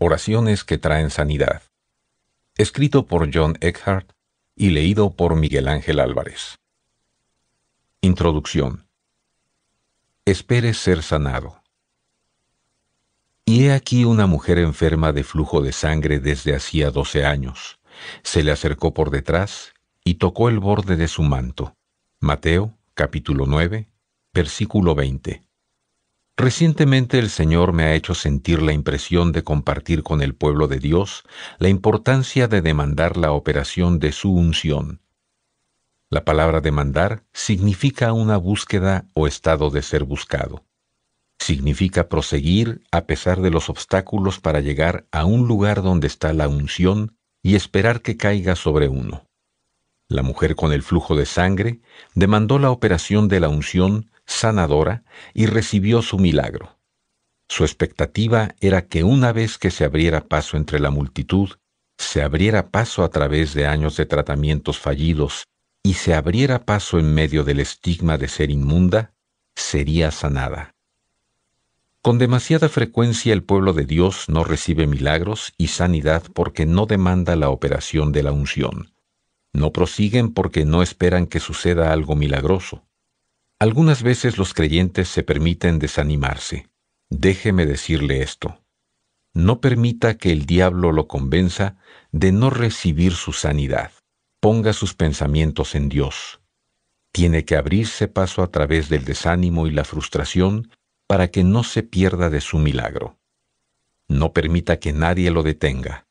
Oraciones que traen sanidad. Escrito por John Eckhart y leído por Miguel Ángel Álvarez. Introducción. Espere ser sanado. Y he aquí una mujer enferma de flujo de sangre desde hacía doce años. Se le acercó por detrás y tocó el borde de su manto. Mateo, capítulo 9, versículo 20. Recientemente el Señor me ha hecho sentir la impresión de compartir con el pueblo de Dios la importancia de demandar la operación de su unción. La palabra demandar significa una búsqueda o estado de ser buscado. Significa proseguir a pesar de los obstáculos para llegar a un lugar donde está la unción y esperar que caiga sobre uno. La mujer con el flujo de sangre demandó la operación de la unción sanadora, y recibió su milagro. Su expectativa era que una vez que se abriera paso entre la multitud, se abriera paso a través de años de tratamientos fallidos y se abriera paso en medio del estigma de ser inmunda, sería sanada. Con demasiada frecuencia el pueblo de Dios no recibe milagros y sanidad porque no demanda la operación de la unción. No prosiguen porque no esperan que suceda algo milagroso. Algunas veces los creyentes se permiten desanimarse. Déjeme decirle esto. No permita que el diablo lo convenza de no recibir su sanidad. Ponga sus pensamientos en Dios. Tiene que abrirse paso a través del desánimo y la frustración para que no se pierda de su milagro. No permita que nadie lo detenga.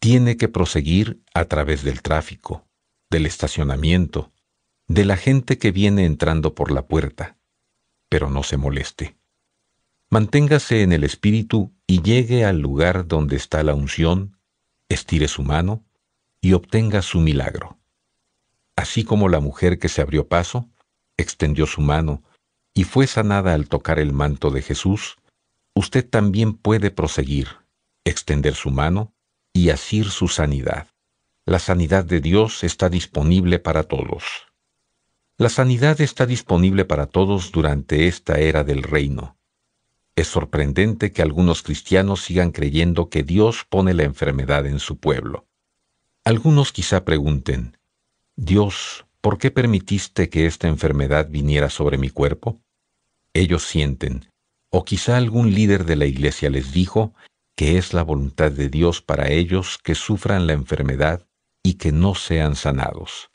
Tiene que proseguir a través del tráfico, del estacionamiento, de la gente que viene entrando por la puerta, pero no se moleste. Manténgase en el espíritu y llegue al lugar donde está la unción, estire su mano y obtenga su milagro. Así como la mujer que se abrió paso, extendió su mano y fue sanada al tocar el manto de Jesús, usted también puede proseguir, extender su mano y asir su sanidad. La sanidad de Dios está disponible para todos. La sanidad está disponible para todos durante esta era del reino. Es sorprendente que algunos cristianos sigan creyendo que Dios pone la enfermedad en su pueblo. Algunos quizá pregunten, Dios, ¿por qué permitiste que esta enfermedad viniera sobre mi cuerpo? Ellos sienten, o quizá algún líder de la iglesia les dijo, que es la voluntad de Dios para ellos que sufran la enfermedad y que no sean sanados.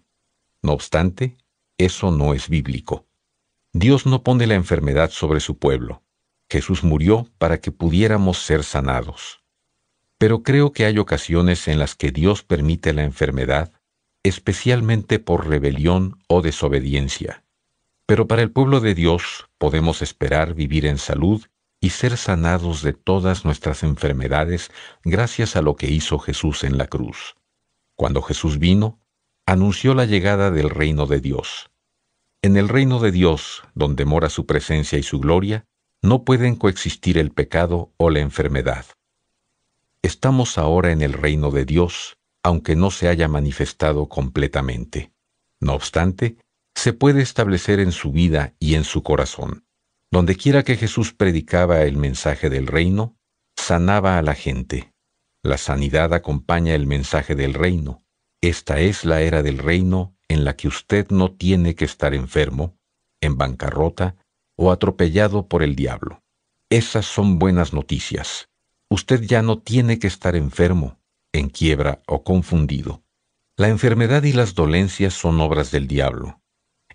No obstante, eso no es bíblico. Dios no pone la enfermedad sobre su pueblo. Jesús murió para que pudiéramos ser sanados. Pero creo que hay ocasiones en las que Dios permite la enfermedad, especialmente por rebelión o desobediencia. Pero para el pueblo de Dios podemos esperar vivir en salud y ser sanados de todas nuestras enfermedades gracias a lo que hizo Jesús en la cruz. Cuando Jesús vino, anunció la llegada del reino de Dios. En el reino de Dios, donde mora su presencia y su gloria, no pueden coexistir el pecado o la enfermedad. Estamos ahora en el reino de Dios, aunque no se haya manifestado completamente. No obstante, se puede establecer en su vida y en su corazón. Dondequiera que Jesús predicaba el mensaje del reino, sanaba a la gente. La sanidad acompaña el mensaje del reino. Esta es la era del reino en la que usted no tiene que estar enfermo, en bancarrota o atropellado por el diablo. Esas son buenas noticias. Usted ya no tiene que estar enfermo, en quiebra o confundido. La enfermedad y las dolencias son obras del diablo.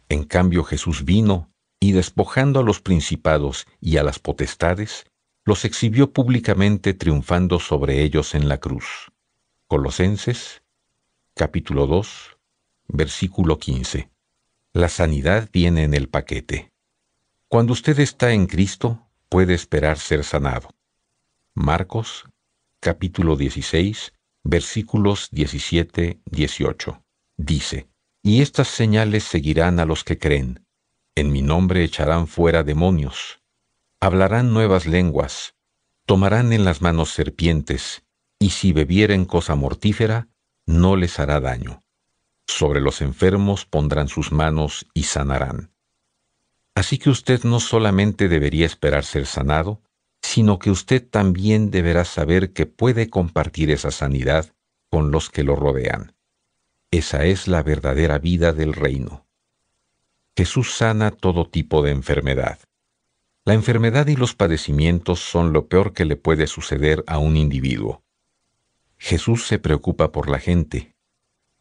En cambio Jesús vino y despojando a los principados y a las potestades, los exhibió públicamente triunfando sobre ellos en la cruz. Colosenses capítulo 2, versículo 15. La sanidad viene en el paquete. Cuando usted está en Cristo, puede esperar ser sanado. Marcos, capítulo 16, versículos 17-18. Dice, Y estas señales seguirán a los que creen. En mi nombre echarán fuera demonios. Hablarán nuevas lenguas. Tomarán en las manos serpientes. Y si bebieren cosa mortífera, no les hará daño. Sobre los enfermos pondrán sus manos y sanarán. Así que usted no solamente debería esperar ser sanado, sino que usted también deberá saber que puede compartir esa sanidad con los que lo rodean. Esa es la verdadera vida del reino. Jesús sana todo tipo de enfermedad. La enfermedad y los padecimientos son lo peor que le puede suceder a un individuo. Jesús se preocupa por la gente.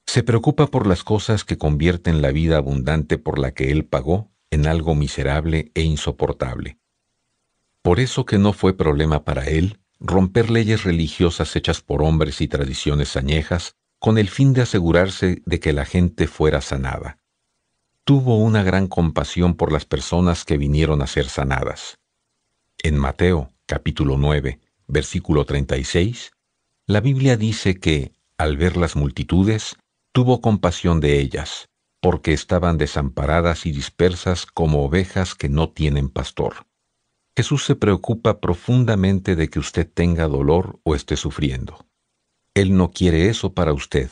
Se preocupa por las cosas que convierten la vida abundante por la que Él pagó en algo miserable e insoportable. Por eso que no fue problema para Él romper leyes religiosas hechas por hombres y tradiciones añejas con el fin de asegurarse de que la gente fuera sanada. Tuvo una gran compasión por las personas que vinieron a ser sanadas. En Mateo, capítulo 9, versículo 36, la Biblia dice que, al ver las multitudes, tuvo compasión de ellas, porque estaban desamparadas y dispersas como ovejas que no tienen pastor. Jesús se preocupa profundamente de que usted tenga dolor o esté sufriendo. Él no quiere eso para usted.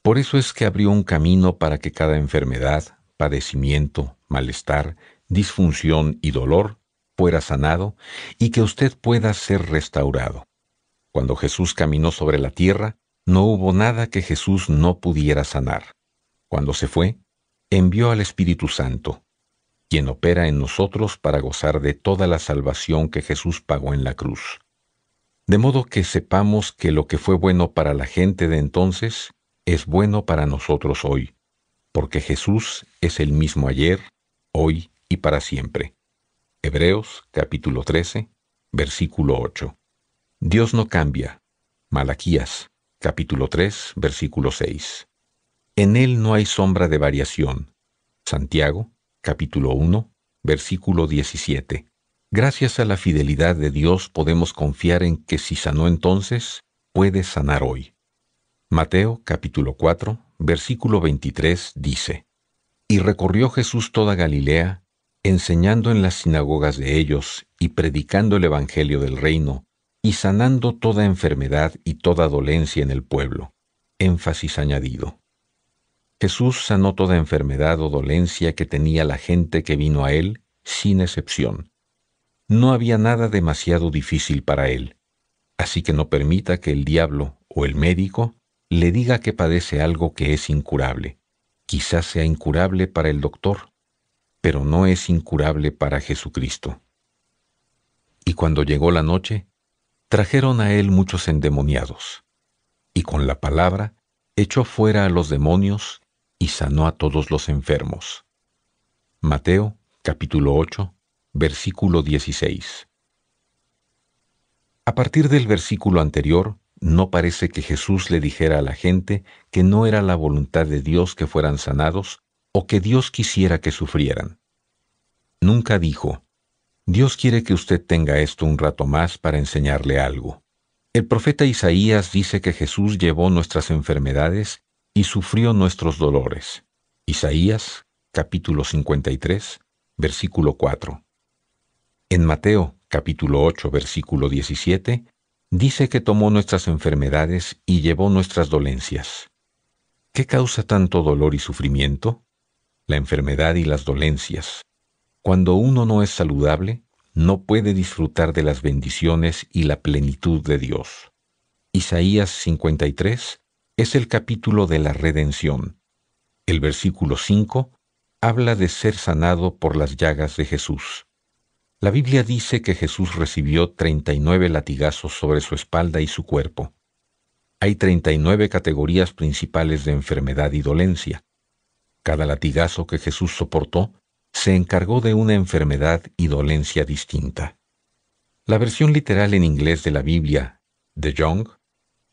Por eso es que abrió un camino para que cada enfermedad, padecimiento, malestar, disfunción y dolor fuera sanado y que usted pueda ser restaurado. Cuando Jesús caminó sobre la tierra, no hubo nada que Jesús no pudiera sanar. Cuando se fue, envió al Espíritu Santo, quien opera en nosotros para gozar de toda la salvación que Jesús pagó en la cruz. De modo que sepamos que lo que fue bueno para la gente de entonces es bueno para nosotros hoy, porque Jesús es el mismo ayer, hoy y para siempre. Hebreos capítulo 13, versículo 8. Dios no cambia. Malaquías, capítulo 3, versículo 6. En Él no hay sombra de variación. Santiago, capítulo 1, versículo 17. Gracias a la fidelidad de Dios podemos confiar en que si sanó entonces, puede sanar hoy. Mateo capítulo 4, versículo 23 dice, Y recorrió Jesús toda Galilea, enseñando en las sinagogas de ellos y predicando el Evangelio del reino y sanando toda enfermedad y toda dolencia en el pueblo. Énfasis añadido. Jesús sanó toda enfermedad o dolencia que tenía la gente que vino a él, sin excepción. No había nada demasiado difícil para él, así que no permita que el diablo o el médico le diga que padece algo que es incurable. Quizás sea incurable para el doctor, pero no es incurable para Jesucristo. Y cuando llegó la noche, trajeron a él muchos endemoniados, y con la palabra echó fuera a los demonios y sanó a todos los enfermos. Mateo capítulo 8, versículo 16. A partir del versículo anterior, no parece que Jesús le dijera a la gente que no era la voluntad de Dios que fueran sanados o que Dios quisiera que sufrieran. Nunca dijo, Dios quiere que usted tenga esto un rato más para enseñarle algo. El profeta Isaías dice que Jesús llevó nuestras enfermedades y sufrió nuestros dolores. Isaías capítulo 53, versículo 4. En Mateo capítulo 8, versículo 17, dice que tomó nuestras enfermedades y llevó nuestras dolencias. ¿Qué causa tanto dolor y sufrimiento? La enfermedad y las dolencias, cuando uno no es saludable, no puede disfrutar de las bendiciones y la plenitud de Dios. Isaías 53 es el capítulo de la redención. El versículo 5 habla de ser sanado por las llagas de Jesús. La Biblia dice que Jesús recibió 39 latigazos sobre su espalda y su cuerpo. Hay 39 categorías principales de enfermedad y dolencia. Cada latigazo que Jesús soportó se encargó de una enfermedad y dolencia distinta. La versión literal en inglés de la Biblia de Young,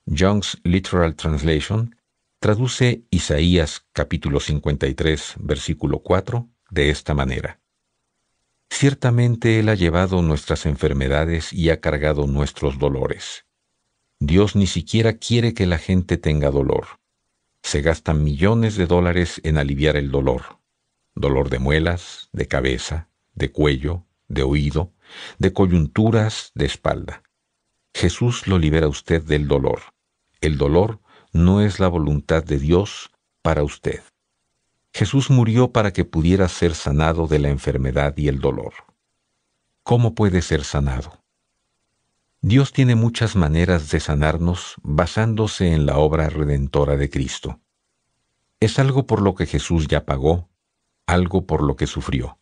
Young's Literal Translation, traduce Isaías capítulo 53, versículo 4, de esta manera. Ciertamente Él ha llevado nuestras enfermedades y ha cargado nuestros dolores. Dios ni siquiera quiere que la gente tenga dolor. Se gastan millones de dólares en aliviar el dolor dolor de muelas, de cabeza, de cuello, de oído, de coyunturas, de espalda. Jesús lo libera a usted del dolor. El dolor no es la voluntad de Dios para usted. Jesús murió para que pudiera ser sanado de la enfermedad y el dolor. ¿Cómo puede ser sanado? Dios tiene muchas maneras de sanarnos basándose en la obra redentora de Cristo. Es algo por lo que Jesús ya pagó algo por lo que sufrió.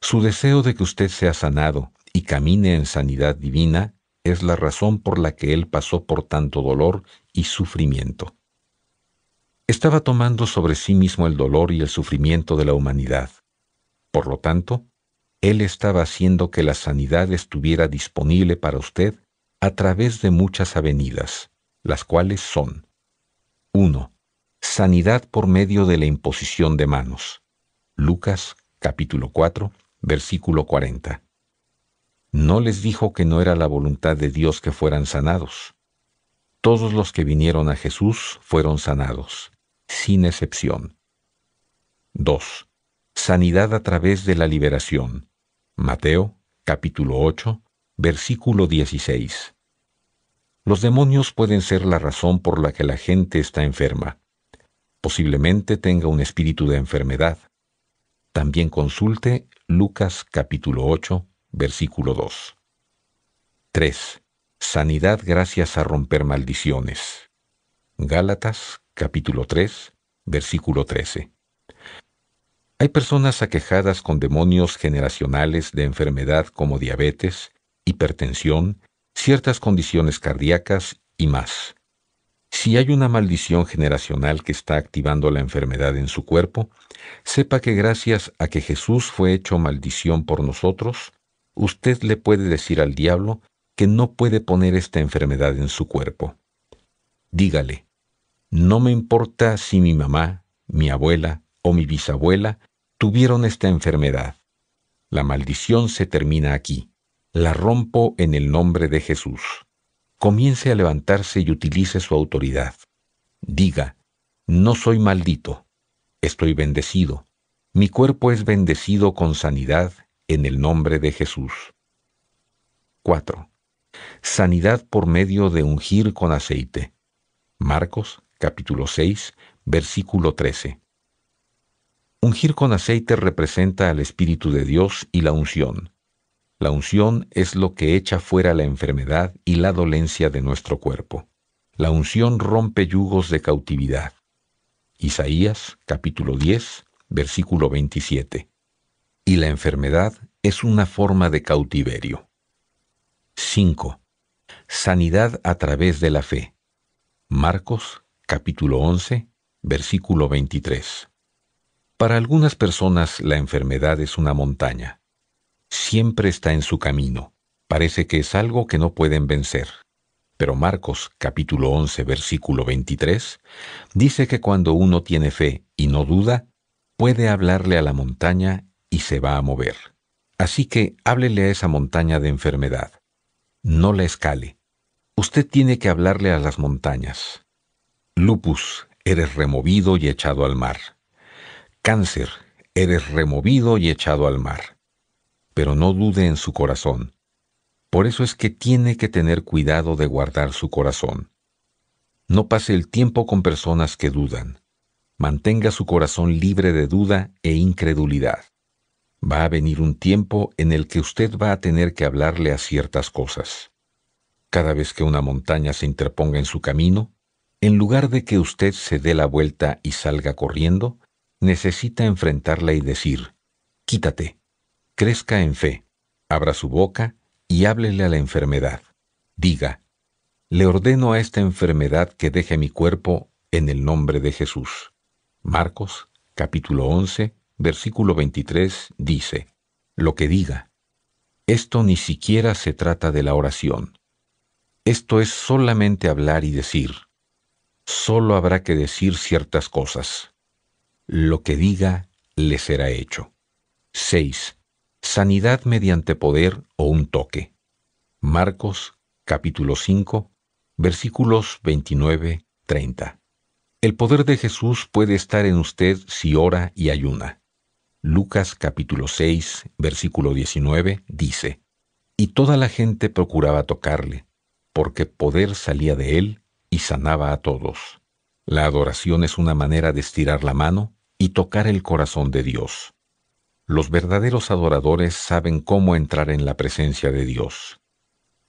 Su deseo de que usted sea sanado y camine en sanidad divina es la razón por la que él pasó por tanto dolor y sufrimiento. Estaba tomando sobre sí mismo el dolor y el sufrimiento de la humanidad. Por lo tanto, él estaba haciendo que la sanidad estuviera disponible para usted a través de muchas avenidas, las cuales son 1. Sanidad por medio de la imposición de manos. Lucas capítulo 4, versículo 40. No les dijo que no era la voluntad de Dios que fueran sanados. Todos los que vinieron a Jesús fueron sanados, sin excepción. 2. Sanidad a través de la liberación. Mateo capítulo 8, versículo 16. Los demonios pueden ser la razón por la que la gente está enferma. Posiblemente tenga un espíritu de enfermedad, también consulte Lucas capítulo 8, versículo 2. 3. Sanidad gracias a romper maldiciones. Gálatas capítulo 3, versículo 13. Hay personas aquejadas con demonios generacionales de enfermedad como diabetes, hipertensión, ciertas condiciones cardíacas y más. Si hay una maldición generacional que está activando la enfermedad en su cuerpo, sepa que gracias a que Jesús fue hecho maldición por nosotros, usted le puede decir al diablo que no puede poner esta enfermedad en su cuerpo. Dígale, no me importa si mi mamá, mi abuela o mi bisabuela tuvieron esta enfermedad. La maldición se termina aquí. La rompo en el nombre de Jesús comience a levantarse y utilice su autoridad. Diga, no soy maldito, estoy bendecido, mi cuerpo es bendecido con sanidad en el nombre de Jesús. 4. Sanidad por medio de ungir con aceite. Marcos capítulo 6, versículo 13. Ungir con aceite representa al Espíritu de Dios y la unción. La unción es lo que echa fuera la enfermedad y la dolencia de nuestro cuerpo. La unción rompe yugos de cautividad. Isaías capítulo 10, versículo 27. Y la enfermedad es una forma de cautiverio. 5. Sanidad a través de la fe. Marcos capítulo 11, versículo 23. Para algunas personas la enfermedad es una montaña, siempre está en su camino. Parece que es algo que no pueden vencer. Pero Marcos capítulo 11 versículo 23 dice que cuando uno tiene fe y no duda, puede hablarle a la montaña y se va a mover. Así que háblele a esa montaña de enfermedad. No la escale. Usted tiene que hablarle a las montañas. Lupus, eres removido y echado al mar. Cáncer, eres removido y echado al mar pero no dude en su corazón. Por eso es que tiene que tener cuidado de guardar su corazón. No pase el tiempo con personas que dudan. Mantenga su corazón libre de duda e incredulidad. Va a venir un tiempo en el que usted va a tener que hablarle a ciertas cosas. Cada vez que una montaña se interponga en su camino, en lugar de que usted se dé la vuelta y salga corriendo, necesita enfrentarla y decir, quítate, crezca en fe, abra su boca y háblele a la enfermedad. Diga, le ordeno a esta enfermedad que deje mi cuerpo en el nombre de Jesús. Marcos capítulo 11, versículo 23 dice, lo que diga, esto ni siquiera se trata de la oración. Esto es solamente hablar y decir. Solo habrá que decir ciertas cosas. Lo que diga le será hecho. 6 sanidad mediante poder o un toque. Marcos capítulo 5 versículos 29-30. El poder de Jesús puede estar en usted si ora y ayuna. Lucas capítulo 6 versículo 19 dice, Y toda la gente procuraba tocarle, porque poder salía de él y sanaba a todos. La adoración es una manera de estirar la mano y tocar el corazón de Dios. Los verdaderos adoradores saben cómo entrar en la presencia de Dios.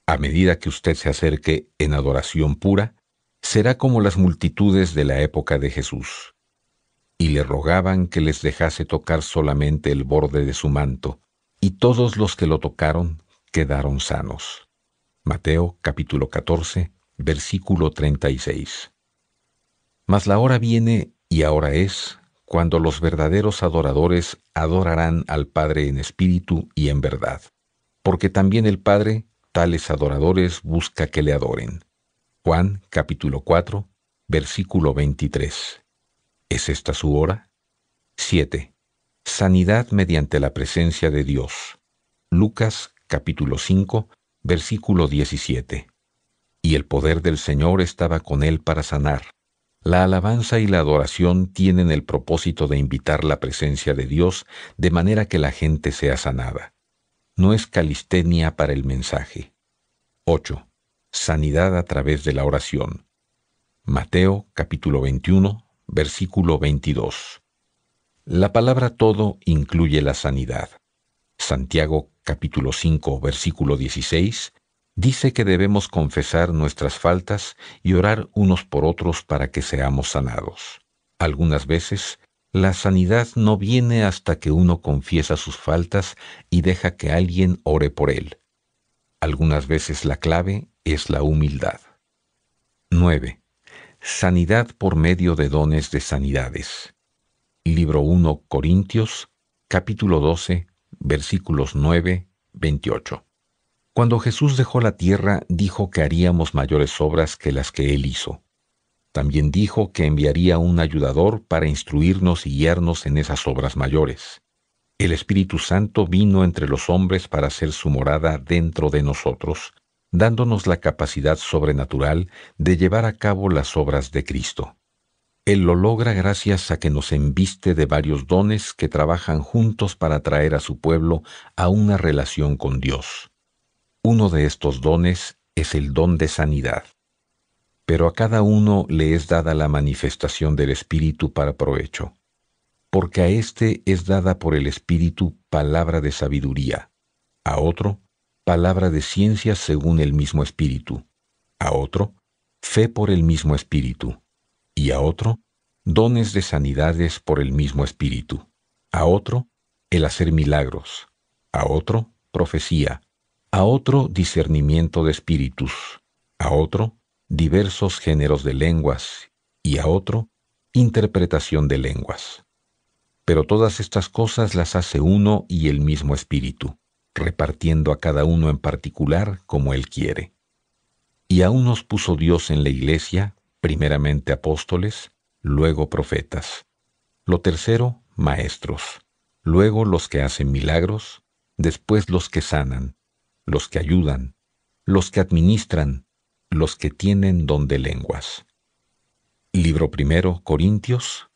A medida que usted se acerque en adoración pura, será como las multitudes de la época de Jesús. Y le rogaban que les dejase tocar solamente el borde de su manto, y todos los que lo tocaron quedaron sanos. Mateo capítulo 14, versículo 36. Mas la hora viene y ahora es cuando los verdaderos adoradores adorarán al Padre en espíritu y en verdad, porque también el Padre, tales adoradores, busca que le adoren. Juan capítulo 4, versículo 23. ¿Es esta su hora? 7. Sanidad mediante la presencia de Dios. Lucas capítulo 5, versículo 17. Y el poder del Señor estaba con él para sanar la alabanza y la adoración tienen el propósito de invitar la presencia de Dios de manera que la gente sea sanada. No es calistenia para el mensaje. 8. Sanidad a través de la oración. Mateo capítulo 21, versículo 22. La palabra todo incluye la sanidad. Santiago capítulo 5, versículo 16 dice que debemos confesar nuestras faltas y orar unos por otros para que seamos sanados. Algunas veces, la sanidad no viene hasta que uno confiesa sus faltas y deja que alguien ore por él. Algunas veces la clave es la humildad. 9. Sanidad por medio de dones de sanidades. Libro 1 Corintios, capítulo 12, versículos 9, 28. Cuando Jesús dejó la tierra, dijo que haríamos mayores obras que las que él hizo. También dijo que enviaría un ayudador para instruirnos y guiarnos en esas obras mayores. El Espíritu Santo vino entre los hombres para hacer su morada dentro de nosotros, dándonos la capacidad sobrenatural de llevar a cabo las obras de Cristo. Él lo logra gracias a que nos embiste de varios dones que trabajan juntos para traer a su pueblo a una relación con Dios. Uno de estos dones es el don de sanidad. Pero a cada uno le es dada la manifestación del Espíritu para provecho, porque a éste es dada por el Espíritu palabra de sabiduría, a otro, palabra de ciencia según el mismo Espíritu, a otro, fe por el mismo Espíritu, y a otro, dones de sanidades por el mismo Espíritu, a otro, el hacer milagros, a otro, profecía, a otro discernimiento de espíritus, a otro diversos géneros de lenguas y a otro interpretación de lenguas. Pero todas estas cosas las hace uno y el mismo espíritu, repartiendo a cada uno en particular como él quiere. Y a nos puso Dios en la iglesia, primeramente apóstoles, luego profetas. Lo tercero, maestros. Luego los que hacen milagros, después los que sanan, los que ayudan, los que administran, los que tienen don de lenguas. Libro primero, Corintios,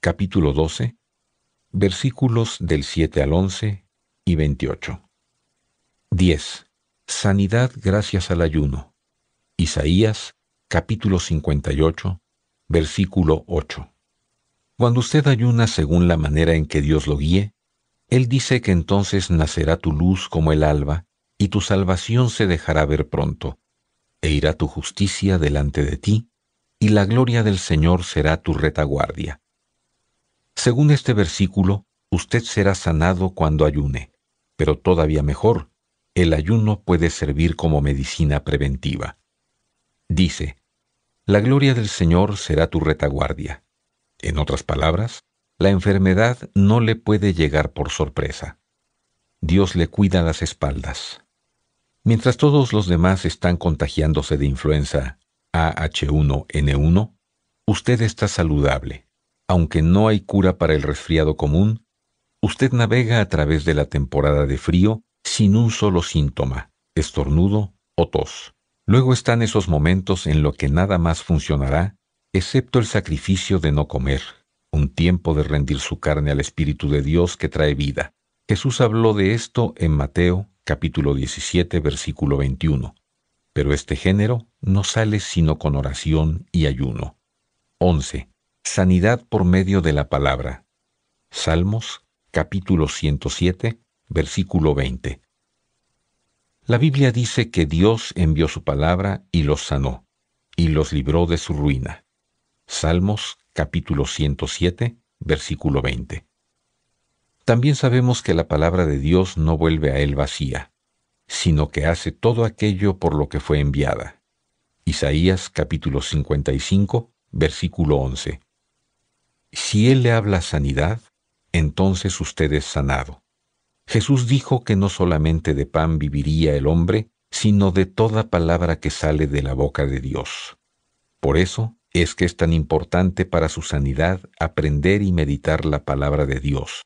capítulo 12, versículos del 7 al 11 y 28. 10. Sanidad gracias al ayuno. Isaías, capítulo 58, versículo 8. Cuando usted ayuna según la manera en que Dios lo guíe, Él dice que entonces nacerá tu luz como el alba y tu salvación se dejará ver pronto, e irá tu justicia delante de ti, y la gloria del Señor será tu retaguardia. Según este versículo, usted será sanado cuando ayune, pero todavía mejor, el ayuno puede servir como medicina preventiva. Dice, la gloria del Señor será tu retaguardia. En otras palabras, la enfermedad no le puede llegar por sorpresa. Dios le cuida las espaldas. Mientras todos los demás están contagiándose de influenza AH1N1, usted está saludable. Aunque no hay cura para el resfriado común, usted navega a través de la temporada de frío sin un solo síntoma, estornudo o tos. Luego están esos momentos en los que nada más funcionará, excepto el sacrificio de no comer, un tiempo de rendir su carne al Espíritu de Dios que trae vida. Jesús habló de esto en Mateo capítulo 17, versículo 21. Pero este género no sale sino con oración y ayuno. 11. Sanidad por medio de la palabra. Salmos, capítulo 107, versículo 20. La Biblia dice que Dios envió su palabra y los sanó, y los libró de su ruina. Salmos capítulo 107, versículo 20. También sabemos que la palabra de Dios no vuelve a él vacía, sino que hace todo aquello por lo que fue enviada. Isaías capítulo 55, versículo 11. Si él le habla sanidad, entonces usted es sanado. Jesús dijo que no solamente de pan viviría el hombre, sino de toda palabra que sale de la boca de Dios. Por eso es que es tan importante para su sanidad aprender y meditar la palabra de Dios,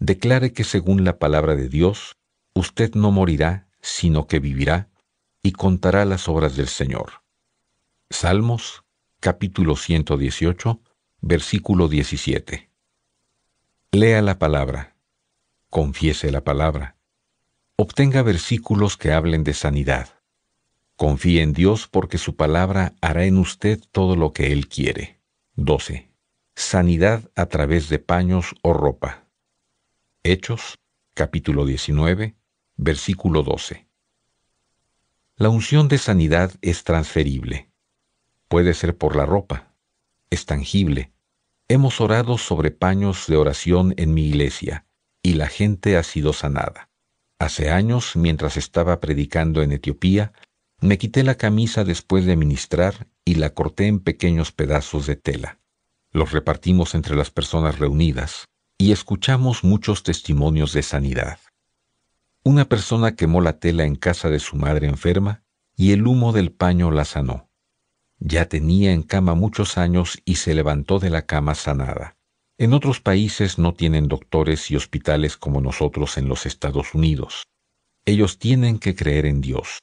declare que según la palabra de Dios, usted no morirá, sino que vivirá, y contará las obras del Señor. Salmos capítulo 118, versículo 17. Lea la palabra, confiese la palabra, obtenga versículos que hablen de sanidad. Confíe en Dios porque su palabra hará en usted todo lo que Él quiere. 12. Sanidad a través de paños o ropa. Hechos, capítulo 19, versículo 12. La unción de sanidad es transferible. Puede ser por la ropa. Es tangible. Hemos orado sobre paños de oración en mi iglesia y la gente ha sido sanada. Hace años, mientras estaba predicando en Etiopía, me quité la camisa después de ministrar y la corté en pequeños pedazos de tela. Los repartimos entre las personas reunidas y escuchamos muchos testimonios de sanidad. Una persona quemó la tela en casa de su madre enferma y el humo del paño la sanó. Ya tenía en cama muchos años y se levantó de la cama sanada. En otros países no tienen doctores y hospitales como nosotros en los Estados Unidos. Ellos tienen que creer en Dios.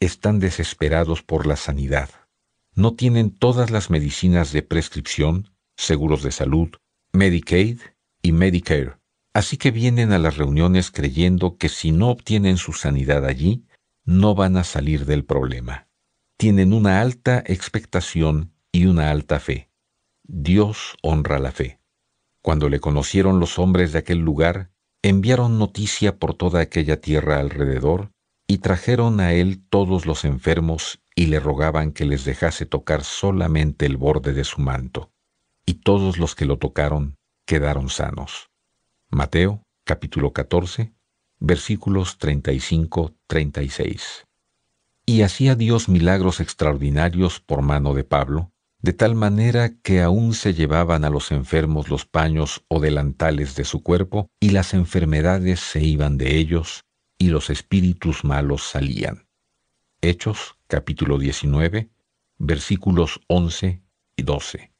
Están desesperados por la sanidad. No tienen todas las medicinas de prescripción, seguros de salud, Medicaid y Medicare, así que vienen a las reuniones creyendo que si no obtienen su sanidad allí, no van a salir del problema. Tienen una alta expectación y una alta fe. Dios honra la fe. Cuando le conocieron los hombres de aquel lugar, enviaron noticia por toda aquella tierra alrededor y trajeron a él todos los enfermos y le rogaban que les dejase tocar solamente el borde de su manto. Y todos los que lo tocaron quedaron sanos. Mateo capítulo 14 versículos 35-36. Y hacía Dios milagros extraordinarios por mano de Pablo, de tal manera que aún se llevaban a los enfermos los paños o delantales de su cuerpo, y las enfermedades se iban de ellos, y los espíritus malos salían. Hechos capítulo 19 versículos 11 y 12.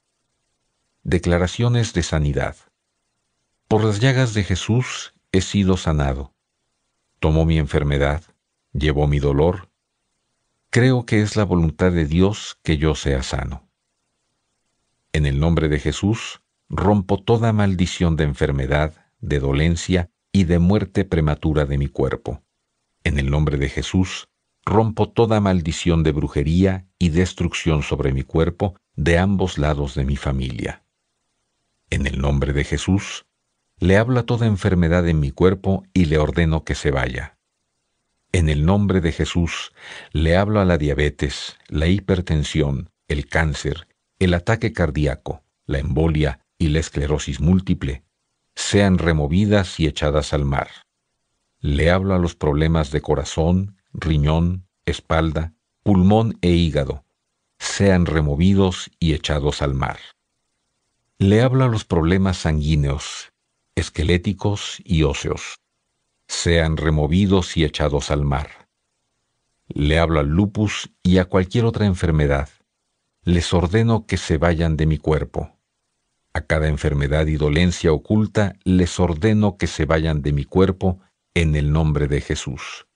Declaraciones de sanidad. Por las llagas de Jesús he sido sanado. Tomó mi enfermedad, llevó mi dolor. Creo que es la voluntad de Dios que yo sea sano. En el nombre de Jesús, rompo toda maldición de enfermedad, de dolencia y de muerte prematura de mi cuerpo. En el nombre de Jesús, rompo toda maldición de brujería y destrucción sobre mi cuerpo de ambos lados de mi familia. En el nombre de Jesús, le hablo a toda enfermedad en mi cuerpo y le ordeno que se vaya. En el nombre de Jesús, le hablo a la diabetes, la hipertensión, el cáncer, el ataque cardíaco, la embolia y la esclerosis múltiple, sean removidas y echadas al mar. Le hablo a los problemas de corazón, riñón, espalda, pulmón e hígado, sean removidos y echados al mar. Le hablo a los problemas sanguíneos, esqueléticos y óseos. Sean removidos y echados al mar. Le hablo al lupus y a cualquier otra enfermedad. Les ordeno que se vayan de mi cuerpo. A cada enfermedad y dolencia oculta les ordeno que se vayan de mi cuerpo en el nombre de Jesús.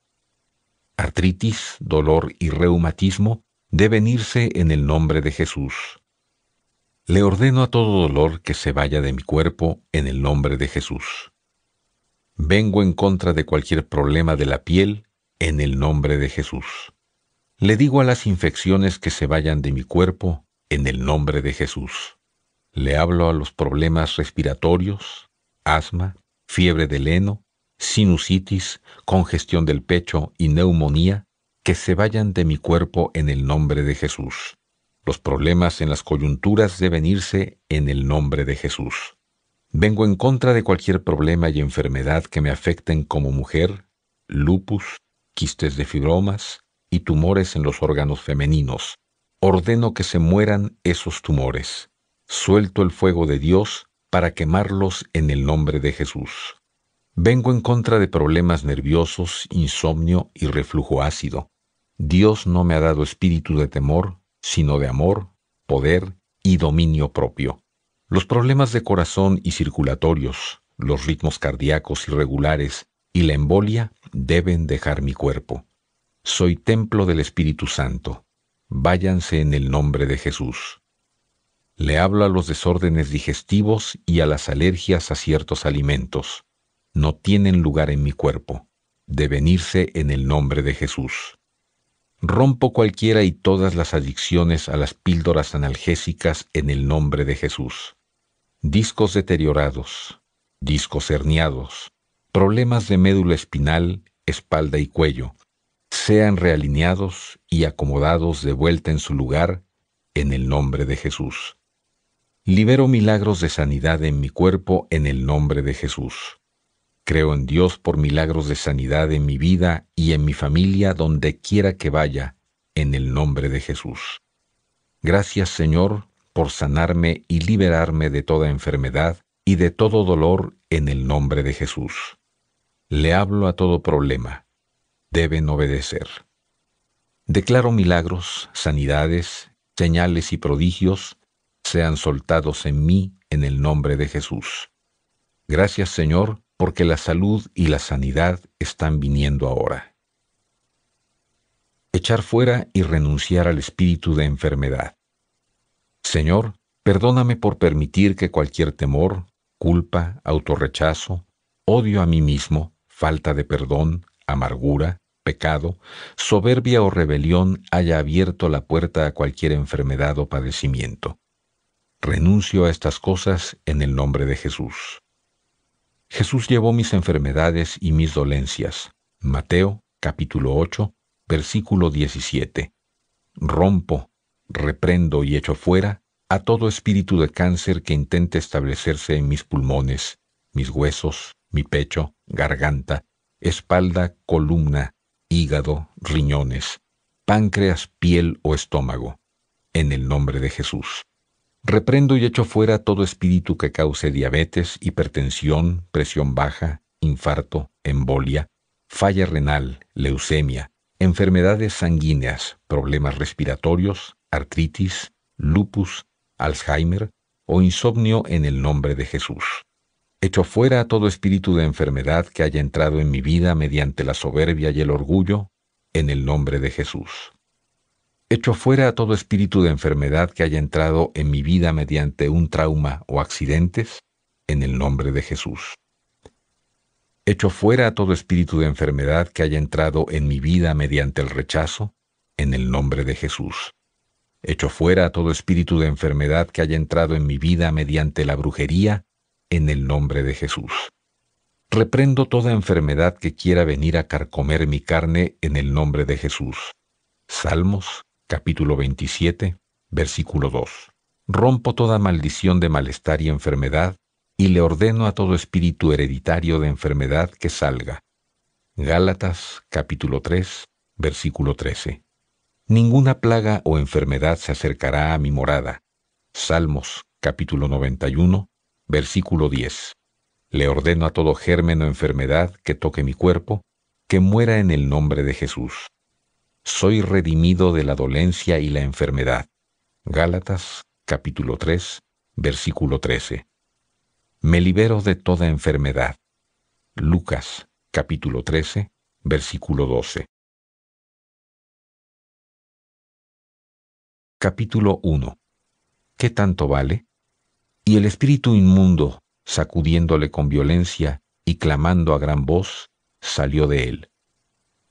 Artritis, dolor y reumatismo deben irse en el nombre de Jesús. Le ordeno a todo dolor que se vaya de mi cuerpo en el nombre de Jesús. Vengo en contra de cualquier problema de la piel en el nombre de Jesús. Le digo a las infecciones que se vayan de mi cuerpo en el nombre de Jesús. Le hablo a los problemas respiratorios, asma, fiebre del heno, sinusitis, congestión del pecho y neumonía que se vayan de mi cuerpo en el nombre de Jesús. Los problemas en las coyunturas deben irse en el nombre de Jesús. Vengo en contra de cualquier problema y enfermedad que me afecten como mujer, lupus, quistes de fibromas y tumores en los órganos femeninos. Ordeno que se mueran esos tumores. Suelto el fuego de Dios para quemarlos en el nombre de Jesús. Vengo en contra de problemas nerviosos, insomnio y reflujo ácido. Dios no me ha dado espíritu de temor, sino de amor, poder y dominio propio. Los problemas de corazón y circulatorios, los ritmos cardíacos irregulares y la embolia deben dejar mi cuerpo. Soy templo del Espíritu Santo. Váyanse en el nombre de Jesús. Le hablo a los desórdenes digestivos y a las alergias a ciertos alimentos. No tienen lugar en mi cuerpo. Deben irse en el nombre de Jesús. Rompo cualquiera y todas las adicciones a las píldoras analgésicas en el nombre de Jesús. Discos deteriorados, discos herniados, problemas de médula espinal, espalda y cuello, sean realineados y acomodados de vuelta en su lugar en el nombre de Jesús. Libero milagros de sanidad en mi cuerpo en el nombre de Jesús. Creo en Dios por milagros de sanidad en mi vida y en mi familia donde quiera que vaya, en el nombre de Jesús. Gracias Señor por sanarme y liberarme de toda enfermedad y de todo dolor en el nombre de Jesús. Le hablo a todo problema. Deben obedecer. Declaro milagros, sanidades, señales y prodigios sean soltados en mí en el nombre de Jesús. Gracias Señor porque la salud y la sanidad están viniendo ahora. Echar fuera y renunciar al espíritu de enfermedad. Señor, perdóname por permitir que cualquier temor, culpa, autorrechazo, odio a mí mismo, falta de perdón, amargura, pecado, soberbia o rebelión haya abierto la puerta a cualquier enfermedad o padecimiento. Renuncio a estas cosas en el nombre de Jesús. Jesús llevó mis enfermedades y mis dolencias. Mateo capítulo 8, versículo 17. Rompo, reprendo y echo fuera a todo espíritu de cáncer que intente establecerse en mis pulmones, mis huesos, mi pecho, garganta, espalda, columna, hígado, riñones, páncreas, piel o estómago. En el nombre de Jesús. Reprendo y echo fuera todo espíritu que cause diabetes, hipertensión, presión baja, infarto, embolia, falla renal, leucemia, enfermedades sanguíneas, problemas respiratorios, artritis, lupus, Alzheimer o insomnio en el nombre de Jesús. Echo fuera todo espíritu de enfermedad que haya entrado en mi vida mediante la soberbia y el orgullo, en el nombre de Jesús. Echo fuera a todo espíritu de enfermedad que haya entrado en mi vida mediante un trauma o accidentes, en el nombre de Jesús. Echo fuera a todo espíritu de enfermedad que haya entrado en mi vida mediante el rechazo, en el nombre de Jesús. Echo fuera a todo espíritu de enfermedad que haya entrado en mi vida mediante la brujería, en el nombre de Jesús. Reprendo toda enfermedad que quiera venir a carcomer mi carne en el nombre de Jesús. Salmos capítulo 27, versículo 2. Rompo toda maldición de malestar y enfermedad, y le ordeno a todo espíritu hereditario de enfermedad que salga. Gálatas capítulo 3, versículo 13. Ninguna plaga o enfermedad se acercará a mi morada. Salmos capítulo 91, versículo 10. Le ordeno a todo germen o enfermedad que toque mi cuerpo, que muera en el nombre de Jesús soy redimido de la dolencia y la enfermedad. Gálatas capítulo 3, versículo 13. Me libero de toda enfermedad. Lucas capítulo 13, versículo 12. Capítulo 1. ¿Qué tanto vale? Y el espíritu inmundo, sacudiéndole con violencia y clamando a gran voz, salió de él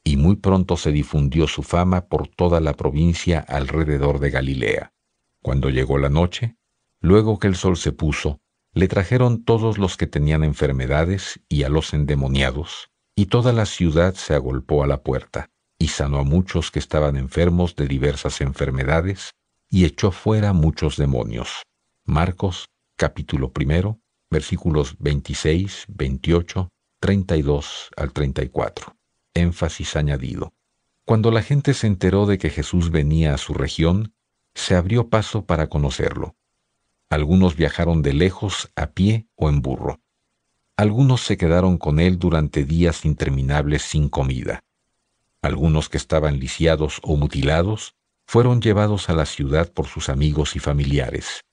y muy pronto se difundió su fama por toda la provincia alrededor de Galilea. Cuando llegó la noche, luego que el sol se puso, le trajeron todos los que tenían enfermedades y a los endemoniados, y toda la ciudad se agolpó a la puerta, y sanó a muchos que estaban enfermos de diversas enfermedades, y echó fuera muchos demonios. Marcos, capítulo primero, versículos 26, 28, 32 al 34 énfasis añadido. Cuando la gente se enteró de que Jesús venía a su región, se abrió paso para conocerlo. Algunos viajaron de lejos a pie o en burro. Algunos se quedaron con él durante días interminables sin comida. Algunos que estaban lisiados o mutilados fueron llevados a la ciudad por sus amigos y familiares.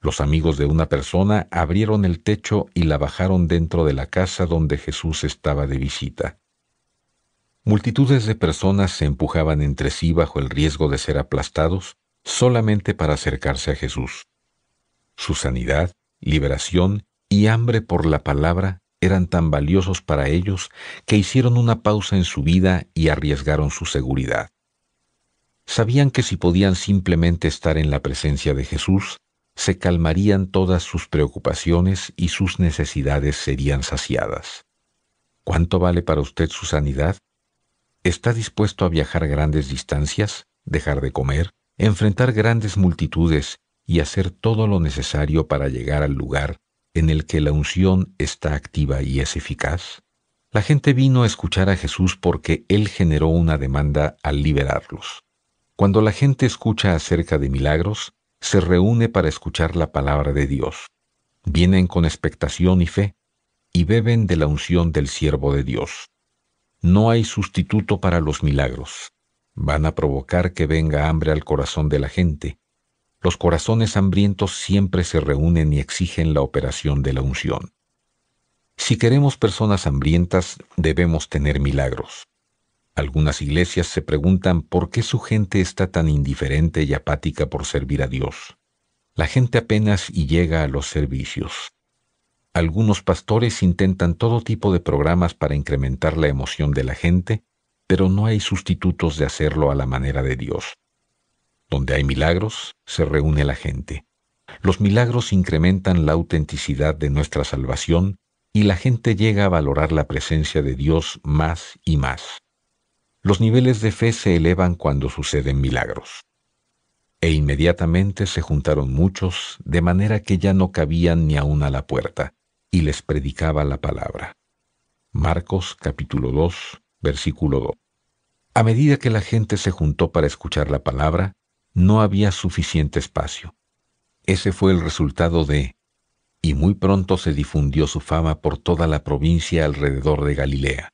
Los amigos de una persona abrieron el techo y la bajaron dentro de la casa donde Jesús estaba de visita. Multitudes de personas se empujaban entre sí bajo el riesgo de ser aplastados solamente para acercarse a Jesús. Su sanidad, liberación y hambre por la palabra eran tan valiosos para ellos que hicieron una pausa en su vida y arriesgaron su seguridad. Sabían que si podían simplemente estar en la presencia de Jesús, se calmarían todas sus preocupaciones y sus necesidades serían saciadas. ¿Cuánto vale para usted su sanidad? está dispuesto a viajar grandes distancias, dejar de comer, enfrentar grandes multitudes y hacer todo lo necesario para llegar al lugar en el que la unción está activa y es eficaz? La gente vino a escuchar a Jesús porque Él generó una demanda al liberarlos. Cuando la gente escucha acerca de milagros, se reúne para escuchar la palabra de Dios. Vienen con expectación y fe y beben de la unción del siervo de Dios. No hay sustituto para los milagros. Van a provocar que venga hambre al corazón de la gente. Los corazones hambrientos siempre se reúnen y exigen la operación de la unción. Si queremos personas hambrientas, debemos tener milagros. Algunas iglesias se preguntan por qué su gente está tan indiferente y apática por servir a Dios. La gente apenas y llega a los servicios. Algunos pastores intentan todo tipo de programas para incrementar la emoción de la gente, pero no hay sustitutos de hacerlo a la manera de Dios. Donde hay milagros, se reúne la gente. Los milagros incrementan la autenticidad de nuestra salvación y la gente llega a valorar la presencia de Dios más y más. Los niveles de fe se elevan cuando suceden milagros. E inmediatamente se juntaron muchos, de manera que ya no cabían ni aún a la puerta y les predicaba la palabra. Marcos capítulo 2, versículo 2. A medida que la gente se juntó para escuchar la palabra, no había suficiente espacio. Ese fue el resultado de y muy pronto se difundió su fama por toda la provincia alrededor de Galilea.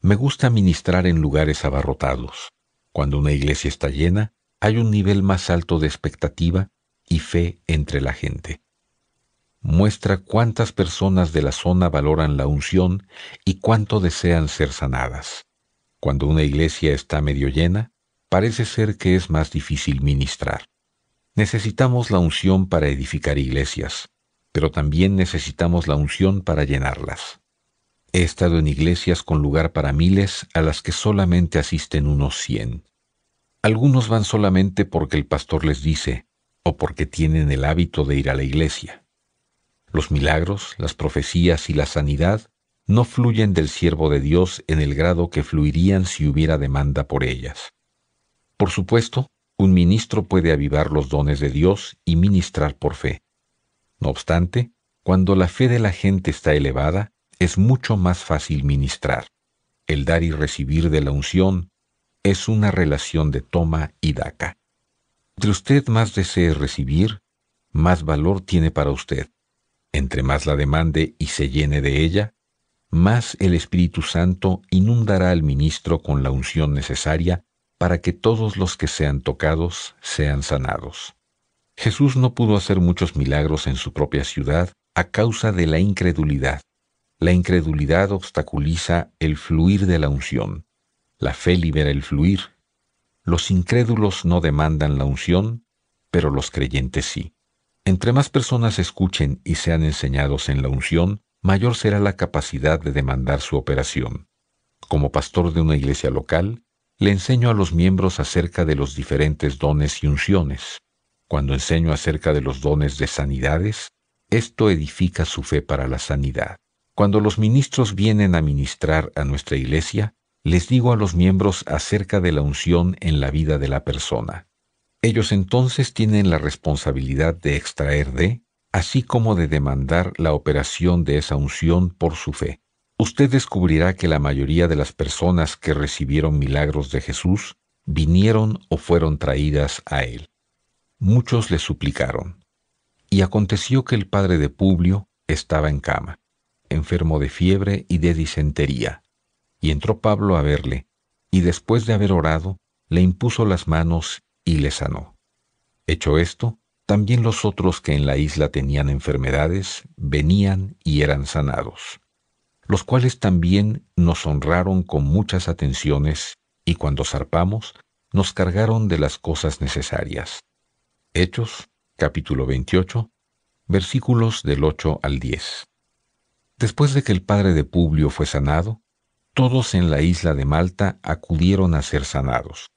Me gusta ministrar en lugares abarrotados. Cuando una iglesia está llena, hay un nivel más alto de expectativa y fe entre la gente muestra cuántas personas de la zona valoran la unción y cuánto desean ser sanadas. Cuando una iglesia está medio llena, parece ser que es más difícil ministrar. Necesitamos la unción para edificar iglesias, pero también necesitamos la unción para llenarlas. He estado en iglesias con lugar para miles a las que solamente asisten unos cien. Algunos van solamente porque el pastor les dice, o porque tienen el hábito de ir a la iglesia. Los milagros, las profecías y la sanidad no fluyen del siervo de Dios en el grado que fluirían si hubiera demanda por ellas. Por supuesto, un ministro puede avivar los dones de Dios y ministrar por fe. No obstante, cuando la fe de la gente está elevada, es mucho más fácil ministrar. El dar y recibir de la unción es una relación de toma y daca. Entre usted más desee recibir, más valor tiene para usted. Entre más la demande y se llene de ella, más el Espíritu Santo inundará al ministro con la unción necesaria para que todos los que sean tocados sean sanados. Jesús no pudo hacer muchos milagros en su propia ciudad a causa de la incredulidad. La incredulidad obstaculiza el fluir de la unción. La fe libera el fluir. Los incrédulos no demandan la unción, pero los creyentes sí. Entre más personas escuchen y sean enseñados en la unción, mayor será la capacidad de demandar su operación. Como pastor de una iglesia local, le enseño a los miembros acerca de los diferentes dones y unciones. Cuando enseño acerca de los dones de sanidades, esto edifica su fe para la sanidad. Cuando los ministros vienen a ministrar a nuestra iglesia, les digo a los miembros acerca de la unción en la vida de la persona. Ellos entonces tienen la responsabilidad de extraer de, así como de demandar la operación de esa unción por su fe. Usted descubrirá que la mayoría de las personas que recibieron milagros de Jesús vinieron o fueron traídas a él. Muchos le suplicaron. Y aconteció que el padre de Publio estaba en cama, enfermo de fiebre y de disentería. Y entró Pablo a verle, y después de haber orado, le impuso las manos y le sanó. Hecho esto, también los otros que en la isla tenían enfermedades venían y eran sanados, los cuales también nos honraron con muchas atenciones y cuando zarpamos nos cargaron de las cosas necesarias. Hechos, capítulo 28, versículos del 8 al 10. Después de que el padre de Publio fue sanado, todos en la isla de Malta acudieron a ser sanados.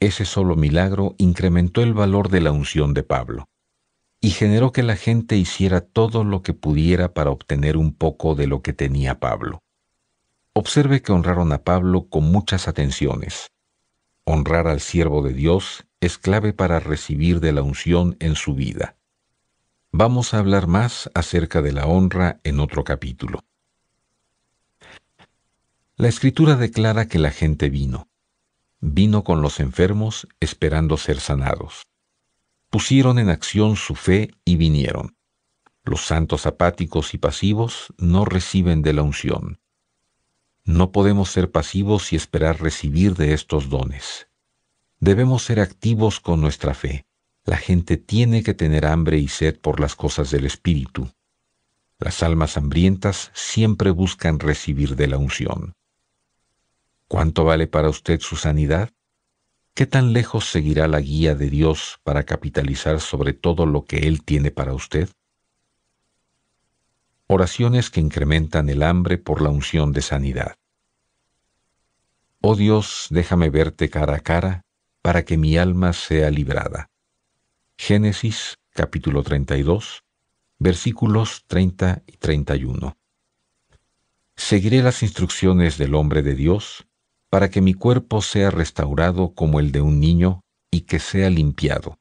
Ese solo milagro incrementó el valor de la unción de Pablo y generó que la gente hiciera todo lo que pudiera para obtener un poco de lo que tenía Pablo. Observe que honraron a Pablo con muchas atenciones. Honrar al siervo de Dios es clave para recibir de la unción en su vida. Vamos a hablar más acerca de la honra en otro capítulo. La escritura declara que la gente vino, vino con los enfermos esperando ser sanados. Pusieron en acción su fe y vinieron. Los santos apáticos y pasivos no reciben de la unción. No podemos ser pasivos y esperar recibir de estos dones. Debemos ser activos con nuestra fe. La gente tiene que tener hambre y sed por las cosas del Espíritu. Las almas hambrientas siempre buscan recibir de la unción. ¿Cuánto vale para usted su sanidad? ¿Qué tan lejos seguirá la guía de Dios para capitalizar sobre todo lo que Él tiene para usted? Oraciones que incrementan el hambre por la unción de sanidad. Oh Dios, déjame verte cara a cara para que mi alma sea librada. Génesis capítulo 32, versículos 30 y 31. Seguiré las instrucciones del hombre de Dios para que mi cuerpo sea restaurado como el de un niño y que sea limpiado.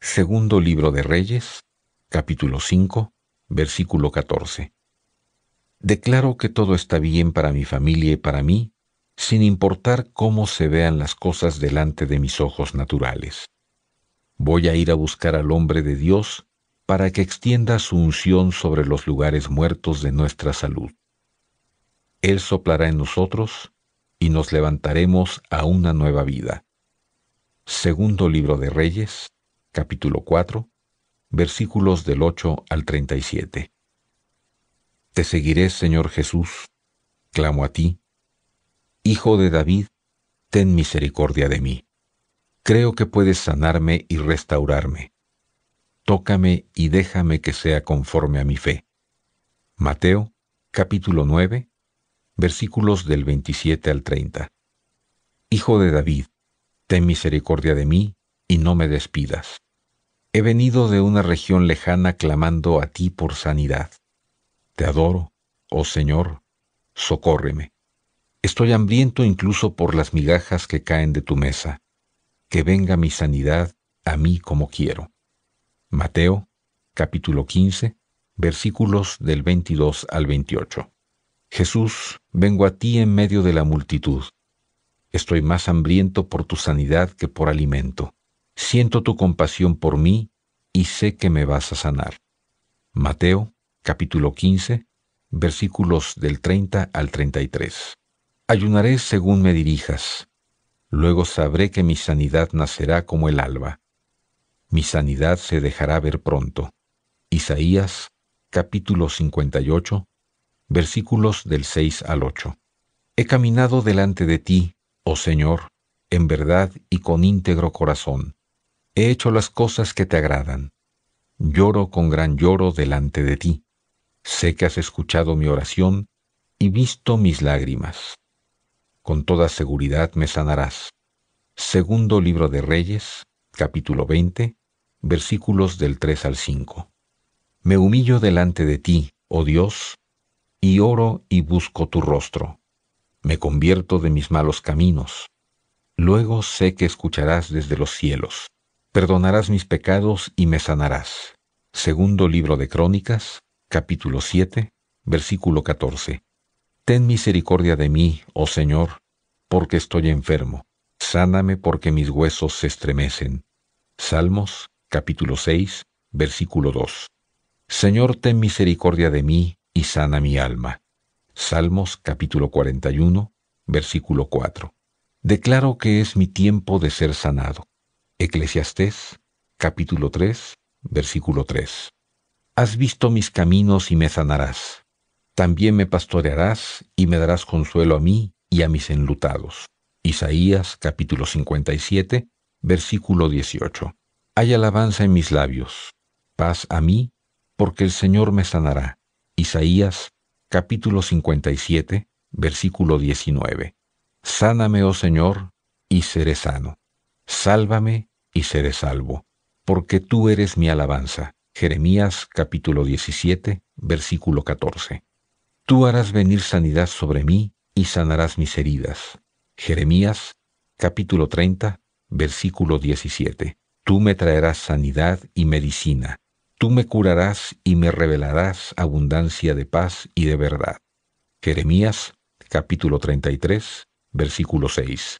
Segundo libro de Reyes, capítulo 5, versículo 14. Declaro que todo está bien para mi familia y para mí, sin importar cómo se vean las cosas delante de mis ojos naturales. Voy a ir a buscar al hombre de Dios para que extienda su unción sobre los lugares muertos de nuestra salud. Él soplará en nosotros y nos levantaremos a una nueva vida. Segundo libro de Reyes, capítulo 4, versículos del 8 al 37. Te seguiré, Señor Jesús, clamo a ti. Hijo de David, ten misericordia de mí. Creo que puedes sanarme y restaurarme. Tócame y déjame que sea conforme a mi fe. Mateo, capítulo 9, versículos del 27 al 30. Hijo de David, ten misericordia de mí y no me despidas. He venido de una región lejana clamando a ti por sanidad. Te adoro, oh Señor, socórreme. Estoy hambriento incluso por las migajas que caen de tu mesa. Que venga mi sanidad a mí como quiero. Mateo, capítulo 15, versículos del 22 al 28. Jesús, vengo a ti en medio de la multitud. Estoy más hambriento por tu sanidad que por alimento. Siento tu compasión por mí y sé que me vas a sanar. Mateo capítulo 15 versículos del 30 al 33. Ayunaré según me dirijas. Luego sabré que mi sanidad nacerá como el alba. Mi sanidad se dejará ver pronto. Isaías capítulo 58 versículos del 6 al 8. He caminado delante de ti, oh Señor, en verdad y con íntegro corazón. He hecho las cosas que te agradan. Lloro con gran lloro delante de ti. Sé que has escuchado mi oración y visto mis lágrimas. Con toda seguridad me sanarás. Segundo libro de Reyes, capítulo 20, versículos del 3 al 5. Me humillo delante de ti, oh Dios, y oro y busco tu rostro. Me convierto de mis malos caminos. Luego sé que escucharás desde los cielos. Perdonarás mis pecados y me sanarás. Segundo libro de Crónicas, capítulo 7, versículo 14. Ten misericordia de mí, oh Señor, porque estoy enfermo. Sáname porque mis huesos se estremecen. Salmos, capítulo 6, versículo 2. Señor, ten misericordia de mí, y sana mi alma. Salmos capítulo 41, versículo 4. Declaro que es mi tiempo de ser sanado. Eclesiastés capítulo 3, versículo 3. Has visto mis caminos y me sanarás. También me pastorearás y me darás consuelo a mí y a mis enlutados. Isaías capítulo 57, versículo 18. Hay alabanza en mis labios. Paz a mí, porque el Señor me sanará. Isaías capítulo 57, versículo 19. Sáname, oh Señor, y seré sano. Sálvame y seré salvo, porque tú eres mi alabanza. Jeremías capítulo 17, versículo 14. Tú harás venir sanidad sobre mí y sanarás mis heridas. Jeremías capítulo 30, versículo 17. Tú me traerás sanidad y medicina. Tú me curarás y me revelarás abundancia de paz y de verdad. Jeremías capítulo 33, versículo 6.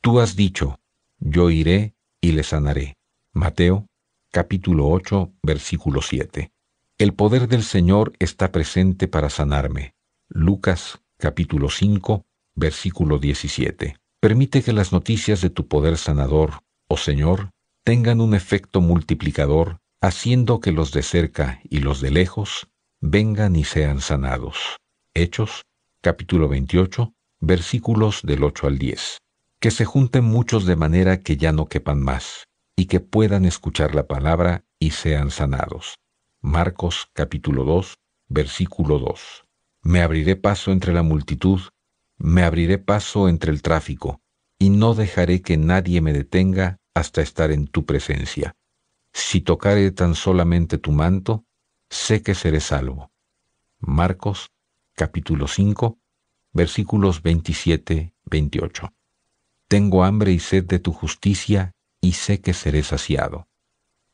Tú has dicho, yo iré y le sanaré. Mateo capítulo 8, versículo 7. El poder del Señor está presente para sanarme. Lucas capítulo 5, versículo 17. Permite que las noticias de tu poder sanador, oh Señor, tengan un efecto multiplicador haciendo que los de cerca y los de lejos vengan y sean sanados. Hechos, capítulo 28, versículos del 8 al 10. Que se junten muchos de manera que ya no quepan más, y que puedan escuchar la palabra y sean sanados. Marcos capítulo 2, versículo 2. Me abriré paso entre la multitud, me abriré paso entre el tráfico, y no dejaré que nadie me detenga hasta estar en tu presencia. Si tocare tan solamente tu manto, sé que seré salvo. Marcos capítulo 5, versículos 27-28. Tengo hambre y sed de tu justicia, y sé que seré saciado.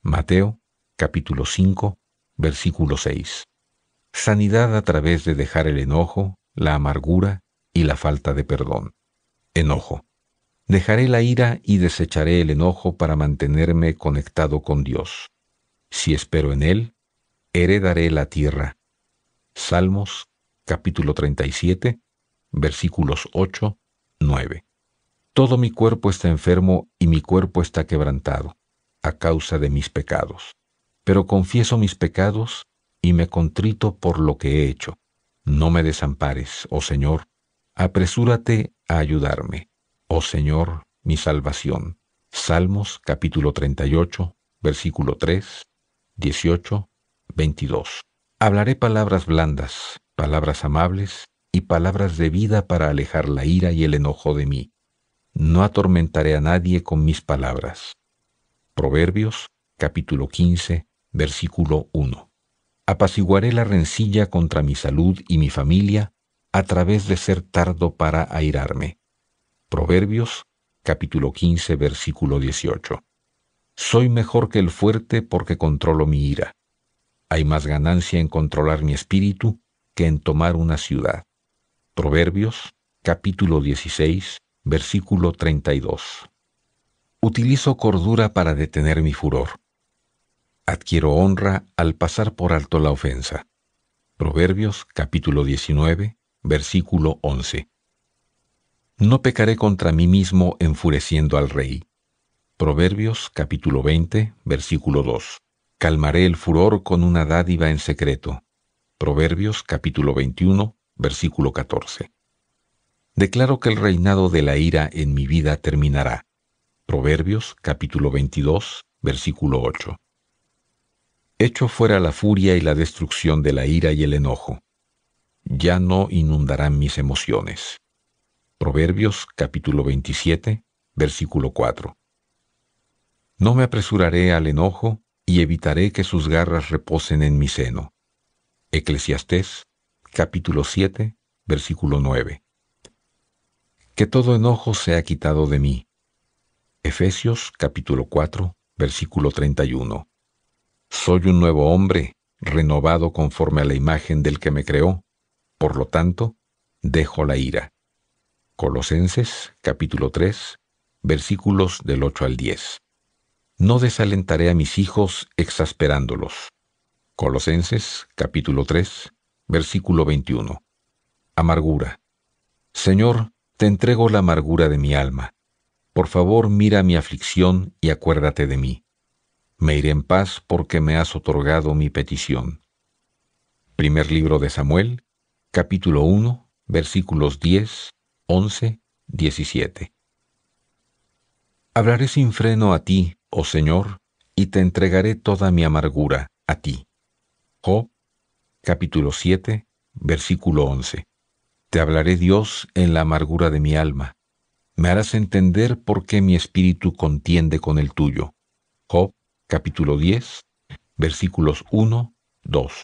Mateo capítulo 5, versículo 6. Sanidad a través de dejar el enojo, la amargura y la falta de perdón. Enojo. Dejaré la ira y desecharé el enojo para mantenerme conectado con Dios. Si espero en Él, heredaré la tierra. Salmos capítulo 37, versículos 8, 9. Todo mi cuerpo está enfermo y mi cuerpo está quebrantado, a causa de mis pecados. Pero confieso mis pecados y me contrito por lo que he hecho. No me desampares, oh Señor, apresúrate a ayudarme. Oh Señor, mi salvación. Salmos capítulo 38, versículo 3, 18, 22. Hablaré palabras blandas, palabras amables y palabras de vida para alejar la ira y el enojo de mí. No atormentaré a nadie con mis palabras. Proverbios capítulo 15, versículo 1. Apaciguaré la rencilla contra mi salud y mi familia a través de ser tardo para airarme. Proverbios capítulo 15 versículo 18. Soy mejor que el fuerte porque controlo mi ira. Hay más ganancia en controlar mi espíritu que en tomar una ciudad. Proverbios capítulo 16 versículo 32. Utilizo cordura para detener mi furor. Adquiero honra al pasar por alto la ofensa. Proverbios capítulo 19 versículo 11. No pecaré contra mí mismo enfureciendo al rey. Proverbios capítulo 20, versículo 2. Calmaré el furor con una dádiva en secreto. Proverbios capítulo 21, versículo 14. Declaro que el reinado de la ira en mi vida terminará. Proverbios capítulo 22, versículo 8. Hecho fuera la furia y la destrucción de la ira y el enojo. Ya no inundarán mis emociones. Proverbios capítulo 27, versículo 4. No me apresuraré al enojo y evitaré que sus garras reposen en mi seno. Eclesiastés capítulo 7, versículo 9. Que todo enojo sea quitado de mí. Efesios capítulo 4, versículo 31. Soy un nuevo hombre, renovado conforme a la imagen del que me creó. Por lo tanto, dejo la ira. Colosenses capítulo 3 versículos del 8 al 10. No desalentaré a mis hijos exasperándolos. Colosenses capítulo 3 versículo 21. Amargura. Señor, te entrego la amargura de mi alma. Por favor, mira mi aflicción y acuérdate de mí. Me iré en paz porque me has otorgado mi petición. Primer libro de Samuel, capítulo 1, versículos 10 11, 17. Hablaré sin freno a ti, oh Señor, y te entregaré toda mi amargura a ti. Job, capítulo 7, versículo 11. Te hablaré Dios en la amargura de mi alma. Me harás entender por qué mi espíritu contiende con el tuyo. Job, capítulo 10, versículos 1, 2.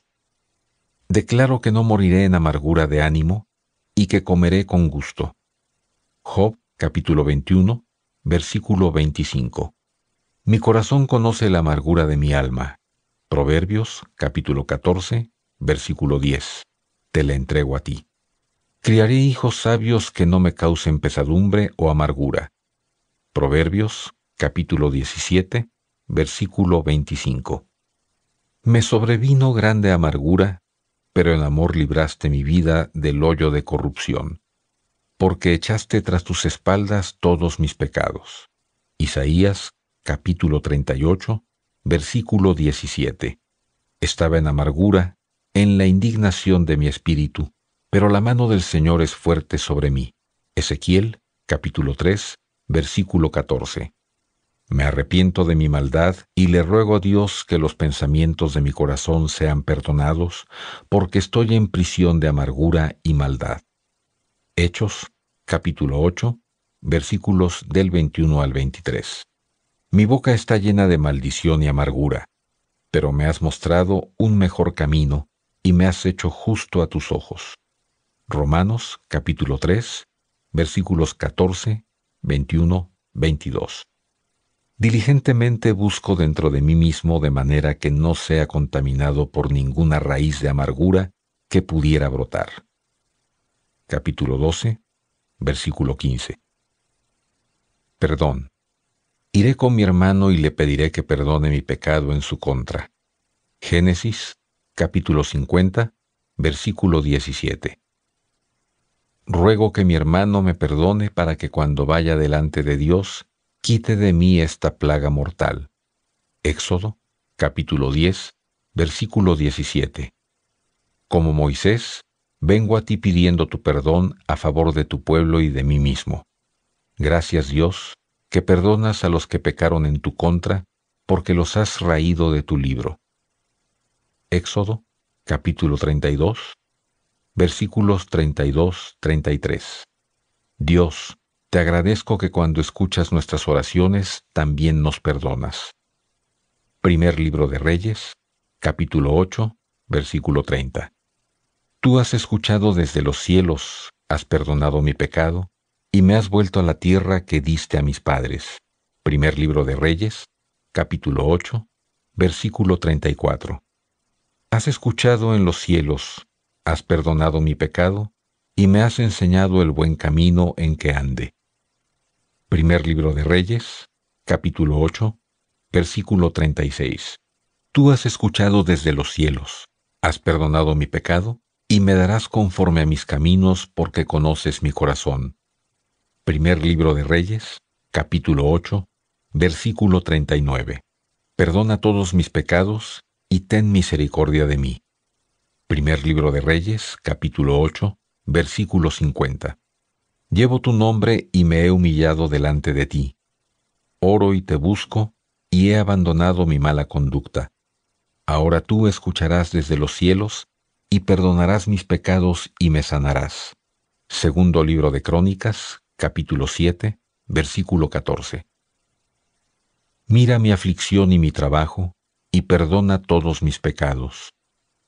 Declaro que no moriré en amargura de ánimo, y que comeré con gusto. Job capítulo 21, versículo 25. Mi corazón conoce la amargura de mi alma. Proverbios capítulo 14, versículo 10. Te la entrego a ti. Criaré hijos sabios que no me causen pesadumbre o amargura. Proverbios capítulo 17, versículo 25. Me sobrevino grande amargura pero en amor libraste mi vida del hoyo de corrupción, porque echaste tras tus espaldas todos mis pecados. Isaías capítulo 38, versículo 17. Estaba en amargura, en la indignación de mi espíritu, pero la mano del Señor es fuerte sobre mí. Ezequiel capítulo 3, versículo 14. Me arrepiento de mi maldad y le ruego a Dios que los pensamientos de mi corazón sean perdonados, porque estoy en prisión de amargura y maldad. Hechos, capítulo 8, versículos del 21 al 23. Mi boca está llena de maldición y amargura, pero me has mostrado un mejor camino y me has hecho justo a tus ojos. Romanos capítulo 3, versículos 14, 21, 22. Diligentemente busco dentro de mí mismo de manera que no sea contaminado por ninguna raíz de amargura que pudiera brotar. Capítulo 12, versículo 15. Perdón. Iré con mi hermano y le pediré que perdone mi pecado en su contra. Génesis, capítulo 50, versículo 17. Ruego que mi hermano me perdone para que cuando vaya delante de Dios, quite de mí esta plaga mortal. Éxodo capítulo 10, versículo 17. Como Moisés, vengo a ti pidiendo tu perdón a favor de tu pueblo y de mí mismo. Gracias Dios, que perdonas a los que pecaron en tu contra, porque los has raído de tu libro. Éxodo capítulo 32, versículos 32-33. Dios, te agradezco que cuando escuchas nuestras oraciones también nos perdonas. Primer libro de Reyes, capítulo 8, versículo 30. Tú has escuchado desde los cielos, has perdonado mi pecado, y me has vuelto a la tierra que diste a mis padres. Primer libro de Reyes, capítulo 8, versículo 34. Has escuchado en los cielos, has perdonado mi pecado, y me has enseñado el buen camino en que ande. Primer libro de Reyes, capítulo 8, versículo 36. Tú has escuchado desde los cielos, has perdonado mi pecado, y me darás conforme a mis caminos porque conoces mi corazón. Primer libro de Reyes, capítulo 8, versículo 39. Perdona todos mis pecados y ten misericordia de mí. Primer libro de Reyes, capítulo 8, versículo 50. Llevo tu nombre y me he humillado delante de ti. Oro y te busco, y he abandonado mi mala conducta. Ahora tú escucharás desde los cielos, y perdonarás mis pecados y me sanarás. Segundo libro de Crónicas, capítulo 7, versículo 14. Mira mi aflicción y mi trabajo, y perdona todos mis pecados.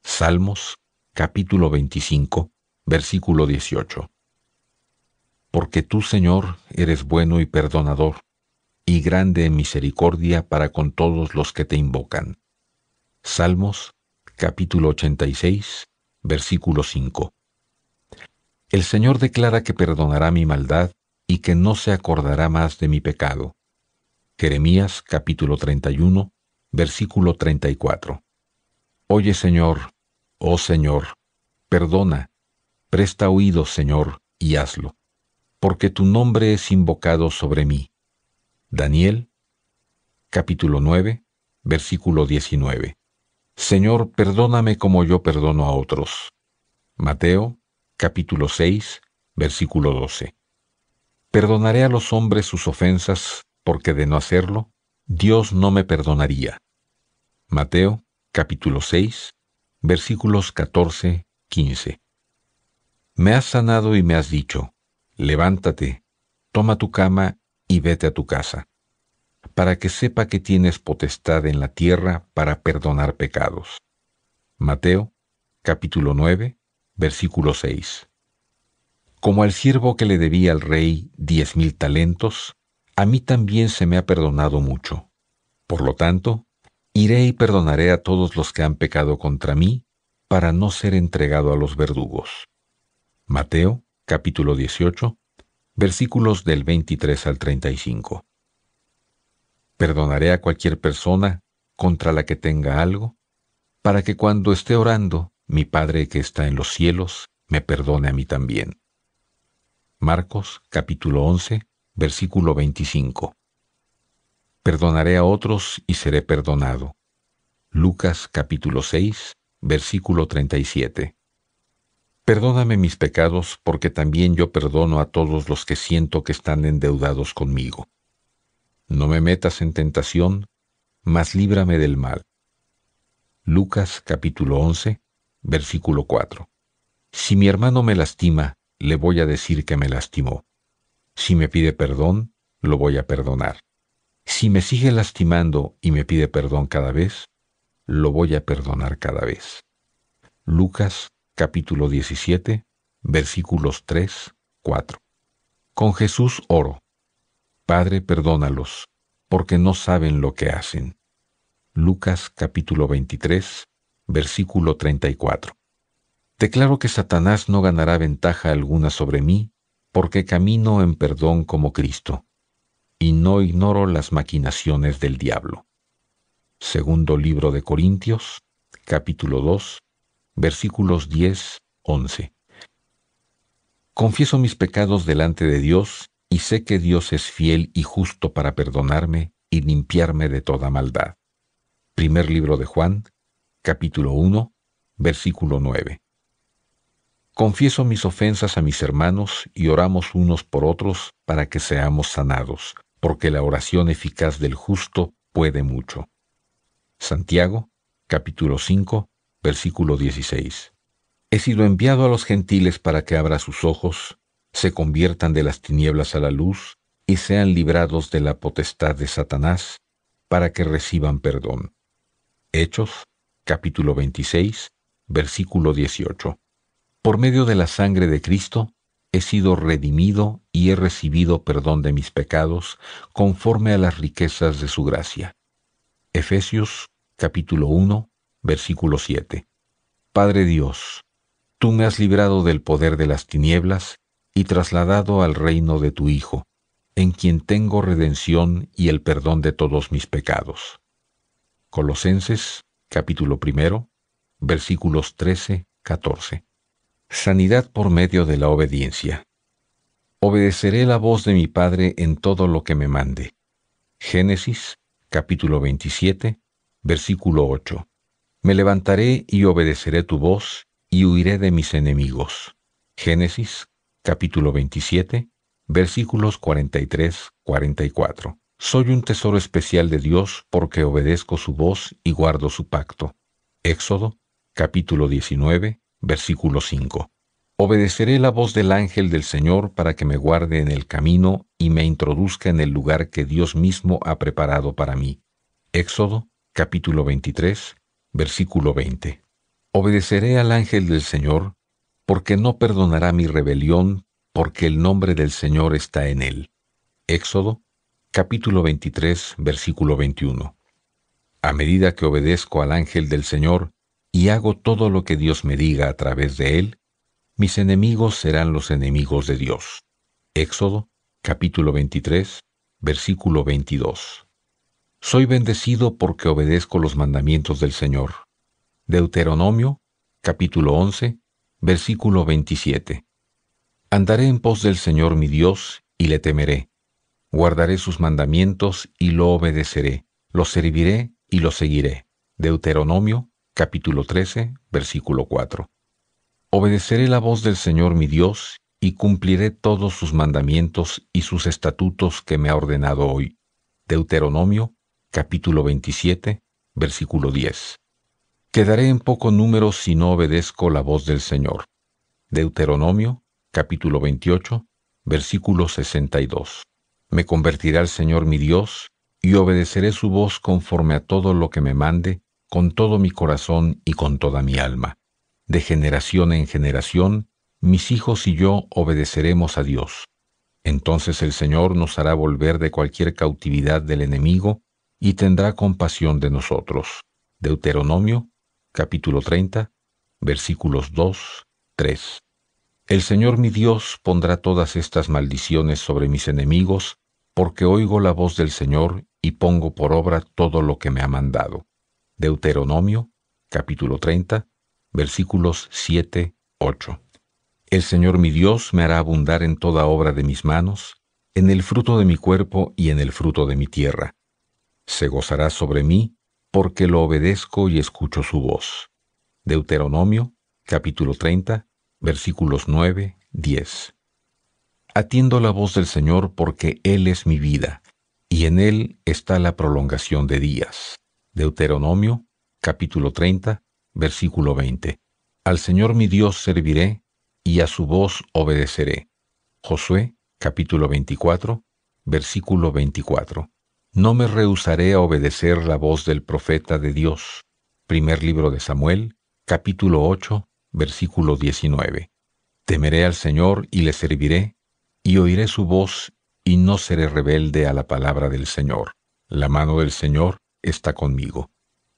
Salmos, capítulo 25, versículo 18 porque tú, Señor, eres bueno y perdonador, y grande en misericordia para con todos los que te invocan. Salmos capítulo 86, versículo 5. El Señor declara que perdonará mi maldad y que no se acordará más de mi pecado. Jeremías capítulo 31, versículo 34. Oye Señor, oh Señor, perdona, presta oído Señor, y hazlo porque tu nombre es invocado sobre mí. Daniel capítulo 9, versículo 19. Señor, perdóname como yo perdono a otros. Mateo capítulo 6, versículo 12. Perdonaré a los hombres sus ofensas, porque de no hacerlo, Dios no me perdonaría. Mateo capítulo 6, versículos 14, 15. Me has sanado y me has dicho, levántate, toma tu cama y vete a tu casa, para que sepa que tienes potestad en la tierra para perdonar pecados. Mateo capítulo 9, versículo 6. Como al siervo que le debía al rey diez mil talentos, a mí también se me ha perdonado mucho. Por lo tanto, iré y perdonaré a todos los que han pecado contra mí, para no ser entregado a los verdugos. Mateo capítulo 18, versículos del 23 al 35. Perdonaré a cualquier persona contra la que tenga algo, para que cuando esté orando, mi Padre que está en los cielos me perdone a mí también. Marcos capítulo 11, versículo 25. Perdonaré a otros y seré perdonado. Lucas capítulo 6, versículo 37. Perdóname mis pecados, porque también yo perdono a todos los que siento que están endeudados conmigo. No me metas en tentación, mas líbrame del mal. Lucas capítulo 11, versículo 4. Si mi hermano me lastima, le voy a decir que me lastimó. Si me pide perdón, lo voy a perdonar. Si me sigue lastimando y me pide perdón cada vez, lo voy a perdonar cada vez. Lucas capítulo 17, versículos 3, 4. Con Jesús oro. Padre, perdónalos, porque no saben lo que hacen. Lucas capítulo 23, versículo 34. Declaro que Satanás no ganará ventaja alguna sobre mí, porque camino en perdón como Cristo, y no ignoro las maquinaciones del diablo. Segundo libro de Corintios, capítulo 2, versículos 10, 11. Confieso mis pecados delante de Dios y sé que Dios es fiel y justo para perdonarme y limpiarme de toda maldad. Primer libro de Juan, capítulo 1, versículo 9. Confieso mis ofensas a mis hermanos y oramos unos por otros para que seamos sanados, porque la oración eficaz del justo puede mucho. Santiago, capítulo 5, versículo 16. He sido enviado a los gentiles para que abra sus ojos, se conviertan de las tinieblas a la luz y sean librados de la potestad de Satanás, para que reciban perdón. Hechos, capítulo 26, versículo 18. Por medio de la sangre de Cristo, he sido redimido y he recibido perdón de mis pecados conforme a las riquezas de su gracia. Efesios capítulo 1 versículo 7. Padre Dios, tú me has librado del poder de las tinieblas y trasladado al reino de tu Hijo, en quien tengo redención y el perdón de todos mis pecados. Colosenses capítulo primero, versículos 13, 14. Sanidad por medio de la obediencia. Obedeceré la voz de mi Padre en todo lo que me mande. Génesis capítulo 27, versículo 8. Me levantaré y obedeceré tu voz y huiré de mis enemigos. Génesis capítulo 27 versículos 43-44. Soy un tesoro especial de Dios porque obedezco su voz y guardo su pacto. Éxodo capítulo 19 versículo 5. Obedeceré la voz del ángel del Señor para que me guarde en el camino y me introduzca en el lugar que Dios mismo ha preparado para mí. Éxodo capítulo 23 Versículo 20. Obedeceré al ángel del Señor, porque no perdonará mi rebelión, porque el nombre del Señor está en él. Éxodo, capítulo 23, versículo 21. A medida que obedezco al ángel del Señor y hago todo lo que Dios me diga a través de él, mis enemigos serán los enemigos de Dios. Éxodo, capítulo 23, versículo 22. Soy bendecido porque obedezco los mandamientos del Señor. Deuteronomio, capítulo 11, versículo 27. Andaré en pos del Señor mi Dios y le temeré. Guardaré sus mandamientos y lo obedeceré. Lo serviré y lo seguiré. Deuteronomio, capítulo 13, versículo 4. Obedeceré la voz del Señor mi Dios y cumpliré todos sus mandamientos y sus estatutos que me ha ordenado hoy. Deuteronomio, capítulo 27, versículo 10. Quedaré en poco número si no obedezco la voz del Señor. Deuteronomio, capítulo 28, versículo 62. Me convertirá el Señor mi Dios, y obedeceré su voz conforme a todo lo que me mande, con todo mi corazón y con toda mi alma. De generación en generación, mis hijos y yo obedeceremos a Dios. Entonces el Señor nos hará volver de cualquier cautividad del enemigo y tendrá compasión de nosotros. Deuteronomio capítulo 30 versículos 2, 3. El Señor mi Dios pondrá todas estas maldiciones sobre mis enemigos, porque oigo la voz del Señor y pongo por obra todo lo que me ha mandado. Deuteronomio capítulo 30 versículos 7, 8. El Señor mi Dios me hará abundar en toda obra de mis manos, en el fruto de mi cuerpo y en el fruto de mi tierra se gozará sobre mí, porque lo obedezco y escucho su voz. Deuteronomio, capítulo 30, versículos 9, 10. Atiendo la voz del Señor porque Él es mi vida, y en Él está la prolongación de días. Deuteronomio, capítulo 30, versículo 20. Al Señor mi Dios serviré, y a su voz obedeceré. Josué, capítulo 24, versículo 24. No me rehusaré a obedecer la voz del profeta de Dios. Primer libro de Samuel, capítulo 8, versículo 19. Temeré al Señor y le serviré, y oiré su voz y no seré rebelde a la palabra del Señor. La mano del Señor está conmigo.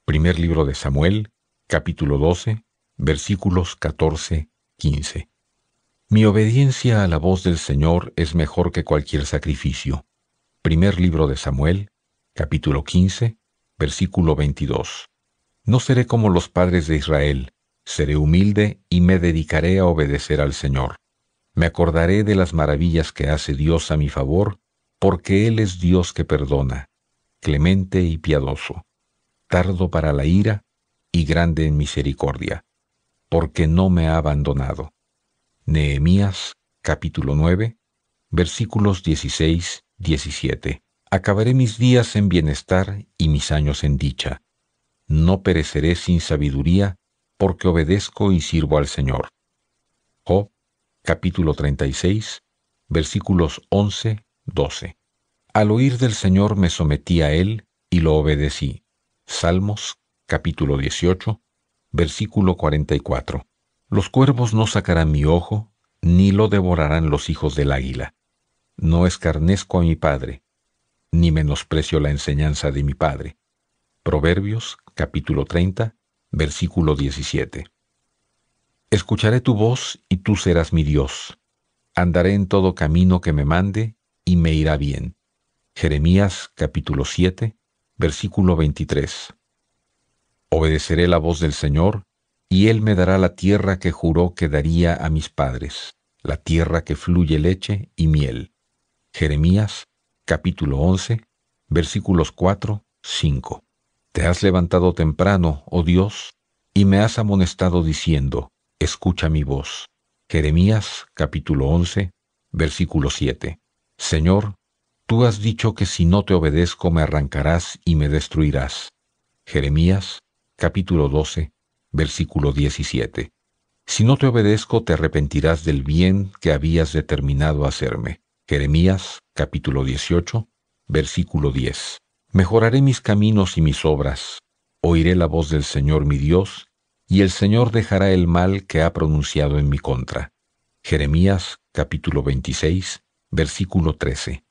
Primer libro de Samuel, capítulo 12, versículos 14, 15. Mi obediencia a la voz del Señor es mejor que cualquier sacrificio. Primer libro de Samuel, capítulo 15, versículo 22. No seré como los padres de Israel, seré humilde y me dedicaré a obedecer al Señor. Me acordaré de las maravillas que hace Dios a mi favor, porque Él es Dios que perdona, clemente y piadoso, tardo para la ira y grande en misericordia, porque no me ha abandonado. Nehemías capítulo 9, versículos 16 17. Acabaré mis días en bienestar y mis años en dicha. No pereceré sin sabiduría, porque obedezco y sirvo al Señor. Job, capítulo 36, versículos 11, 12. Al oír del Señor me sometí a Él y lo obedecí. Salmos, capítulo 18, versículo 44. Los cuervos no sacarán mi ojo, ni lo devorarán los hijos del águila. No escarnezco a mi padre, ni menosprecio la enseñanza de mi padre. Proverbios capítulo 30, versículo 17. Escucharé tu voz y tú serás mi Dios. Andaré en todo camino que me mande y me irá bien. Jeremías capítulo 7, versículo 23. Obedeceré la voz del Señor, y Él me dará la tierra que juró que daría a mis padres, la tierra que fluye leche y miel. Jeremías capítulo 11 versículos 4, 5. Te has levantado temprano, oh Dios, y me has amonestado diciendo, escucha mi voz. Jeremías capítulo 11 versículo 7. Señor, tú has dicho que si no te obedezco me arrancarás y me destruirás. Jeremías capítulo 12 versículo 17. Si no te obedezco te arrepentirás del bien que habías determinado hacerme. Jeremías capítulo 18, versículo 10. Mejoraré mis caminos y mis obras, oiré la voz del Señor mi Dios, y el Señor dejará el mal que ha pronunciado en mi contra. Jeremías capítulo 26, versículo 13.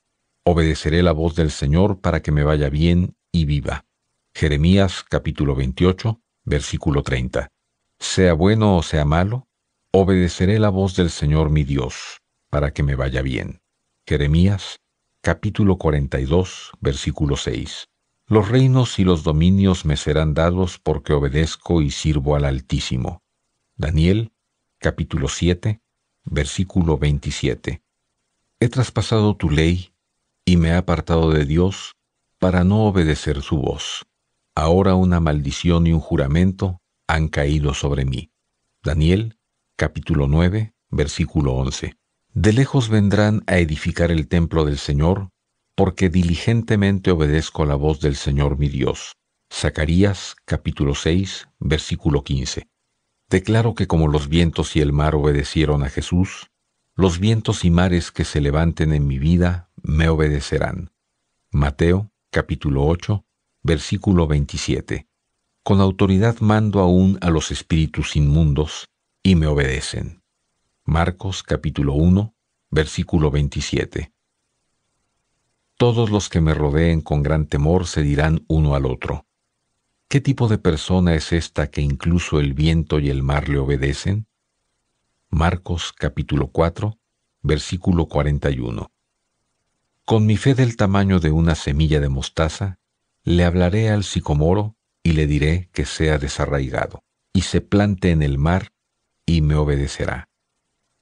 Obedeceré la voz del Señor para que me vaya bien y viva. Jeremías capítulo 28, versículo 30. Sea bueno o sea malo, obedeceré la voz del Señor mi Dios, para que me vaya bien. Jeremías capítulo 42 versículo 6. Los reinos y los dominios me serán dados porque obedezco y sirvo al Altísimo. Daniel capítulo 7 versículo 27. He traspasado tu ley y me he apartado de Dios para no obedecer su voz. Ahora una maldición y un juramento han caído sobre mí. Daniel capítulo 9 versículo 11. De lejos vendrán a edificar el templo del Señor, porque diligentemente obedezco la voz del Señor mi Dios. Zacarías capítulo 6, versículo 15. Declaro que como los vientos y el mar obedecieron a Jesús, los vientos y mares que se levanten en mi vida me obedecerán. Mateo capítulo 8, versículo 27. Con autoridad mando aún a los espíritus inmundos, y me obedecen. Marcos capítulo 1, versículo 27. Todos los que me rodeen con gran temor se dirán uno al otro, ¿qué tipo de persona es esta que incluso el viento y el mar le obedecen? Marcos capítulo 4, versículo 41. Con mi fe del tamaño de una semilla de mostaza, le hablaré al sicomoro y le diré que sea desarraigado, y se plante en el mar, y me obedecerá.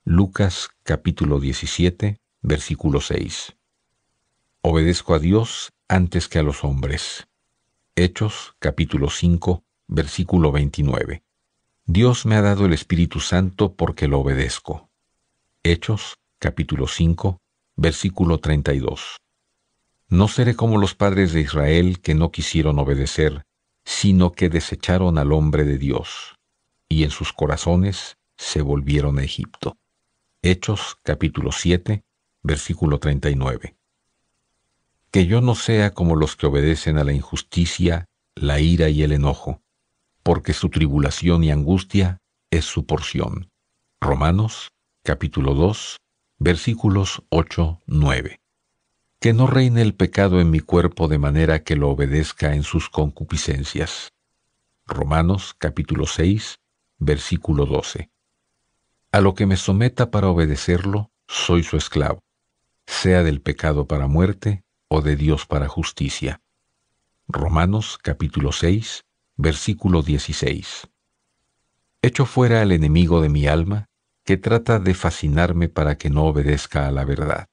Lucas capítulo 17, versículo 6. Obedezco a Dios antes que a los hombres. Hechos capítulo 5, versículo 29. Dios me ha dado el Espíritu Santo porque lo obedezco. Hechos capítulo 5, versículo 32. No seré como los padres de Israel que no quisieron obedecer, sino que desecharon al hombre de Dios, y en sus corazones se volvieron a Egipto. Hechos capítulo 7, versículo 39. Que yo no sea como los que obedecen a la injusticia, la ira y el enojo, porque su tribulación y angustia es su porción. Romanos capítulo 2, versículos 8, 9. Que no reine el pecado en mi cuerpo de manera que lo obedezca en sus concupiscencias. Romanos capítulo 6, versículo 12. A lo que me someta para obedecerlo, soy su esclavo, sea del pecado para muerte o de Dios para justicia. Romanos capítulo 6, versículo 16. Hecho fuera al enemigo de mi alma, que trata de fascinarme para que no obedezca a la verdad.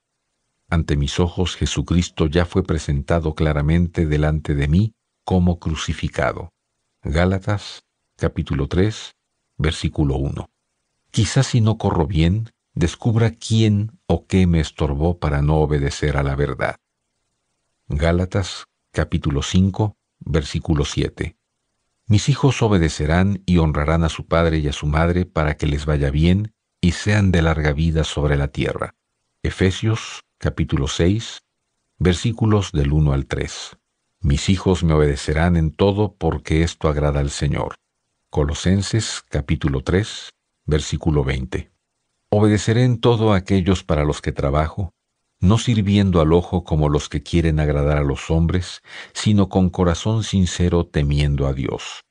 Ante mis ojos Jesucristo ya fue presentado claramente delante de mí como crucificado. Gálatas capítulo 3, versículo 1. Quizás si no corro bien, descubra quién o qué me estorbó para no obedecer a la verdad. Gálatas capítulo 5, versículo 7. Mis hijos obedecerán y honrarán a su padre y a su madre para que les vaya bien y sean de larga vida sobre la tierra. Efesios capítulo 6, versículos del 1 al 3. Mis hijos me obedecerán en todo porque esto agrada al Señor. Colosenses capítulo 3, versículo 20. Obedeceré en todo a aquellos para los que trabajo, no sirviendo al ojo como los que quieren agradar a los hombres, sino con corazón sincero temiendo a Dios.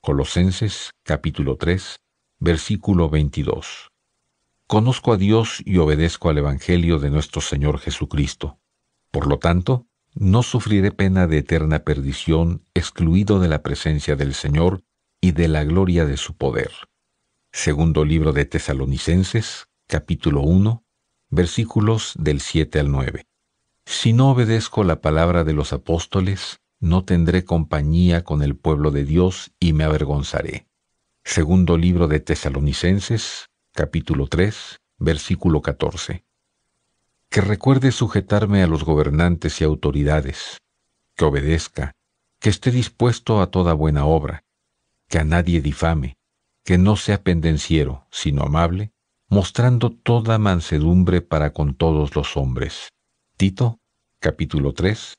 Colosenses capítulo 3, versículo 22. Conozco a Dios y obedezco al Evangelio de nuestro Señor Jesucristo. Por lo tanto, no sufriré pena de eterna perdición, excluido de la presencia del Señor y de la gloria de su poder. Segundo libro de Tesalonicenses, capítulo 1, versículos del 7 al 9. Si no obedezco la palabra de los apóstoles, no tendré compañía con el pueblo de Dios y me avergonzaré. Segundo libro de Tesalonicenses, capítulo 3, versículo 14. Que recuerde sujetarme a los gobernantes y autoridades, que obedezca, que esté dispuesto a toda buena obra, que a nadie difame, que no sea pendenciero, sino amable, mostrando toda mansedumbre para con todos los hombres. Tito, capítulo 3,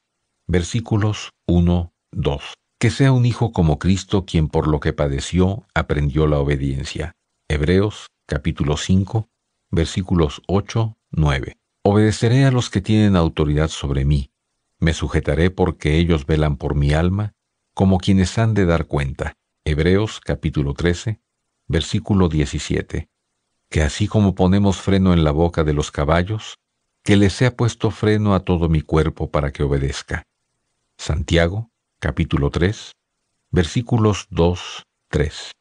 versículos 1, 2. Que sea un hijo como Cristo quien por lo que padeció aprendió la obediencia. Hebreos, capítulo 5, versículos 8, 9. Obedeceré a los que tienen autoridad sobre mí. Me sujetaré porque ellos velan por mi alma, como quienes han de dar cuenta. Hebreos capítulo 13, versículo 17, que así como ponemos freno en la boca de los caballos, que les sea puesto freno a todo mi cuerpo para que obedezca. Santiago, capítulo 3, versículos 2, 3.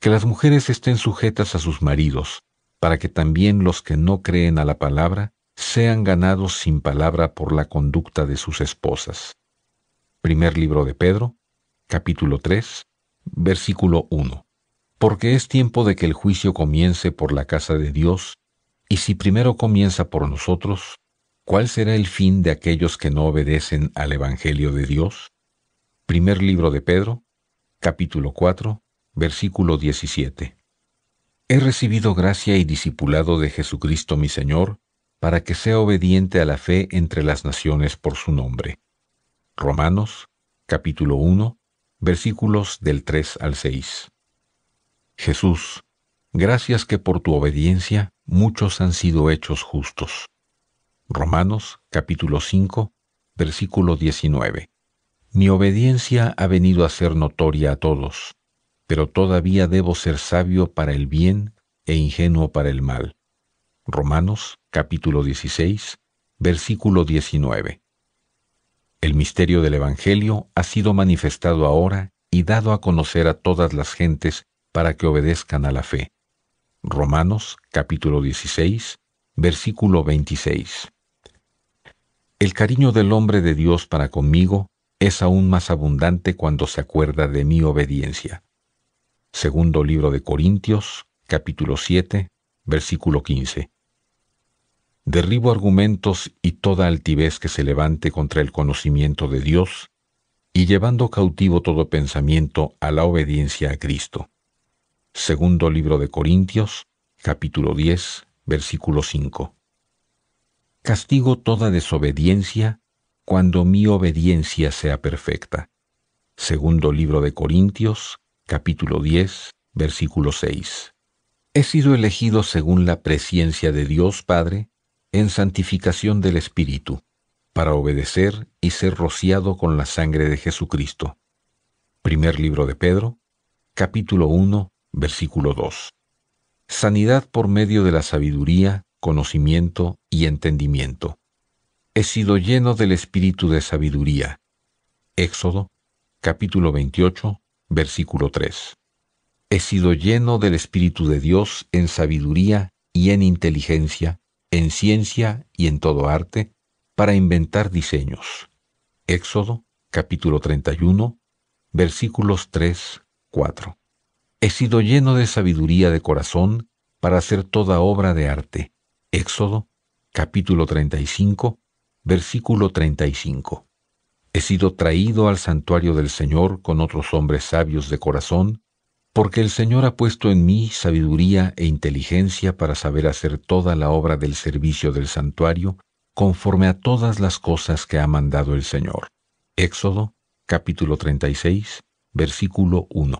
Que las mujeres estén sujetas a sus maridos, para que también los que no creen a la palabra sean ganados sin palabra por la conducta de sus esposas. Primer libro de Pedro, capítulo 3, versículo 1 porque es tiempo de que el juicio comience por la casa de Dios, y si primero comienza por nosotros, ¿cuál será el fin de aquellos que no obedecen al Evangelio de Dios? Primer libro de Pedro, capítulo 4, versículo 17. He recibido gracia y discipulado de Jesucristo mi Señor, para que sea obediente a la fe entre las naciones por su nombre. Romanos, capítulo 1, versículos del 3 al 6. Jesús, gracias que por tu obediencia muchos han sido hechos justos. Romanos capítulo 5, versículo 19. Mi obediencia ha venido a ser notoria a todos, pero todavía debo ser sabio para el bien e ingenuo para el mal. Romanos capítulo 16, versículo 19. El misterio del Evangelio ha sido manifestado ahora y dado a conocer a todas las gentes para que obedezcan a la fe. Romanos capítulo 16, versículo 26. El cariño del hombre de Dios para conmigo es aún más abundante cuando se acuerda de mi obediencia. Segundo libro de Corintios, capítulo 7, versículo 15. Derribo argumentos y toda altivez que se levante contra el conocimiento de Dios, y llevando cautivo todo pensamiento a la obediencia a Cristo. Segundo libro de Corintios, capítulo 10, versículo 5. Castigo toda desobediencia cuando mi obediencia sea perfecta. Segundo libro de Corintios, capítulo 10, versículo 6. He sido elegido según la presciencia de Dios Padre en santificación del Espíritu, para obedecer y ser rociado con la sangre de Jesucristo. Primer libro de Pedro, capítulo 1, versículo 2. Sanidad por medio de la sabiduría, conocimiento y entendimiento. He sido lleno del espíritu de sabiduría. Éxodo, capítulo 28, versículo 3. He sido lleno del espíritu de Dios en sabiduría y en inteligencia, en ciencia y en todo arte, para inventar diseños. Éxodo, capítulo 31, versículos 3, 4. He sido lleno de sabiduría de corazón para hacer toda obra de arte. Éxodo, capítulo 35, versículo 35. He sido traído al santuario del Señor con otros hombres sabios de corazón, porque el Señor ha puesto en mí sabiduría e inteligencia para saber hacer toda la obra del servicio del santuario, conforme a todas las cosas que ha mandado el Señor. Éxodo, capítulo 36, versículo 1.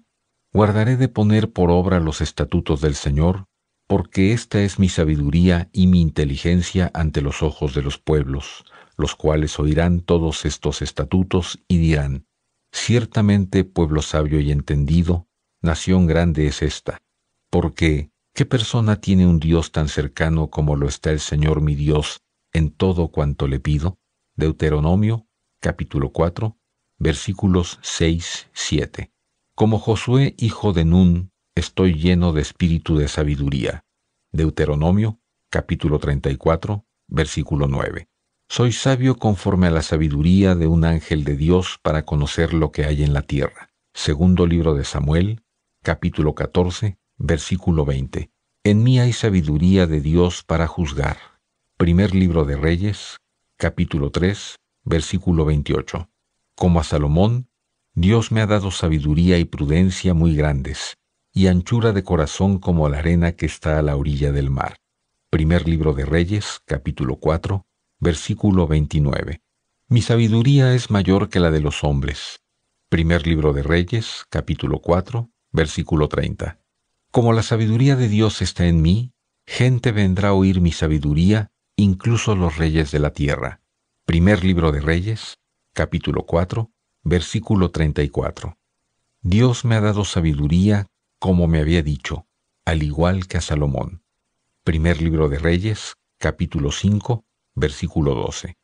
Guardaré de poner por obra los estatutos del Señor, porque esta es mi sabiduría y mi inteligencia ante los ojos de los pueblos, los cuales oirán todos estos estatutos y dirán, Ciertamente pueblo sabio y entendido, nación grande es esta, porque ¿qué persona tiene un Dios tan cercano como lo está el Señor mi Dios en todo cuanto le pido? Deuteronomio capítulo 4 versículos 6, 7. Como Josué, hijo de Nun, estoy lleno de espíritu de sabiduría. Deuteronomio, capítulo 34, versículo 9. Soy sabio conforme a la sabiduría de un ángel de Dios para conocer lo que hay en la tierra. Segundo libro de Samuel, capítulo 14, versículo 20. En mí hay sabiduría de Dios para juzgar. Primer libro de Reyes, capítulo 3, versículo 28. Como a Salomón, Dios me ha dado sabiduría y prudencia muy grandes, y anchura de corazón como la arena que está a la orilla del mar. Primer libro de Reyes, capítulo 4, versículo 29. Mi sabiduría es mayor que la de los hombres. Primer libro de Reyes, capítulo 4, versículo 30. Como la sabiduría de Dios está en mí, gente vendrá a oír mi sabiduría, incluso los reyes de la tierra. Primer libro de Reyes, capítulo 4, versículo 34. Dios me ha dado sabiduría como me había dicho, al igual que a Salomón. Primer libro de Reyes, capítulo 5, versículo 12.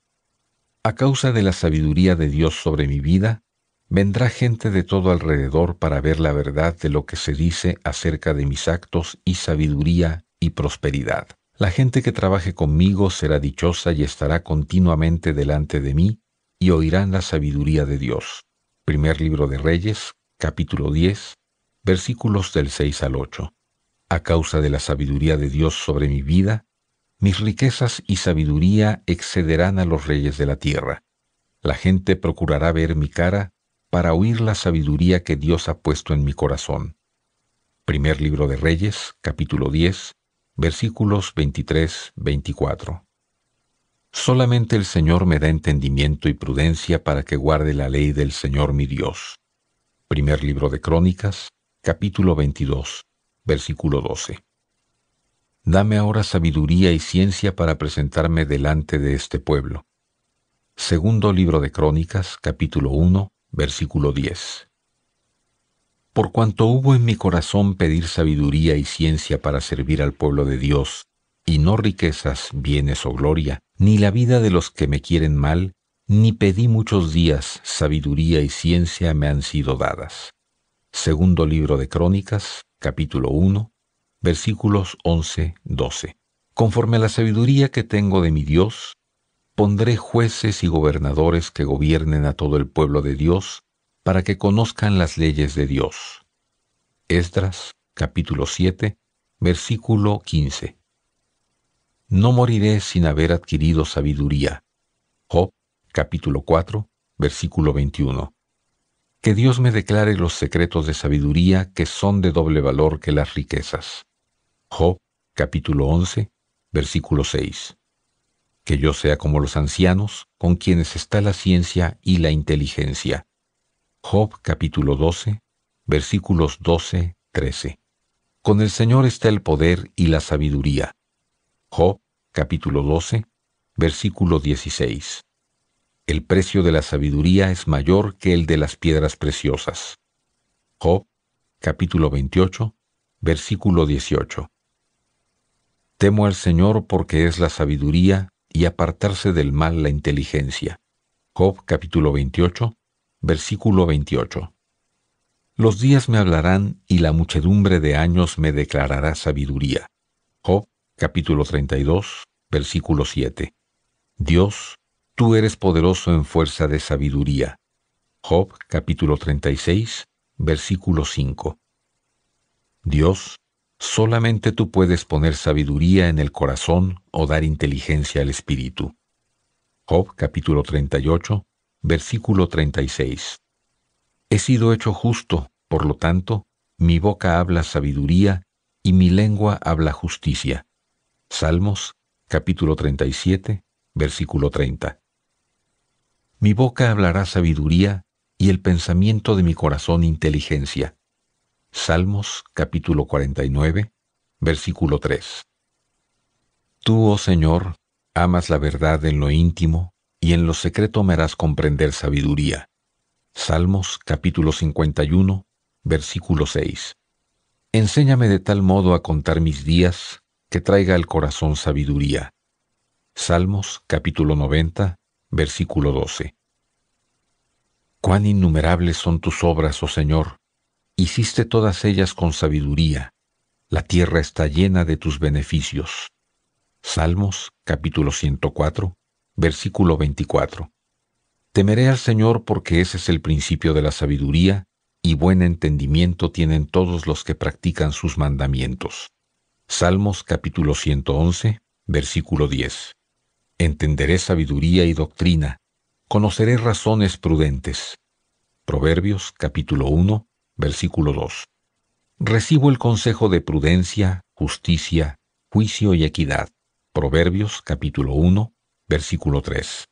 A causa de la sabiduría de Dios sobre mi vida, vendrá gente de todo alrededor para ver la verdad de lo que se dice acerca de mis actos y sabiduría y prosperidad. La gente que trabaje conmigo será dichosa y estará continuamente delante de mí, y oirán la sabiduría de Dios. Primer libro de Reyes, capítulo 10, versículos del 6 al 8. A causa de la sabiduría de Dios sobre mi vida, mis riquezas y sabiduría excederán a los reyes de la tierra. La gente procurará ver mi cara para oír la sabiduría que Dios ha puesto en mi corazón. Primer libro de Reyes, capítulo 10, versículos 23-24. Solamente el Señor me da entendimiento y prudencia para que guarde la ley del Señor mi Dios. Primer libro de Crónicas, capítulo 22, versículo 12. Dame ahora sabiduría y ciencia para presentarme delante de este pueblo. Segundo libro de Crónicas, capítulo 1, versículo 10. Por cuanto hubo en mi corazón pedir sabiduría y ciencia para servir al pueblo de Dios, y no riquezas, bienes o gloria, ni la vida de los que me quieren mal, ni pedí muchos días, sabiduría y ciencia me han sido dadas. Segundo libro de Crónicas, capítulo 1, versículos 11-12. Conforme a la sabiduría que tengo de mi Dios, pondré jueces y gobernadores que gobiernen a todo el pueblo de Dios, para que conozcan las leyes de Dios. Esdras, capítulo 7, versículo 15 no moriré sin haber adquirido sabiduría. Job capítulo 4, versículo 21. Que Dios me declare los secretos de sabiduría que son de doble valor que las riquezas. Job capítulo 11, versículo 6. Que yo sea como los ancianos, con quienes está la ciencia y la inteligencia. Job capítulo 12, versículos 12, 13. Con el Señor está el poder y la sabiduría Job capítulo 12, versículo 16. El precio de la sabiduría es mayor que el de las piedras preciosas. Job capítulo 28, versículo 18. Temo al Señor porque es la sabiduría y apartarse del mal la inteligencia. Job capítulo 28, versículo 28. Los días me hablarán y la muchedumbre de años me declarará sabiduría. Job capítulo 32, versículo 7. Dios, tú eres poderoso en fuerza de sabiduría. Job, capítulo 36, versículo 5. Dios, solamente tú puedes poner sabiduría en el corazón o dar inteligencia al espíritu. Job, capítulo 38, versículo 36. He sido hecho justo, por lo tanto, mi boca habla sabiduría y mi lengua habla justicia. Salmos capítulo 37, versículo 30. Mi boca hablará sabiduría y el pensamiento de mi corazón inteligencia. Salmos capítulo 49, versículo 3. Tú, oh Señor, amas la verdad en lo íntimo, y en lo secreto me harás comprender sabiduría. Salmos capítulo 51, versículo 6. Enséñame de tal modo a contar mis días, que traiga al corazón sabiduría. Salmos capítulo 90, versículo 12. Cuán innumerables son tus obras, oh Señor, hiciste todas ellas con sabiduría, la tierra está llena de tus beneficios. Salmos capítulo 104, versículo 24. Temeré al Señor porque ese es el principio de la sabiduría, y buen entendimiento tienen todos los que practican sus mandamientos. Salmos capítulo 111, versículo 10. Entenderé sabiduría y doctrina, conoceré razones prudentes. Proverbios capítulo 1, versículo 2. Recibo el consejo de prudencia, justicia, juicio y equidad. Proverbios capítulo 1, versículo 3.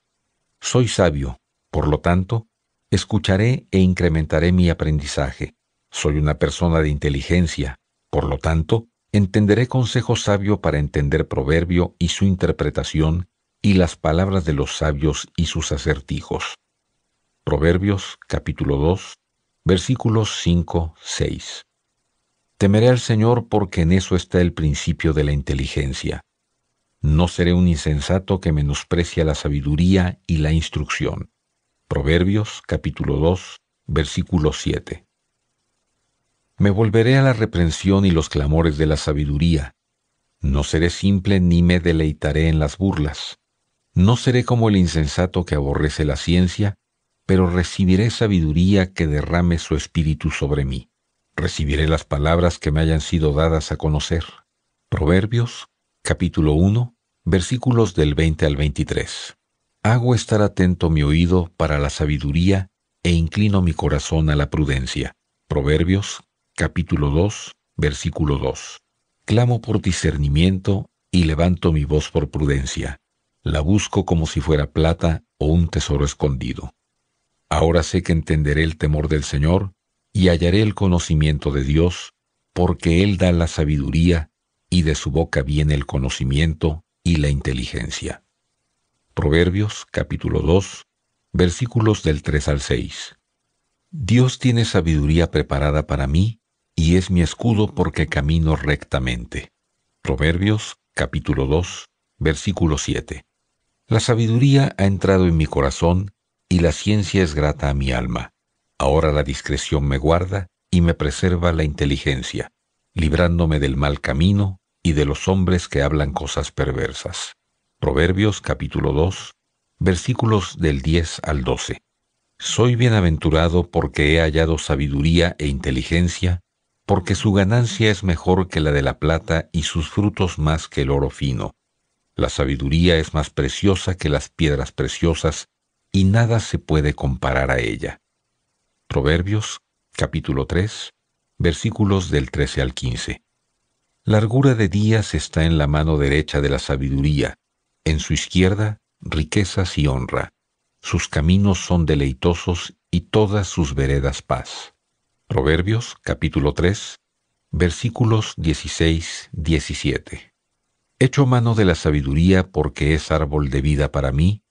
Soy sabio, por lo tanto, escucharé e incrementaré mi aprendizaje. Soy una persona de inteligencia, por lo tanto, Entenderé consejo sabio para entender proverbio y su interpretación, y las palabras de los sabios y sus acertijos. Proverbios capítulo 2, versículos 5, 6. Temeré al Señor porque en eso está el principio de la inteligencia. No seré un insensato que menosprecia la sabiduría y la instrucción. Proverbios capítulo 2, versículo 7. Me volveré a la reprensión y los clamores de la sabiduría. No seré simple ni me deleitaré en las burlas. No seré como el insensato que aborrece la ciencia, pero recibiré sabiduría que derrame su espíritu sobre mí. Recibiré las palabras que me hayan sido dadas a conocer. Proverbios, capítulo 1, versículos del 20 al 23. Hago estar atento mi oído para la sabiduría e inclino mi corazón a la prudencia. Proverbios, capítulo 2, versículo 2. Clamo por discernimiento y levanto mi voz por prudencia. La busco como si fuera plata o un tesoro escondido. Ahora sé que entenderé el temor del Señor y hallaré el conocimiento de Dios, porque Él da la sabiduría y de su boca viene el conocimiento y la inteligencia. Proverbios capítulo 2, versículos del 3 al 6. Dios tiene sabiduría preparada para mí y es mi escudo porque camino rectamente. Proverbios capítulo 2, versículo 7. La sabiduría ha entrado en mi corazón y la ciencia es grata a mi alma. Ahora la discreción me guarda y me preserva la inteligencia, librándome del mal camino y de los hombres que hablan cosas perversas. Proverbios capítulo 2, versículos del 10 al 12. Soy bienaventurado porque he hallado sabiduría e inteligencia porque su ganancia es mejor que la de la plata y sus frutos más que el oro fino. La sabiduría es más preciosa que las piedras preciosas, y nada se puede comparar a ella. Proverbios, capítulo 3, versículos del 13 al 15. Largura de días está en la mano derecha de la sabiduría, en su izquierda, riquezas y honra. Sus caminos son deleitosos y todas sus veredas paz. Proverbios capítulo 3 versículos 16-17. Hecho mano de la sabiduría porque es árbol de vida para mí,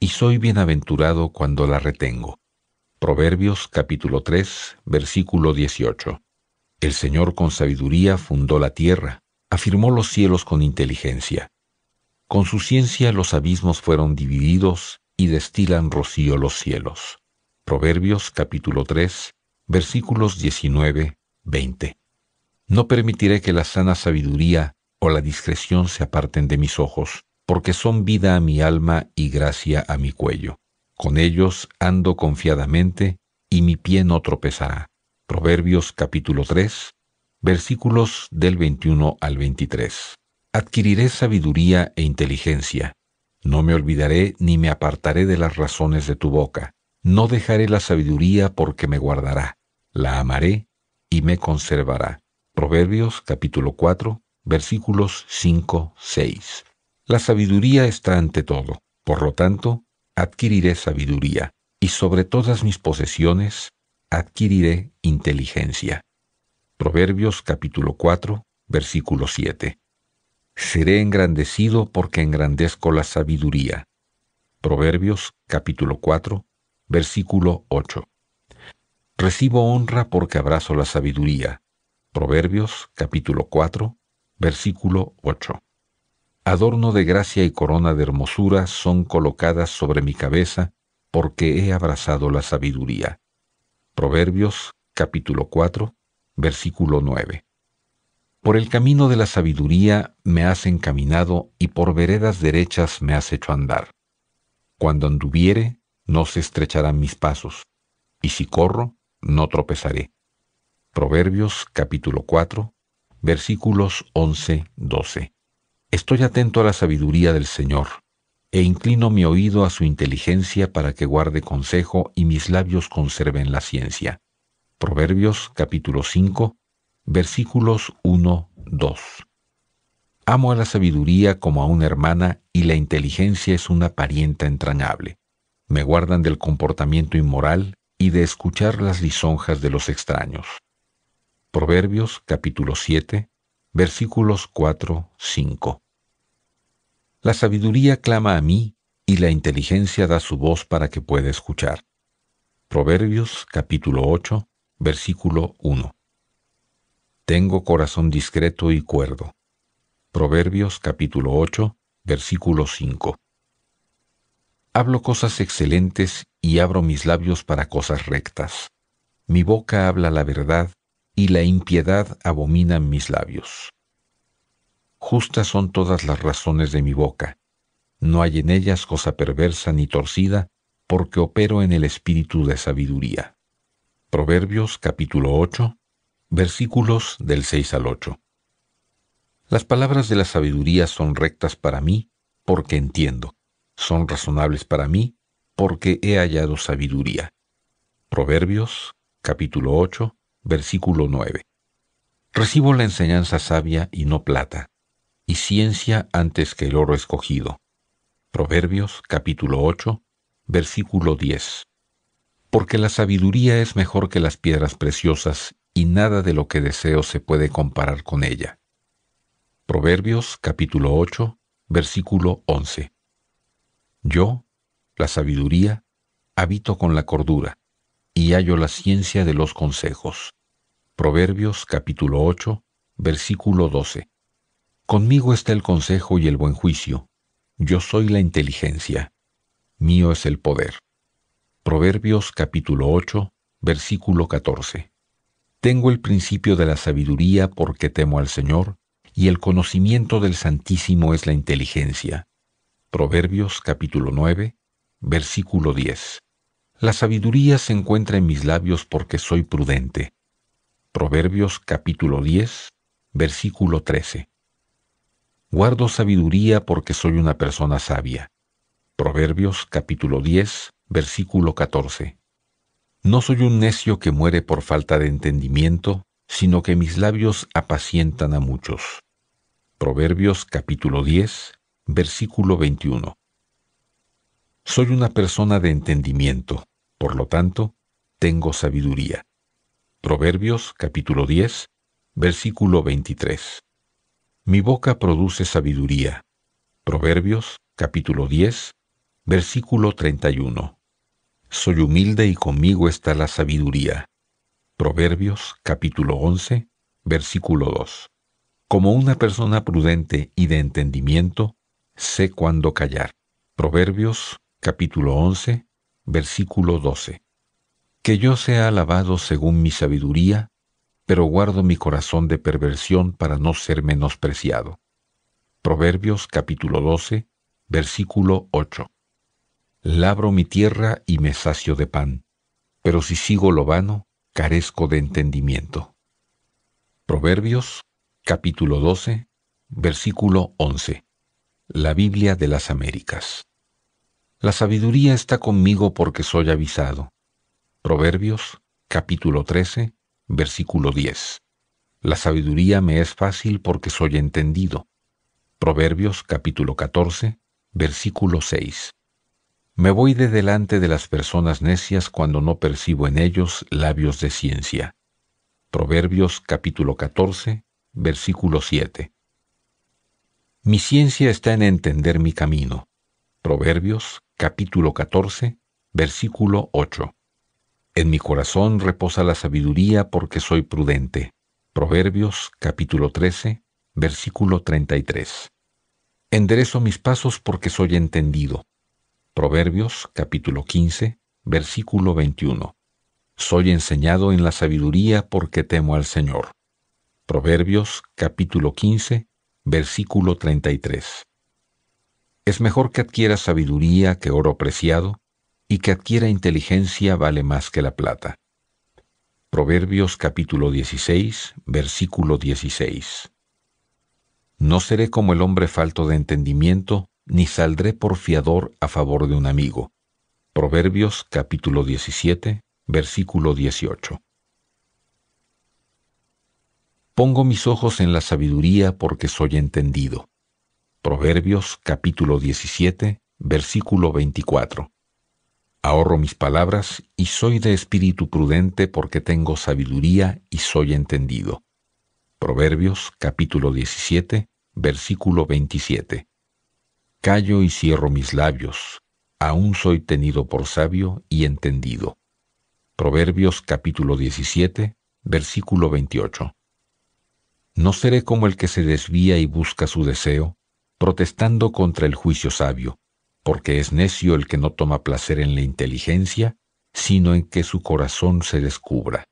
y soy bienaventurado cuando la retengo. Proverbios capítulo 3 versículo 18. El Señor con sabiduría fundó la tierra, afirmó los cielos con inteligencia. Con su ciencia los abismos fueron divididos y destilan rocío los cielos. Proverbios capítulo 3 versículos 19, 20. No permitiré que la sana sabiduría o la discreción se aparten de mis ojos, porque son vida a mi alma y gracia a mi cuello. Con ellos ando confiadamente y mi pie no tropezará. Proverbios capítulo 3, versículos del 21 al 23. Adquiriré sabiduría e inteligencia. No me olvidaré ni me apartaré de las razones de tu boca. No dejaré la sabiduría porque me guardará, la amaré y me conservará. Proverbios capítulo 4, versículos 5, 6. La sabiduría está ante todo, por lo tanto, adquiriré sabiduría, y sobre todas mis posesiones, adquiriré inteligencia. Proverbios capítulo 4, versículo 7. Seré engrandecido porque engrandezco la sabiduría. Proverbios capítulo 4, versículo 8. Recibo honra porque abrazo la sabiduría. Proverbios capítulo 4, versículo 8. Adorno de gracia y corona de hermosura son colocadas sobre mi cabeza porque he abrazado la sabiduría. Proverbios capítulo 4, versículo 9. Por el camino de la sabiduría me has encaminado y por veredas derechas me has hecho andar. Cuando anduviere, no se estrecharán mis pasos, y si corro, no tropezaré. Proverbios capítulo 4, versículos 11, 12. Estoy atento a la sabiduría del Señor, e inclino mi oído a su inteligencia para que guarde consejo y mis labios conserven la ciencia. Proverbios capítulo 5, versículos 1, 2. Amo a la sabiduría como a una hermana y la inteligencia es una parienta entrañable me guardan del comportamiento inmoral y de escuchar las lisonjas de los extraños. Proverbios capítulo 7, versículos 4, 5. La sabiduría clama a mí y la inteligencia da su voz para que pueda escuchar. Proverbios capítulo 8, versículo 1. Tengo corazón discreto y cuerdo. Proverbios capítulo 8, versículo 5. Hablo cosas excelentes y abro mis labios para cosas rectas. Mi boca habla la verdad y la impiedad abomina mis labios. Justas son todas las razones de mi boca. No hay en ellas cosa perversa ni torcida, porque opero en el espíritu de sabiduría. Proverbios capítulo 8, versículos del 6 al 8. Las palabras de la sabiduría son rectas para mí, porque entiendo son razonables para mí, porque he hallado sabiduría. Proverbios capítulo 8, versículo 9. Recibo la enseñanza sabia y no plata, y ciencia antes que el oro escogido. Proverbios capítulo 8, versículo 10. Porque la sabiduría es mejor que las piedras preciosas, y nada de lo que deseo se puede comparar con ella. Proverbios capítulo 8, versículo 11. Yo, la sabiduría, habito con la cordura, y hallo la ciencia de los consejos. Proverbios capítulo 8, versículo 12. Conmigo está el consejo y el buen juicio. Yo soy la inteligencia. Mío es el poder. Proverbios capítulo 8, versículo 14. Tengo el principio de la sabiduría porque temo al Señor, y el conocimiento del Santísimo es la inteligencia. Proverbios capítulo 9, versículo 10. La sabiduría se encuentra en mis labios porque soy prudente. Proverbios capítulo 10, versículo 13. Guardo sabiduría porque soy una persona sabia. Proverbios capítulo 10, versículo 14. No soy un necio que muere por falta de entendimiento, sino que mis labios apacientan a muchos. Proverbios capítulo 10, versículo 21. Soy una persona de entendimiento, por lo tanto, tengo sabiduría. Proverbios capítulo 10, versículo 23. Mi boca produce sabiduría. Proverbios capítulo 10, versículo 31. Soy humilde y conmigo está la sabiduría. Proverbios capítulo 11, versículo 2. Como una persona prudente y de entendimiento, sé cuándo callar. Proverbios capítulo 11, versículo 12. Que yo sea alabado según mi sabiduría, pero guardo mi corazón de perversión para no ser menospreciado. Proverbios capítulo 12, versículo 8. Labro mi tierra y me sacio de pan, pero si sigo lo vano, carezco de entendimiento. Proverbios capítulo 12, versículo 11 la Biblia de las Américas. La sabiduría está conmigo porque soy avisado. Proverbios, capítulo 13, versículo 10. La sabiduría me es fácil porque soy entendido. Proverbios, capítulo 14, versículo 6. Me voy de delante de las personas necias cuando no percibo en ellos labios de ciencia. Proverbios capítulo 14, versículo 7. Mi ciencia está en entender mi camino. Proverbios capítulo 14, versículo 8. En mi corazón reposa la sabiduría porque soy prudente. Proverbios capítulo 13, versículo 33. Enderezo mis pasos porque soy entendido. Proverbios capítulo 15, versículo 21. Soy enseñado en la sabiduría porque temo al Señor. Proverbios capítulo 15, versículo 33. Es mejor que adquiera sabiduría que oro preciado, y que adquiera inteligencia vale más que la plata. Proverbios capítulo 16, versículo 16. No seré como el hombre falto de entendimiento, ni saldré por fiador a favor de un amigo. Proverbios capítulo 17, versículo 18. Pongo mis ojos en la sabiduría porque soy entendido. Proverbios capítulo 17, versículo 24. Ahorro mis palabras y soy de espíritu prudente porque tengo sabiduría y soy entendido. Proverbios capítulo 17, versículo 27. Callo y cierro mis labios, aún soy tenido por sabio y entendido. Proverbios capítulo 17, versículo 28. No seré como el que se desvía y busca su deseo, protestando contra el juicio sabio, porque es necio el que no toma placer en la inteligencia, sino en que su corazón se descubra.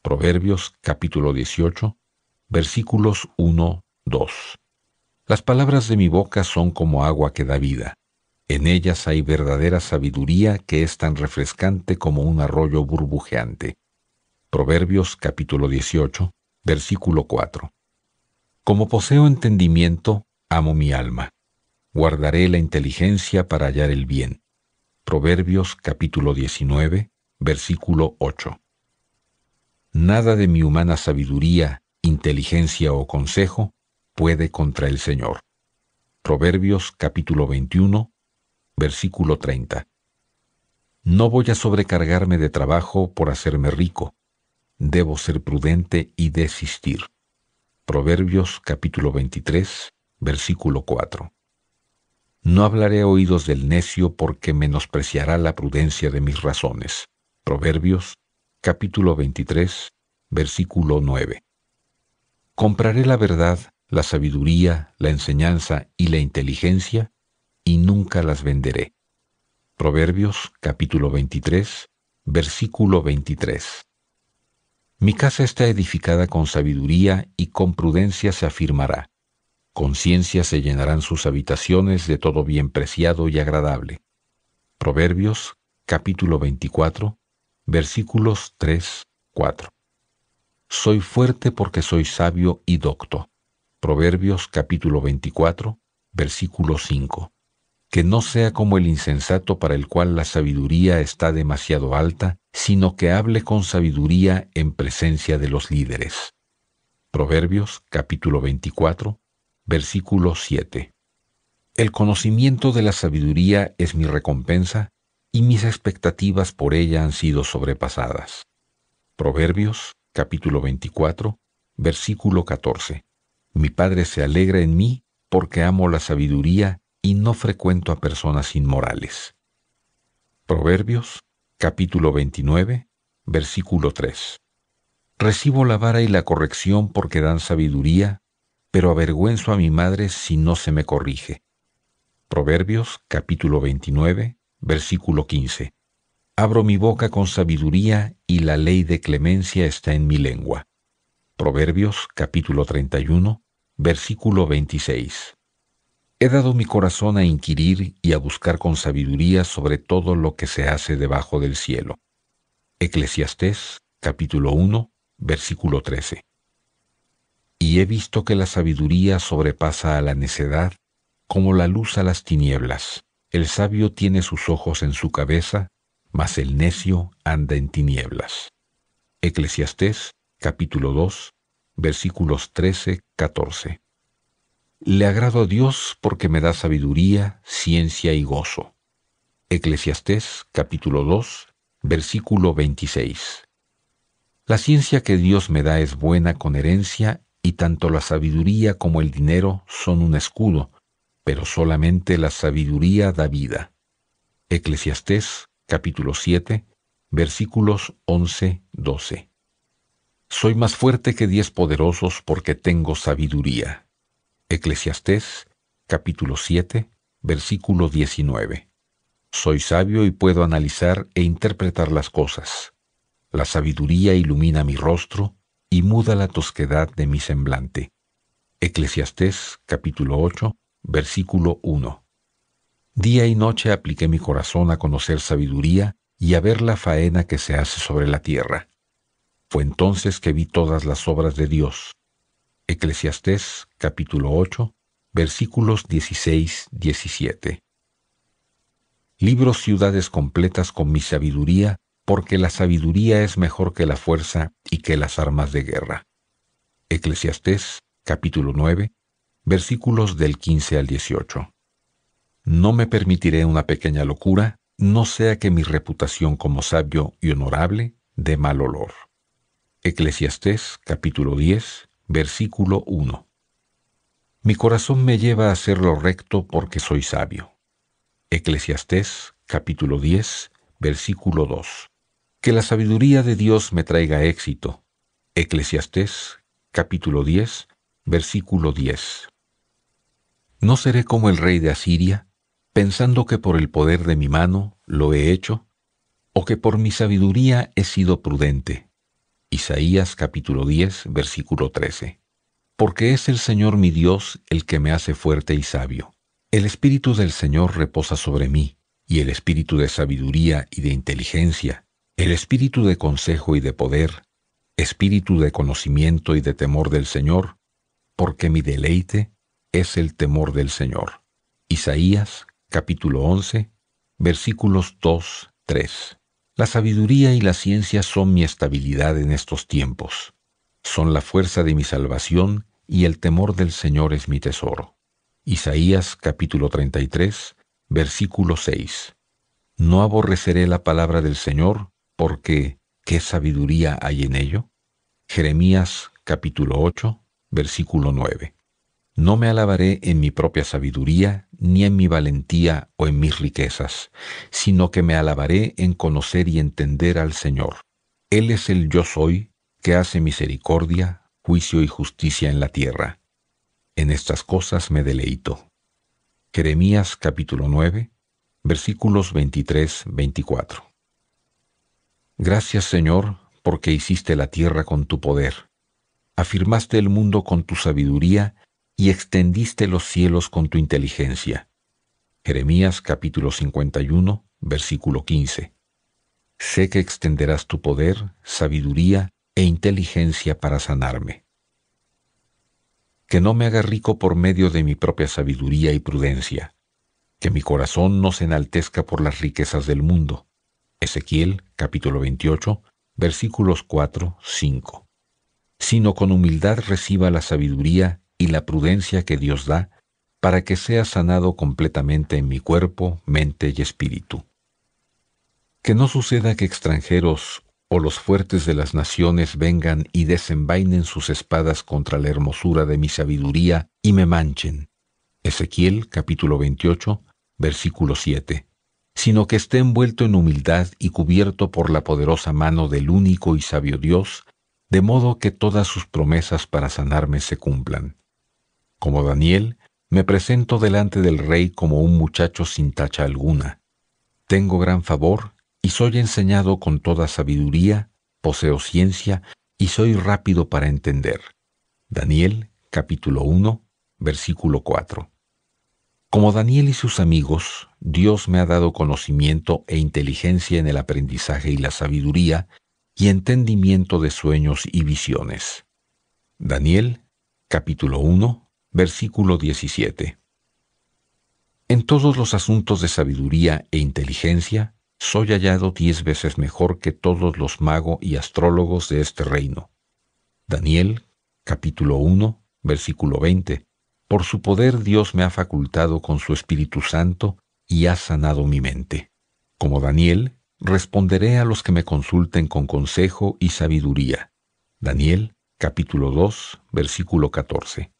Proverbios capítulo 18, versículos 1, 2. Las palabras de mi boca son como agua que da vida. En ellas hay verdadera sabiduría que es tan refrescante como un arroyo burbujeante. Proverbios capítulo 18, Versículo 4. Como poseo entendimiento, amo mi alma. Guardaré la inteligencia para hallar el bien. Proverbios capítulo 19, versículo 8. Nada de mi humana sabiduría, inteligencia o consejo puede contra el Señor. Proverbios capítulo 21, versículo 30. No voy a sobrecargarme de trabajo por hacerme rico, debo ser prudente y desistir. Proverbios capítulo 23, versículo 4. No hablaré oídos del necio porque menospreciará la prudencia de mis razones. Proverbios capítulo 23, versículo 9. Compraré la verdad, la sabiduría, la enseñanza y la inteligencia, y nunca las venderé. Proverbios capítulo 23, versículo 23. Mi casa está edificada con sabiduría y con prudencia se afirmará. Con ciencia se llenarán sus habitaciones de todo bien preciado y agradable. Proverbios capítulo 24 versículos 3, 4. Soy fuerte porque soy sabio y docto. Proverbios capítulo 24 versículo 5 que no sea como el insensato para el cual la sabiduría está demasiado alta, sino que hable con sabiduría en presencia de los líderes. Proverbios capítulo 24, versículo 7. El conocimiento de la sabiduría es mi recompensa, y mis expectativas por ella han sido sobrepasadas. Proverbios capítulo 24, versículo 14. Mi Padre se alegra en mí porque amo la sabiduría y no frecuento a personas inmorales. Proverbios, capítulo 29, versículo 3. Recibo la vara y la corrección porque dan sabiduría, pero avergüenzo a mi madre si no se me corrige. Proverbios, capítulo 29, versículo 15. Abro mi boca con sabiduría y la ley de clemencia está en mi lengua. Proverbios, capítulo 31, versículo 26. He dado mi corazón a inquirir y a buscar con sabiduría sobre todo lo que se hace debajo del cielo. Eclesiastés capítulo 1, versículo 13. Y he visto que la sabiduría sobrepasa a la necedad, como la luz a las tinieblas. El sabio tiene sus ojos en su cabeza, mas el necio anda en tinieblas. Eclesiastés capítulo 2, versículos 13, 14. Le agrado a Dios porque me da sabiduría, ciencia y gozo. Eclesiastés capítulo 2, versículo 26. La ciencia que Dios me da es buena con herencia y tanto la sabiduría como el dinero son un escudo, pero solamente la sabiduría da vida. Eclesiastés capítulo 7, versículos 11, 12. Soy más fuerte que diez poderosos porque tengo sabiduría. Eclesiastés capítulo 7, versículo 19. Soy sabio y puedo analizar e interpretar las cosas. La sabiduría ilumina mi rostro y muda la tosquedad de mi semblante. Eclesiastés capítulo 8, versículo 1. Día y noche apliqué mi corazón a conocer sabiduría y a ver la faena que se hace sobre la tierra. Fue entonces que vi todas las obras de Dios, Eclesiastés capítulo 8, versículos 16-17. Libro ciudades completas con mi sabiduría, porque la sabiduría es mejor que la fuerza y que las armas de guerra. Eclesiastés capítulo 9, versículos del 15 al 18. No me permitiré una pequeña locura, no sea que mi reputación como sabio y honorable dé mal olor. Eclesiastés capítulo 10, versículo 1. Mi corazón me lleva a hacer lo recto porque soy sabio. Eclesiastés capítulo 10, versículo 2. Que la sabiduría de Dios me traiga éxito. Eclesiastés capítulo 10, versículo 10. ¿No seré como el rey de Asiria, pensando que por el poder de mi mano lo he hecho, o que por mi sabiduría he sido prudente? Isaías capítulo 10, versículo 13. Porque es el Señor mi Dios el que me hace fuerte y sabio. El Espíritu del Señor reposa sobre mí, y el Espíritu de sabiduría y de inteligencia, el Espíritu de consejo y de poder, Espíritu de conocimiento y de temor del Señor, porque mi deleite es el temor del Señor. Isaías capítulo 11, versículos 2, 3. La sabiduría y la ciencia son mi estabilidad en estos tiempos. Son la fuerza de mi salvación y el temor del Señor es mi tesoro. Isaías capítulo 33, versículo 6. No aborreceré la palabra del Señor, porque ¿qué sabiduría hay en ello? Jeremías capítulo 8, versículo 9. No me alabaré en mi propia sabiduría, ni en mi valentía o en mis riquezas, sino que me alabaré en conocer y entender al Señor. Él es el yo soy, que hace misericordia, juicio y justicia en la tierra. En estas cosas me deleito. Jeremías capítulo 9, versículos 23-24. Gracias Señor, porque hiciste la tierra con tu poder. Afirmaste el mundo con tu sabiduría y extendiste los cielos con tu inteligencia. Jeremías capítulo 51, versículo 15. Sé que extenderás tu poder, sabiduría e inteligencia para sanarme. Que no me haga rico por medio de mi propia sabiduría y prudencia. Que mi corazón no se enaltezca por las riquezas del mundo. Ezequiel capítulo 28, versículos 4, 5. Sino con humildad reciba la sabiduría y la prudencia que Dios da para que sea sanado completamente en mi cuerpo, mente y espíritu. Que no suceda que extranjeros o los fuertes de las naciones vengan y desenvainen sus espadas contra la hermosura de mi sabiduría y me manchen. Ezequiel capítulo 28, versículo 7. Sino que esté envuelto en humildad y cubierto por la poderosa mano del único y sabio Dios, de modo que todas sus promesas para sanarme se cumplan. Como Daniel, me presento delante del rey como un muchacho sin tacha alguna. Tengo gran favor y soy enseñado con toda sabiduría, poseo ciencia y soy rápido para entender. Daniel capítulo 1 versículo 4. Como Daniel y sus amigos, Dios me ha dado conocimiento e inteligencia en el aprendizaje y la sabiduría y entendimiento de sueños y visiones. Daniel capítulo 1 versículo 17. En todos los asuntos de sabiduría e inteligencia, soy hallado diez veces mejor que todos los magos y astrólogos de este reino. Daniel, capítulo 1, versículo 20. Por su poder Dios me ha facultado con su Espíritu Santo y ha sanado mi mente. Como Daniel, responderé a los que me consulten con consejo y sabiduría. Daniel, capítulo 2, versículo 14.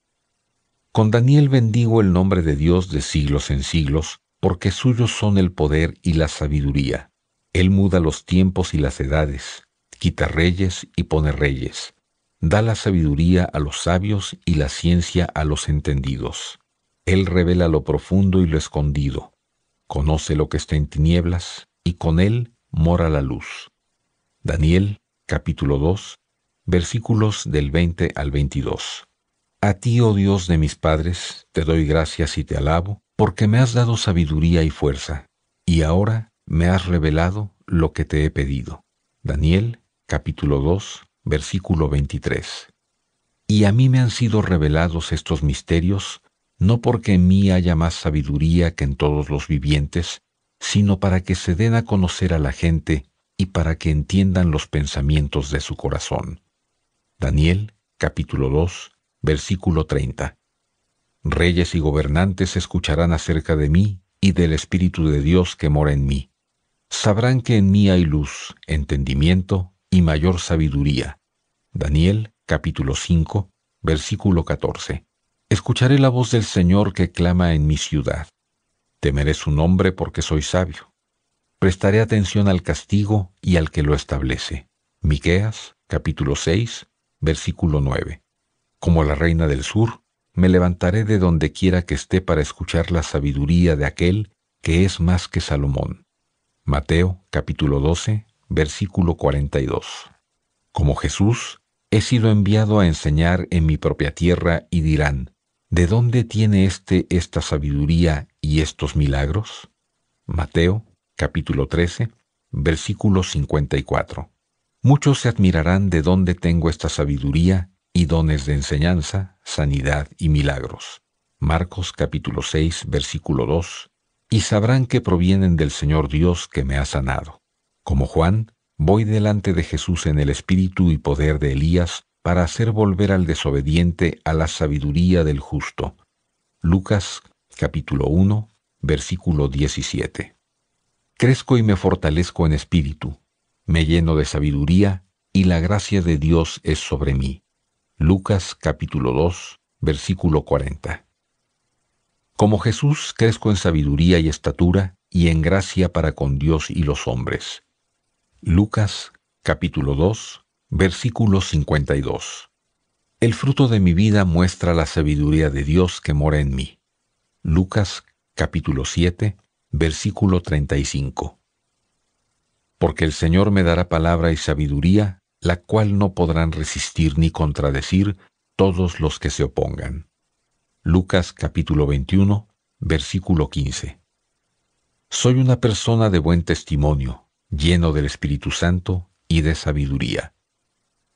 Con Daniel bendigo el nombre de Dios de siglos en siglos, porque suyos son el poder y la sabiduría. Él muda los tiempos y las edades, quita reyes y pone reyes, da la sabiduría a los sabios y la ciencia a los entendidos. Él revela lo profundo y lo escondido, conoce lo que está en tinieblas, y con él mora la luz. Daniel capítulo 2 versículos del 20 al 22. A ti, oh Dios de mis padres, te doy gracias y te alabo, porque me has dado sabiduría y fuerza, y ahora me has revelado lo que te he pedido. Daniel capítulo 2, versículo 23. Y a mí me han sido revelados estos misterios, no porque en mí haya más sabiduría que en todos los vivientes, sino para que se den a conocer a la gente y para que entiendan los pensamientos de su corazón. Daniel capítulo 2, Versículo 30. Reyes y gobernantes escucharán acerca de mí y del Espíritu de Dios que mora en mí. Sabrán que en mí hay luz, entendimiento y mayor sabiduría. Daniel capítulo 5, versículo 14. Escucharé la voz del Señor que clama en mi ciudad. Temeré su nombre porque soy sabio. Prestaré atención al castigo y al que lo establece. Miqueas capítulo 6, versículo 9. Como la reina del sur, me levantaré de donde quiera que esté para escuchar la sabiduría de aquel que es más que Salomón. Mateo capítulo 12, versículo 42. Como Jesús, he sido enviado a enseñar en mi propia tierra y dirán, ¿de dónde tiene éste esta sabiduría y estos milagros? Mateo capítulo 13, versículo 54. Muchos se admirarán de dónde tengo esta sabiduría y dones de enseñanza, sanidad y milagros. Marcos capítulo 6, versículo 2. Y sabrán que provienen del Señor Dios que me ha sanado. Como Juan, voy delante de Jesús en el espíritu y poder de Elías para hacer volver al desobediente a la sabiduría del justo. Lucas capítulo 1, versículo 17. Crezco y me fortalezco en espíritu, me lleno de sabiduría y la gracia de Dios es sobre mí. Lucas capítulo 2, versículo 40. Como Jesús crezco en sabiduría y estatura y en gracia para con Dios y los hombres. Lucas capítulo 2, versículo 52. El fruto de mi vida muestra la sabiduría de Dios que mora en mí. Lucas capítulo 7, versículo 35. Porque el Señor me dará palabra y sabiduría la cual no podrán resistir ni contradecir todos los que se opongan. Lucas capítulo 21, versículo 15. Soy una persona de buen testimonio, lleno del Espíritu Santo y de sabiduría.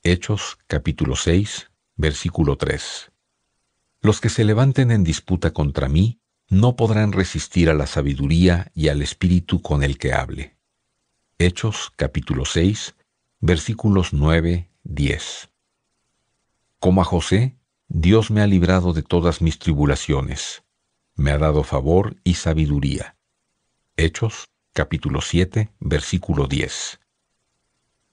Hechos capítulo 6, versículo 3. Los que se levanten en disputa contra mí no podrán resistir a la sabiduría y al espíritu con el que hable. Hechos capítulo 6, versículos 9, 10. Como a José, Dios me ha librado de todas mis tribulaciones. Me ha dado favor y sabiduría. Hechos, capítulo 7, versículo 10.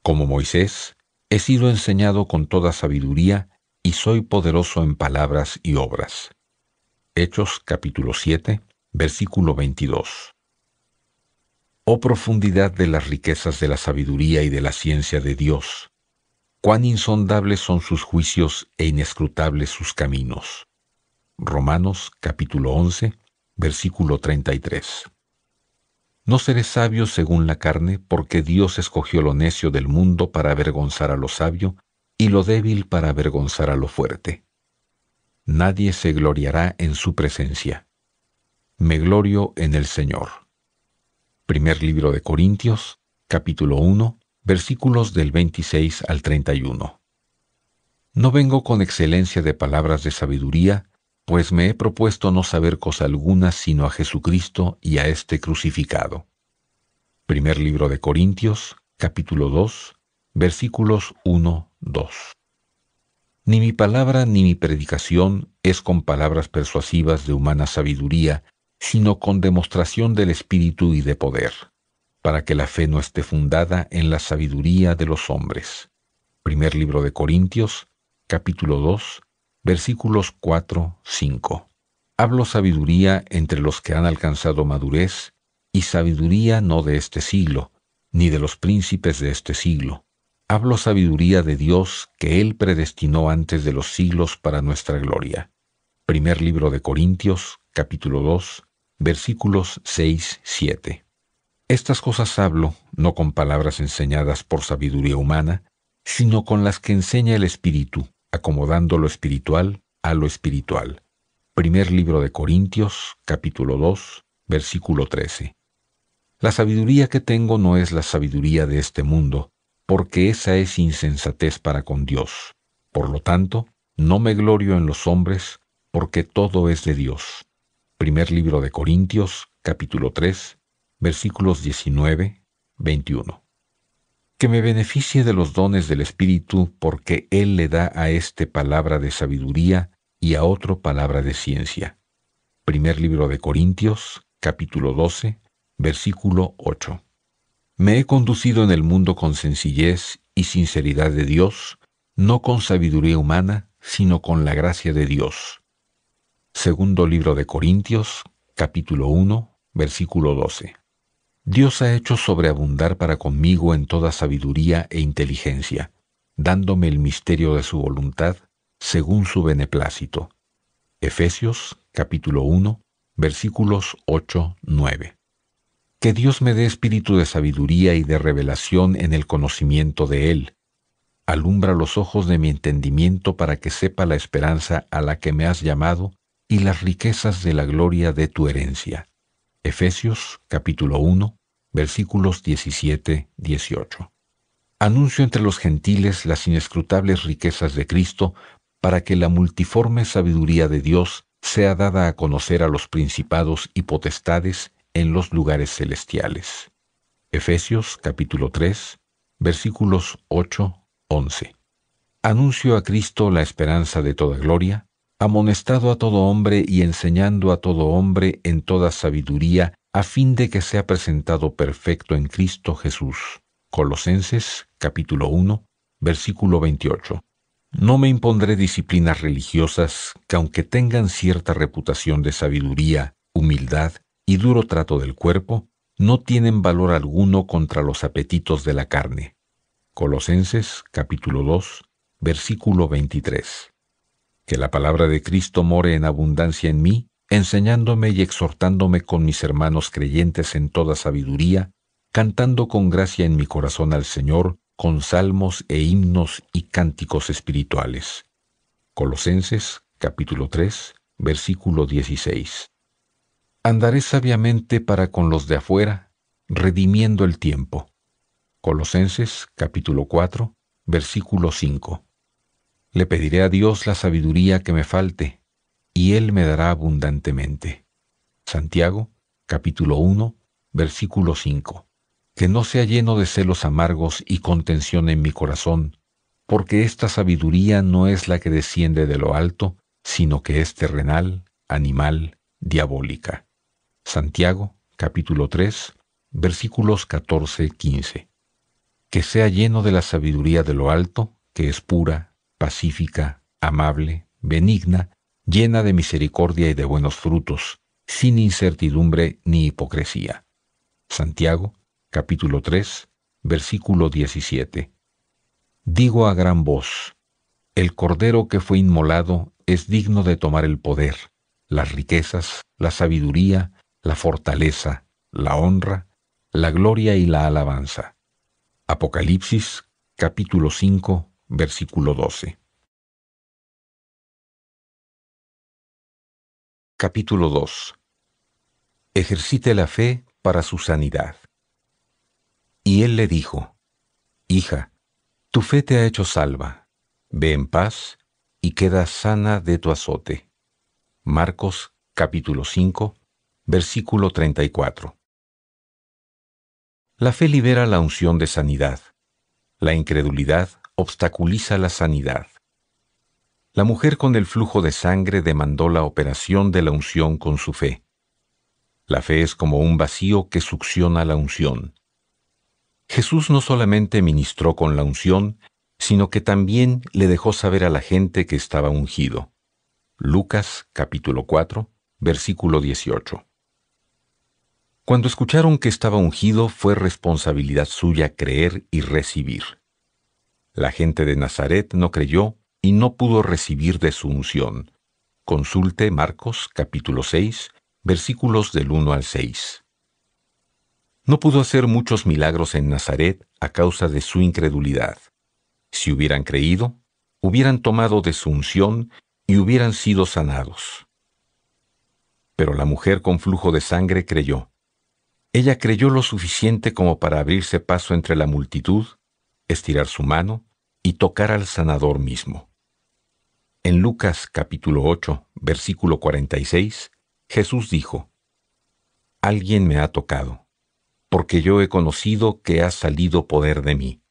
Como Moisés, he sido enseñado con toda sabiduría y soy poderoso en palabras y obras. Hechos capítulo 7, versículo 22. Oh profundidad de las riquezas de la sabiduría y de la ciencia de Dios, cuán insondables son sus juicios e inescrutables sus caminos. Romanos capítulo 11, versículo 33. No seré sabio según la carne, porque Dios escogió lo necio del mundo para avergonzar a lo sabio, y lo débil para avergonzar a lo fuerte. Nadie se gloriará en su presencia. Me glorio en el Señor. Primer libro de Corintios, capítulo 1, versículos del 26 al 31. No vengo con excelencia de palabras de sabiduría, pues me he propuesto no saber cosa alguna sino a Jesucristo y a este crucificado. Primer libro de Corintios, capítulo 2, versículos 1, 2. Ni mi palabra ni mi predicación es con palabras persuasivas de humana sabiduría, sino con demostración del Espíritu y de poder, para que la fe no esté fundada en la sabiduría de los hombres. Primer libro de Corintios, capítulo 2, versículos 4, 5. Hablo sabiduría entre los que han alcanzado madurez, y sabiduría no de este siglo, ni de los príncipes de este siglo. Hablo sabiduría de Dios que Él predestinó antes de los siglos para nuestra gloria. Primer libro de Corintios, capítulo 2, versículos 6, 7. Estas cosas hablo, no con palabras enseñadas por sabiduría humana, sino con las que enseña el Espíritu, acomodando lo espiritual a lo espiritual. Primer libro de Corintios, capítulo 2, versículo 13. La sabiduría que tengo no es la sabiduría de este mundo, porque esa es insensatez para con Dios. Por lo tanto, no me glorio en los hombres, porque todo es de Dios Primer libro de Corintios, capítulo 3, versículos 19, 21. Que me beneficie de los dones del Espíritu porque Él le da a este palabra de sabiduría y a otro palabra de ciencia. Primer libro de Corintios, capítulo 12, versículo 8. Me he conducido en el mundo con sencillez y sinceridad de Dios, no con sabiduría humana, sino con la gracia de Dios Segundo libro de Corintios, capítulo 1, versículo 12. Dios ha hecho sobreabundar para conmigo en toda sabiduría e inteligencia, dándome el misterio de su voluntad, según su beneplácito. Efesios capítulo 1, versículos 8, 9. Que Dios me dé espíritu de sabiduría y de revelación en el conocimiento de Él. Alumbra los ojos de mi entendimiento para que sepa la esperanza a la que me has llamado y las riquezas de la gloria de tu herencia. Efesios capítulo 1, versículos 17-18. Anuncio entre los gentiles las inescrutables riquezas de Cristo para que la multiforme sabiduría de Dios sea dada a conocer a los principados y potestades en los lugares celestiales. Efesios capítulo 3, versículos 8, 11. Anuncio a Cristo la esperanza de toda gloria, amonestado a todo hombre y enseñando a todo hombre en toda sabiduría, a fin de que sea presentado perfecto en Cristo Jesús. Colosenses capítulo 1, versículo 28. No me impondré disciplinas religiosas que aunque tengan cierta reputación de sabiduría, humildad y duro trato del cuerpo, no tienen valor alguno contra los apetitos de la carne. Colosenses capítulo 2, versículo 23 que la palabra de Cristo more en abundancia en mí, enseñándome y exhortándome con mis hermanos creyentes en toda sabiduría, cantando con gracia en mi corazón al Señor, con salmos e himnos y cánticos espirituales. Colosenses capítulo 3, versículo 16. Andaré sabiamente para con los de afuera, redimiendo el tiempo. Colosenses capítulo 4, versículo 5. Le pediré a Dios la sabiduría que me falte, y Él me dará abundantemente. Santiago, capítulo 1, versículo 5. Que no sea lleno de celos amargos y contención en mi corazón, porque esta sabiduría no es la que desciende de lo alto, sino que es terrenal, animal, diabólica. Santiago, capítulo 3, versículos 14-15. Que sea lleno de la sabiduría de lo alto, que es pura, pacífica, amable, benigna, llena de misericordia y de buenos frutos, sin incertidumbre ni hipocresía. Santiago, capítulo 3, versículo 17. Digo a gran voz, el Cordero que fue inmolado es digno de tomar el poder, las riquezas, la sabiduría, la fortaleza, la honra, la gloria y la alabanza. Apocalipsis capítulo 5 versículo 12. Capítulo 2. Ejercite la fe para su sanidad. Y él le dijo, Hija, tu fe te ha hecho salva, ve en paz y queda sana de tu azote. Marcos capítulo 5, versículo 34. La fe libera la unción de sanidad. La incredulidad obstaculiza la sanidad. La mujer con el flujo de sangre demandó la operación de la unción con su fe. La fe es como un vacío que succiona la unción. Jesús no solamente ministró con la unción, sino que también le dejó saber a la gente que estaba ungido. Lucas capítulo 4, versículo 18. Cuando escucharon que estaba ungido fue responsabilidad suya creer y recibir. La gente de Nazaret no creyó y no pudo recibir de su unción. Consulte Marcos capítulo 6, versículos del 1 al 6. No pudo hacer muchos milagros en Nazaret a causa de su incredulidad. Si hubieran creído, hubieran tomado de su unción y hubieran sido sanados. Pero la mujer con flujo de sangre creyó. Ella creyó lo suficiente como para abrirse paso entre la multitud estirar su mano y tocar al sanador mismo. En Lucas capítulo 8, versículo 46, Jesús dijo, Alguien me ha tocado, porque yo he conocido que ha salido poder de mí.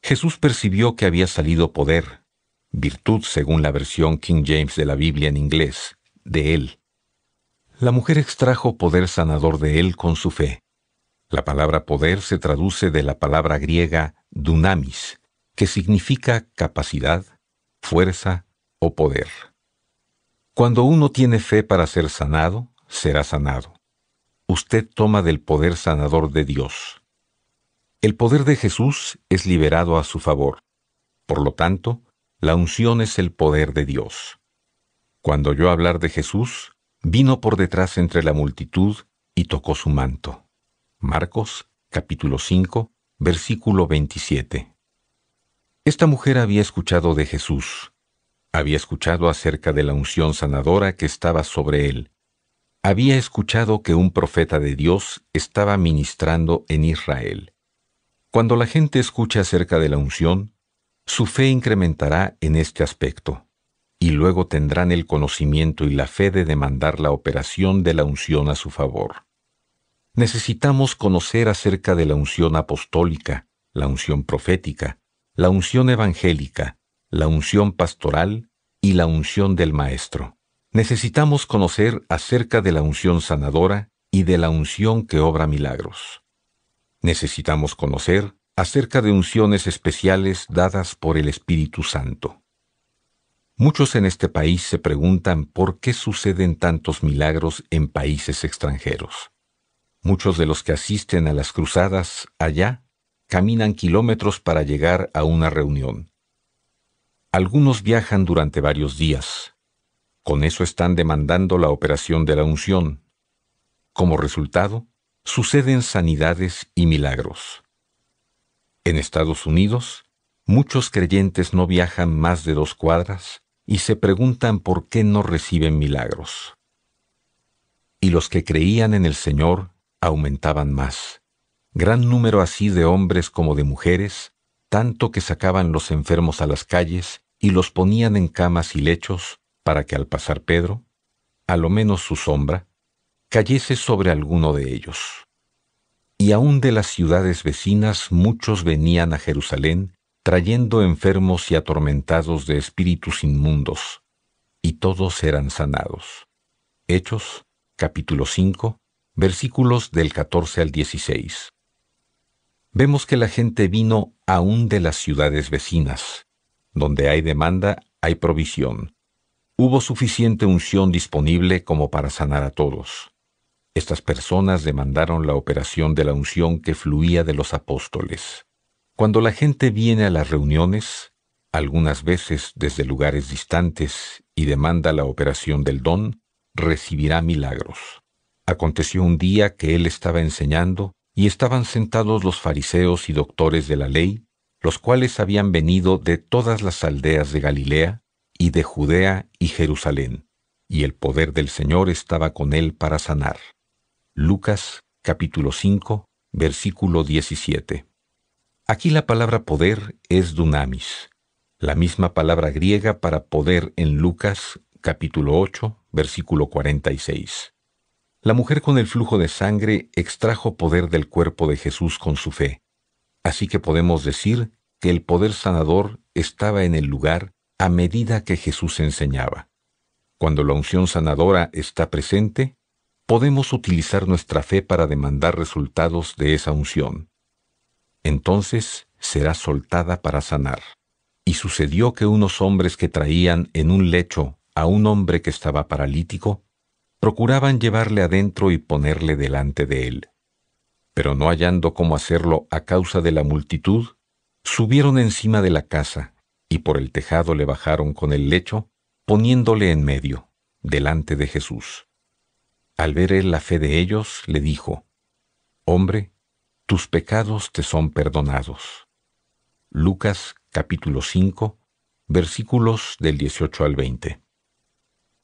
Jesús percibió que había salido poder, virtud según la versión King James de la Biblia en inglés, de él. La mujer extrajo poder sanador de él con su fe. La palabra poder se traduce de la palabra griega dunamis, que significa capacidad, fuerza o poder. Cuando uno tiene fe para ser sanado, será sanado. Usted toma del poder sanador de Dios. El poder de Jesús es liberado a su favor. Por lo tanto, la unción es el poder de Dios. Cuando oyó hablar de Jesús, vino por detrás entre la multitud y tocó su manto. Marcos capítulo 5, versículo 27. Esta mujer había escuchado de Jesús, había escuchado acerca de la unción sanadora que estaba sobre él, había escuchado que un profeta de Dios estaba ministrando en Israel. Cuando la gente escucha acerca de la unción, su fe incrementará en este aspecto, y luego tendrán el conocimiento y la fe de demandar la operación de la unción a su favor necesitamos conocer acerca de la unción apostólica, la unción profética, la unción evangélica, la unción pastoral y la unción del Maestro. Necesitamos conocer acerca de la unción sanadora y de la unción que obra milagros. Necesitamos conocer acerca de unciones especiales dadas por el Espíritu Santo. Muchos en este país se preguntan por qué suceden tantos milagros en países extranjeros. Muchos de los que asisten a las cruzadas allá caminan kilómetros para llegar a una reunión. Algunos viajan durante varios días. Con eso están demandando la operación de la unción. Como resultado, suceden sanidades y milagros. En Estados Unidos, muchos creyentes no viajan más de dos cuadras y se preguntan por qué no reciben milagros. Y los que creían en el Señor aumentaban más. Gran número así de hombres como de mujeres, tanto que sacaban los enfermos a las calles y los ponían en camas y lechos, para que al pasar Pedro, a lo menos su sombra, cayese sobre alguno de ellos. Y aun de las ciudades vecinas muchos venían a Jerusalén trayendo enfermos y atormentados de espíritus inmundos, y todos eran sanados. Hechos, capítulo 5, versículos del 14 al 16. Vemos que la gente vino aún de las ciudades vecinas. Donde hay demanda, hay provisión. Hubo suficiente unción disponible como para sanar a todos. Estas personas demandaron la operación de la unción que fluía de los apóstoles. Cuando la gente viene a las reuniones, algunas veces desde lugares distantes, y demanda la operación del don, recibirá milagros. Aconteció un día que él estaba enseñando, y estaban sentados los fariseos y doctores de la ley, los cuales habían venido de todas las aldeas de Galilea, y de Judea y Jerusalén, y el poder del Señor estaba con él para sanar. Lucas capítulo 5, versículo 17. Aquí la palabra poder es dunamis, la misma palabra griega para poder en Lucas capítulo 8, versículo 46. La mujer con el flujo de sangre extrajo poder del cuerpo de Jesús con su fe. Así que podemos decir que el poder sanador estaba en el lugar a medida que Jesús enseñaba. Cuando la unción sanadora está presente, podemos utilizar nuestra fe para demandar resultados de esa unción. Entonces será soltada para sanar. Y sucedió que unos hombres que traían en un lecho a un hombre que estaba paralítico, procuraban llevarle adentro y ponerle delante de él. Pero no hallando cómo hacerlo a causa de la multitud, subieron encima de la casa y por el tejado le bajaron con el lecho, poniéndole en medio, delante de Jesús. Al ver él la fe de ellos, le dijo, Hombre, tus pecados te son perdonados. Lucas capítulo 5, versículos del 18 al 20.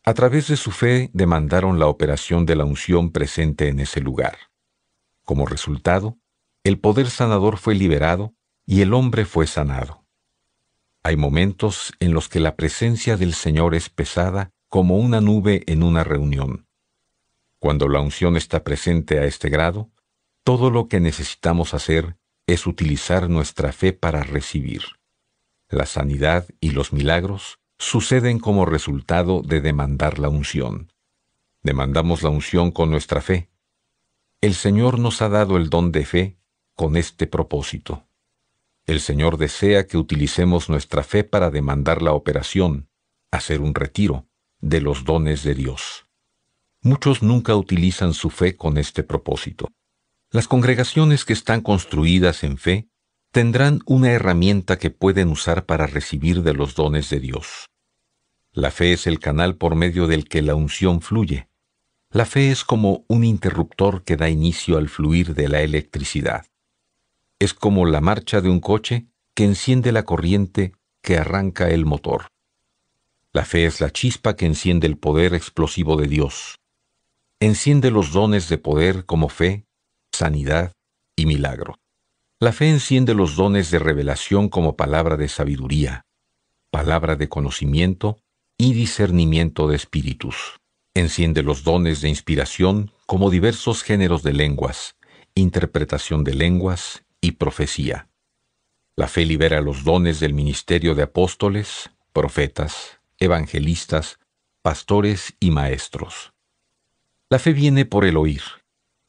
A través de su fe demandaron la operación de la unción presente en ese lugar. Como resultado, el poder sanador fue liberado y el hombre fue sanado. Hay momentos en los que la presencia del Señor es pesada como una nube en una reunión. Cuando la unción está presente a este grado, todo lo que necesitamos hacer es utilizar nuestra fe para recibir. La sanidad y los milagros suceden como resultado de demandar la unción. Demandamos la unción con nuestra fe. El Señor nos ha dado el don de fe con este propósito. El Señor desea que utilicemos nuestra fe para demandar la operación, hacer un retiro, de los dones de Dios. Muchos nunca utilizan su fe con este propósito. Las congregaciones que están construidas en fe tendrán una herramienta que pueden usar para recibir de los dones de Dios. La fe es el canal por medio del que la unción fluye. La fe es como un interruptor que da inicio al fluir de la electricidad. Es como la marcha de un coche que enciende la corriente que arranca el motor. La fe es la chispa que enciende el poder explosivo de Dios. Enciende los dones de poder como fe, sanidad y milagro. La fe enciende los dones de revelación como palabra de sabiduría, palabra de conocimiento y discernimiento de espíritus. Enciende los dones de inspiración como diversos géneros de lenguas, interpretación de lenguas y profecía. La fe libera los dones del ministerio de apóstoles, profetas, evangelistas, pastores y maestros. La fe viene por el oír.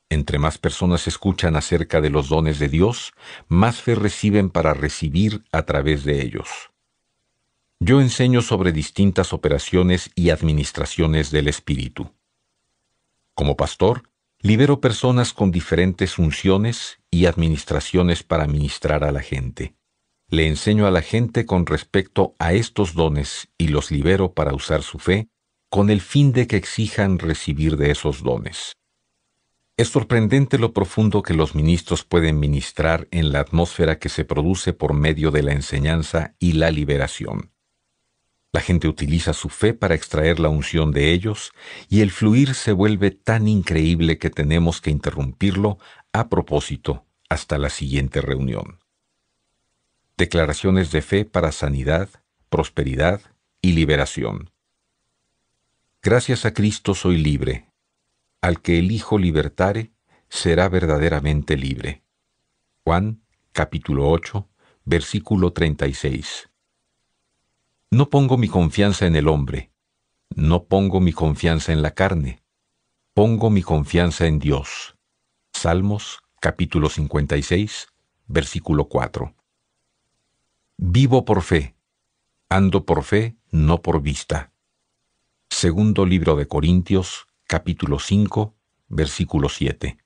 Entre más personas escuchan acerca de los dones de Dios, más fe reciben para recibir a través de ellos. Yo enseño sobre distintas operaciones y administraciones del Espíritu. Como pastor, libero personas con diferentes funciones y administraciones para ministrar a la gente. Le enseño a la gente con respecto a estos dones y los libero para usar su fe con el fin de que exijan recibir de esos dones. Es sorprendente lo profundo que los ministros pueden ministrar en la atmósfera que se produce por medio de la enseñanza y la liberación. La gente utiliza su fe para extraer la unción de ellos y el fluir se vuelve tan increíble que tenemos que interrumpirlo a propósito hasta la siguiente reunión. Declaraciones de fe para sanidad, prosperidad y liberación. Gracias a Cristo soy libre. Al que elijo libertare, será verdaderamente libre. Juan capítulo 8, versículo 36. No pongo mi confianza en el hombre. No pongo mi confianza en la carne. Pongo mi confianza en Dios. Salmos capítulo 56, versículo 4. Vivo por fe. Ando por fe, no por vista. Segundo libro de Corintios capítulo 5, versículo 7.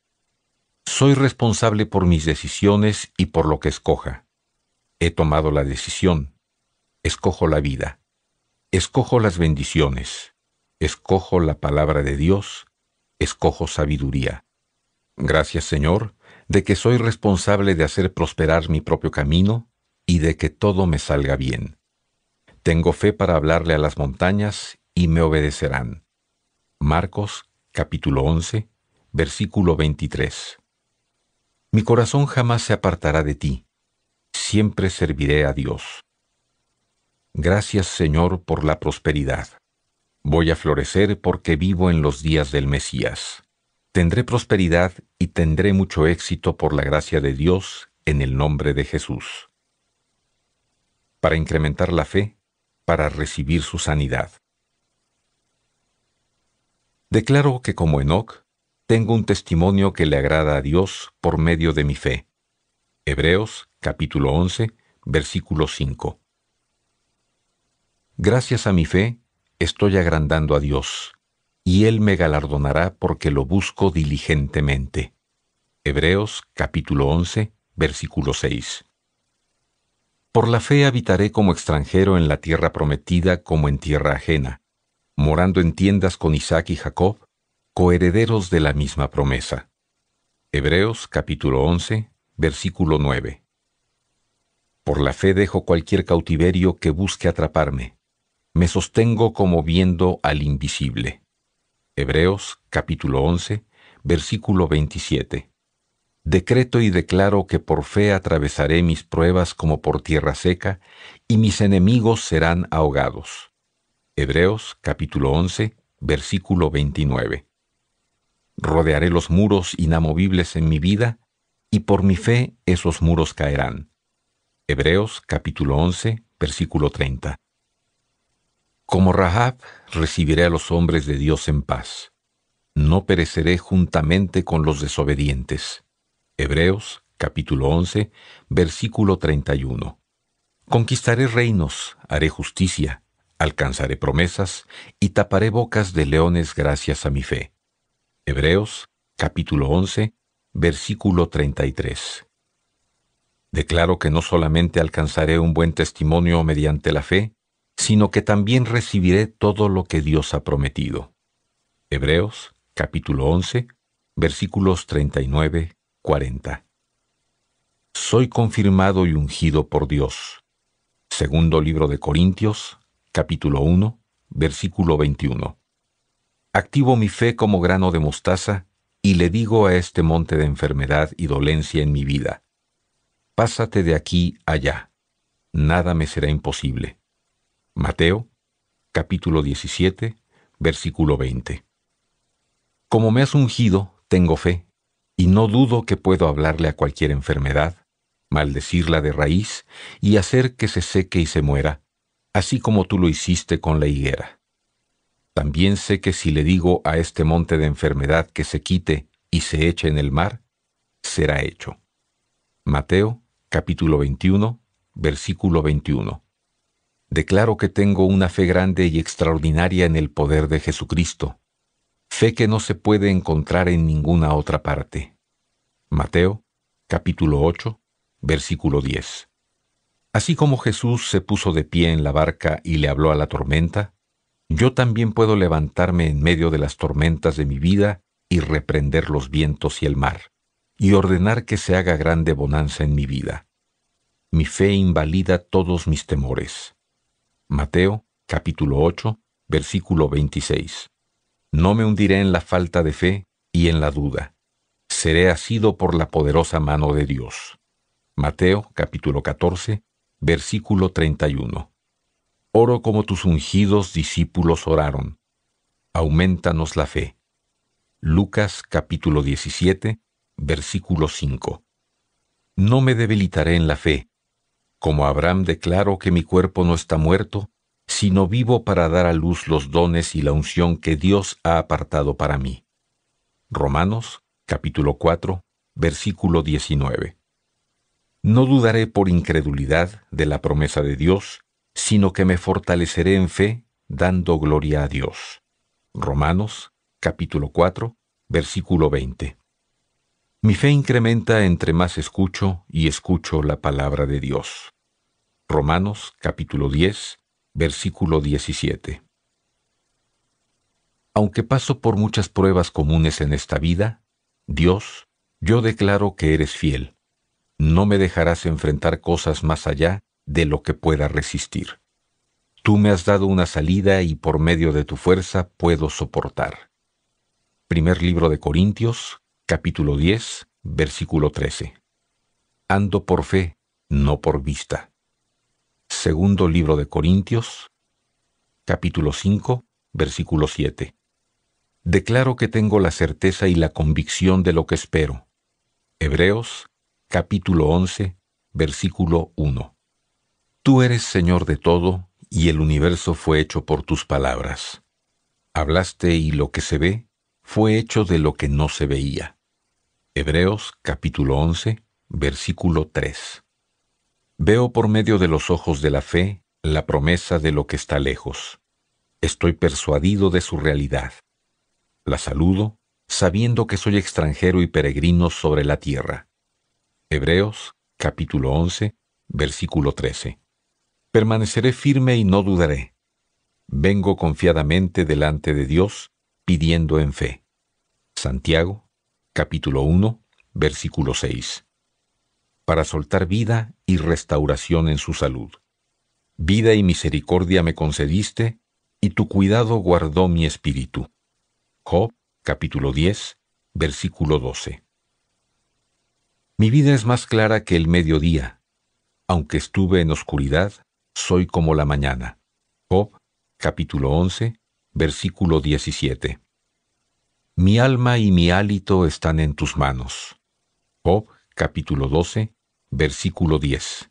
Soy responsable por mis decisiones y por lo que escoja. He tomado la decisión. Escojo la vida. Escojo las bendiciones. Escojo la palabra de Dios. Escojo sabiduría. Gracias Señor, de que soy responsable de hacer prosperar mi propio camino y de que todo me salga bien. Tengo fe para hablarle a las montañas y me obedecerán. Marcos capítulo 11, versículo 23. Mi corazón jamás se apartará de ti. Siempre serviré a Dios. Gracias Señor por la prosperidad. Voy a florecer porque vivo en los días del Mesías. Tendré prosperidad y tendré mucho éxito por la gracia de Dios en el nombre de Jesús. Para incrementar la fe, para recibir su sanidad. Declaro que como Enoc, tengo un testimonio que le agrada a Dios por medio de mi fe. Hebreos capítulo 11, versículo 5. Gracias a mi fe, estoy agrandando a Dios, y Él me galardonará porque lo busco diligentemente. Hebreos capítulo 11, versículo 6. Por la fe habitaré como extranjero en la tierra prometida como en tierra ajena, morando en tiendas con Isaac y Jacob, coherederos de la misma promesa. Hebreos capítulo 11, versículo 9. Por la fe dejo cualquier cautiverio que busque atraparme, me sostengo como viendo al invisible. Hebreos capítulo 11, versículo 27. Decreto y declaro que por fe atravesaré mis pruebas como por tierra seca, y mis enemigos serán ahogados. Hebreos capítulo 11, versículo 29. Rodearé los muros inamovibles en mi vida, y por mi fe esos muros caerán. Hebreos capítulo 11, versículo 30. Como Rahab recibiré a los hombres de Dios en paz. No pereceré juntamente con los desobedientes. Hebreos capítulo 11, versículo 31. Conquistaré reinos, haré justicia, alcanzaré promesas y taparé bocas de leones gracias a mi fe. Hebreos capítulo 11, versículo 33. Declaro que no solamente alcanzaré un buen testimonio mediante la fe, sino que también recibiré todo lo que Dios ha prometido. Hebreos capítulo 11, versículos 39, 40. Soy confirmado y ungido por Dios. Segundo libro de Corintios, capítulo 1, versículo 21. Activo mi fe como grano de mostaza y le digo a este monte de enfermedad y dolencia en mi vida, pásate de aquí allá, nada me será imposible. Mateo, capítulo 17, versículo 20. Como me has ungido, tengo fe, y no dudo que puedo hablarle a cualquier enfermedad, maldecirla de raíz y hacer que se seque y se muera, así como tú lo hiciste con la higuera. También sé que si le digo a este monte de enfermedad que se quite y se eche en el mar, será hecho. Mateo capítulo 21, versículo 21 declaro que tengo una fe grande y extraordinaria en el poder de Jesucristo, fe que no se puede encontrar en ninguna otra parte. Mateo, capítulo 8, versículo 10. Así como Jesús se puso de pie en la barca y le habló a la tormenta, yo también puedo levantarme en medio de las tormentas de mi vida y reprender los vientos y el mar, y ordenar que se haga grande bonanza en mi vida. Mi fe invalida todos mis temores. Mateo capítulo 8, versículo 26. No me hundiré en la falta de fe y en la duda. Seré asido por la poderosa mano de Dios. Mateo capítulo 14, versículo 31. Oro como tus ungidos discípulos oraron. Aumentanos la fe. Lucas capítulo 17, versículo 5. No me debilitaré en la fe, como Abraham declaro que mi cuerpo no está muerto, sino vivo para dar a luz los dones y la unción que Dios ha apartado para mí. Romanos capítulo 4, versículo 19. No dudaré por incredulidad de la promesa de Dios, sino que me fortaleceré en fe, dando gloria a Dios. Romanos capítulo 4, versículo 20. Mi fe incrementa entre más escucho y escucho la palabra de Dios. Romanos capítulo 10, versículo 17. Aunque paso por muchas pruebas comunes en esta vida, Dios, yo declaro que eres fiel. No me dejarás enfrentar cosas más allá de lo que pueda resistir. Tú me has dado una salida y por medio de tu fuerza puedo soportar. Primer libro de Corintios, capítulo 10, versículo 13. Ando por fe, no por vista. Segundo libro de Corintios, capítulo 5, versículo 7. Declaro que tengo la certeza y la convicción de lo que espero. Hebreos, capítulo 11, versículo 1. Tú eres Señor de todo, y el universo fue hecho por tus palabras. Hablaste y lo que se ve fue hecho de lo que no se veía. Hebreos capítulo 11, versículo 3. Veo por medio de los ojos de la fe la promesa de lo que está lejos. Estoy persuadido de su realidad. La saludo sabiendo que soy extranjero y peregrino sobre la tierra. Hebreos capítulo 11, versículo 13. Permaneceré firme y no dudaré. Vengo confiadamente delante de Dios, pidiendo en fe. Santiago capítulo 1, versículo 6, para soltar vida y restauración en su salud. Vida y misericordia me concediste, y tu cuidado guardó mi espíritu. Job, capítulo 10, versículo 12. Mi vida es más clara que el mediodía. Aunque estuve en oscuridad, soy como la mañana. Job, capítulo 11, versículo 17. Mi alma y mi hálito están en tus manos. Job capítulo 12, versículo 10.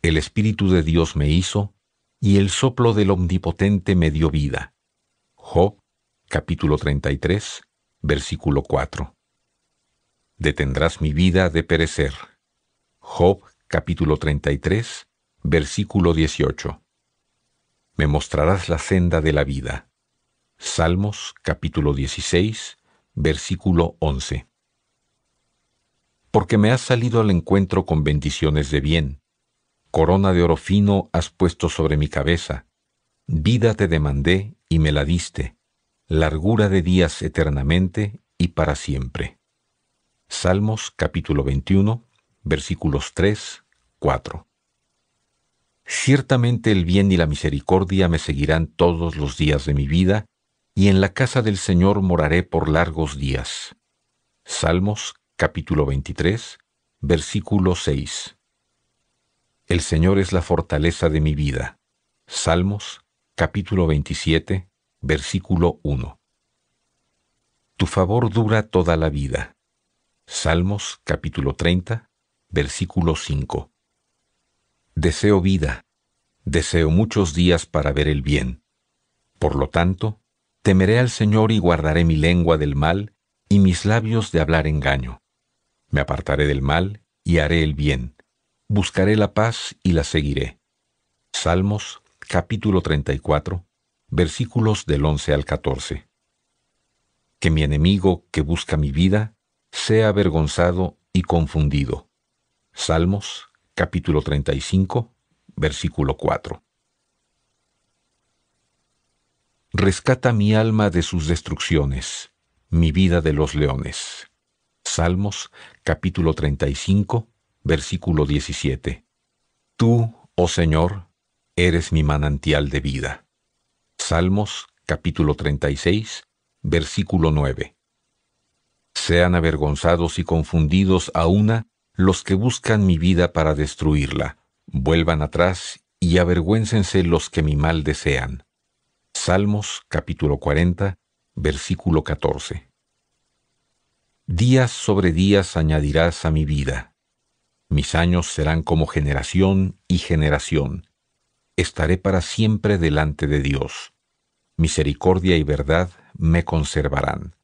El Espíritu de Dios me hizo, y el soplo del Omnipotente me dio vida. Job capítulo 33, versículo 4. Detendrás mi vida de perecer. Job capítulo 33, versículo 18. Me mostrarás la senda de la vida. Salmos capítulo 16, versículo 11. Porque me has salido al encuentro con bendiciones de bien. Corona de oro fino has puesto sobre mi cabeza. Vida te demandé y me la diste. Largura de días eternamente y para siempre. Salmos capítulo 21, versículos 3, 4. Ciertamente el bien y la misericordia me seguirán todos los días de mi vida y en la casa del Señor moraré por largos días. Salmos capítulo 23, versículo 6. El Señor es la fortaleza de mi vida. Salmos capítulo 27, versículo 1. Tu favor dura toda la vida. Salmos capítulo 30, versículo 5. Deseo vida, deseo muchos días para ver el bien. Por lo tanto, Temeré al Señor y guardaré mi lengua del mal y mis labios de hablar engaño. Me apartaré del mal y haré el bien. Buscaré la paz y la seguiré. Salmos capítulo 34, versículos del 11 al 14. Que mi enemigo que busca mi vida sea avergonzado y confundido. Salmos capítulo 35, versículo 4. Rescata mi alma de sus destrucciones, mi vida de los leones. Salmos capítulo 35, versículo 17. Tú, oh Señor, eres mi manantial de vida. Salmos capítulo 36, versículo 9. Sean avergonzados y confundidos a una los que buscan mi vida para destruirla. Vuelvan atrás y avergüéncense los que mi mal desean. Salmos capítulo 40, versículo 14. Días sobre días añadirás a mi vida. Mis años serán como generación y generación. Estaré para siempre delante de Dios. Misericordia y verdad me conservarán.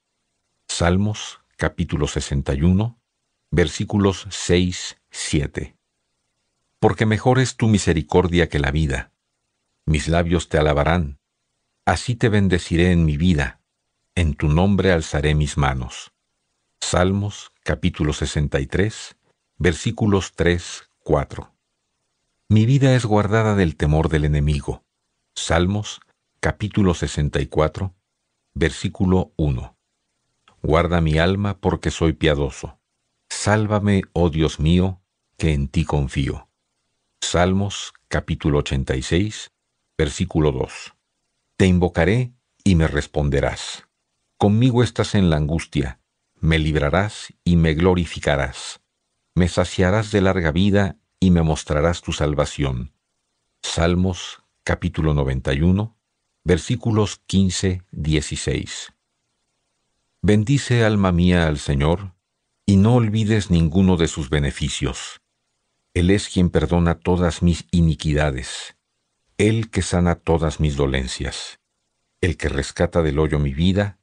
Salmos capítulo 61, versículos 6, 7. Porque mejor es tu misericordia que la vida. Mis labios te alabarán Así te bendeciré en mi vida, en tu nombre alzaré mis manos. Salmos capítulo 63, versículos 3, 4. Mi vida es guardada del temor del enemigo. Salmos capítulo 64, versículo 1. Guarda mi alma porque soy piadoso. Sálvame, oh Dios mío, que en ti confío. Salmos capítulo 86, versículo 2. Te invocaré y me responderás. Conmigo estás en la angustia, me librarás y me glorificarás. Me saciarás de larga vida y me mostrarás tu salvación. Salmos capítulo 91, versículos 15, 16. Bendice alma mía al Señor, y no olvides ninguno de sus beneficios. Él es quien perdona todas mis iniquidades el que sana todas mis dolencias, el que rescata del hoyo mi vida,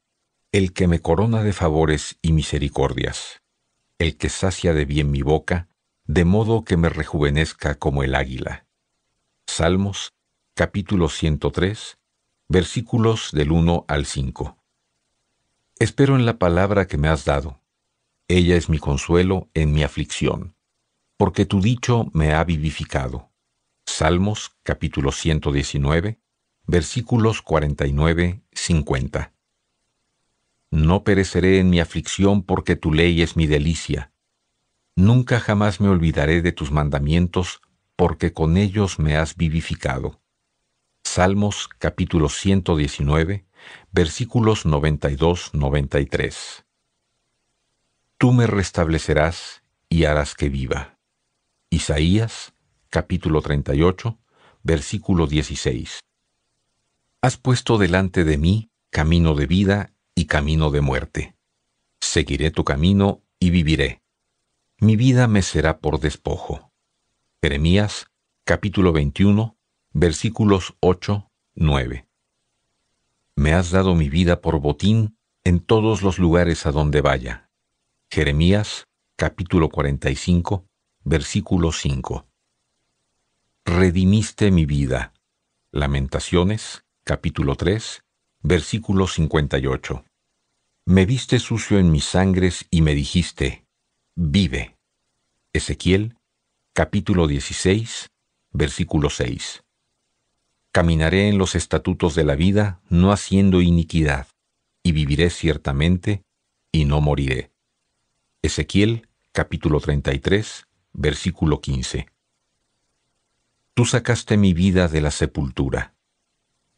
el que me corona de favores y misericordias, el que sacia de bien mi boca, de modo que me rejuvenezca como el águila. Salmos capítulo 103 versículos del 1 al 5. Espero en la palabra que me has dado. Ella es mi consuelo en mi aflicción, porque tu dicho me ha vivificado. Salmos capítulo 119, versículos 49-50. No pereceré en mi aflicción porque tu ley es mi delicia. Nunca jamás me olvidaré de tus mandamientos porque con ellos me has vivificado. Salmos capítulo 119, versículos 92-93. Tú me restablecerás y harás que viva. Isaías capítulo 38, versículo 16. Has puesto delante de mí camino de vida y camino de muerte. Seguiré tu camino y viviré. Mi vida me será por despojo. Jeremías, capítulo 21, versículos 8, 9. Me has dado mi vida por botín en todos los lugares a donde vaya. Jeremías, capítulo 45, versículo 5 redimiste mi vida. Lamentaciones, capítulo 3, versículo 58. Me viste sucio en mis sangres y me dijiste, vive. Ezequiel, capítulo 16, versículo 6. Caminaré en los estatutos de la vida, no haciendo iniquidad, y viviré ciertamente, y no moriré. Ezequiel, capítulo 33, versículo 15. Tú sacaste mi vida de la sepultura.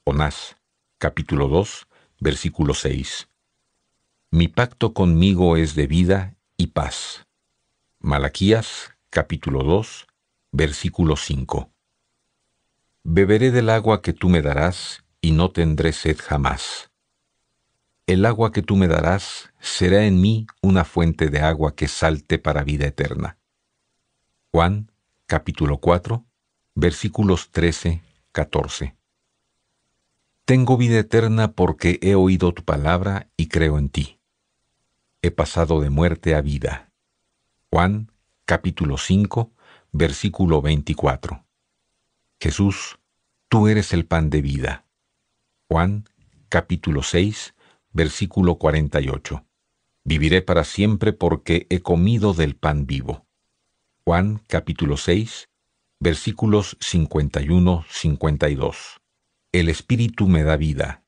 Onás, capítulo 2, versículo 6. Mi pacto conmigo es de vida y paz. Malaquías, capítulo 2, versículo 5. Beberé del agua que tú me darás y no tendré sed jamás. El agua que tú me darás será en mí una fuente de agua que salte para vida eterna. Juan, capítulo 4, versículos 13, 14. Tengo vida eterna porque he oído tu palabra y creo en ti. He pasado de muerte a vida. Juan capítulo 5, versículo 24. Jesús, tú eres el pan de vida. Juan capítulo 6, versículo 48. Viviré para siempre porque he comido del pan vivo. Juan capítulo 6, versículos 51-52. El Espíritu me da vida.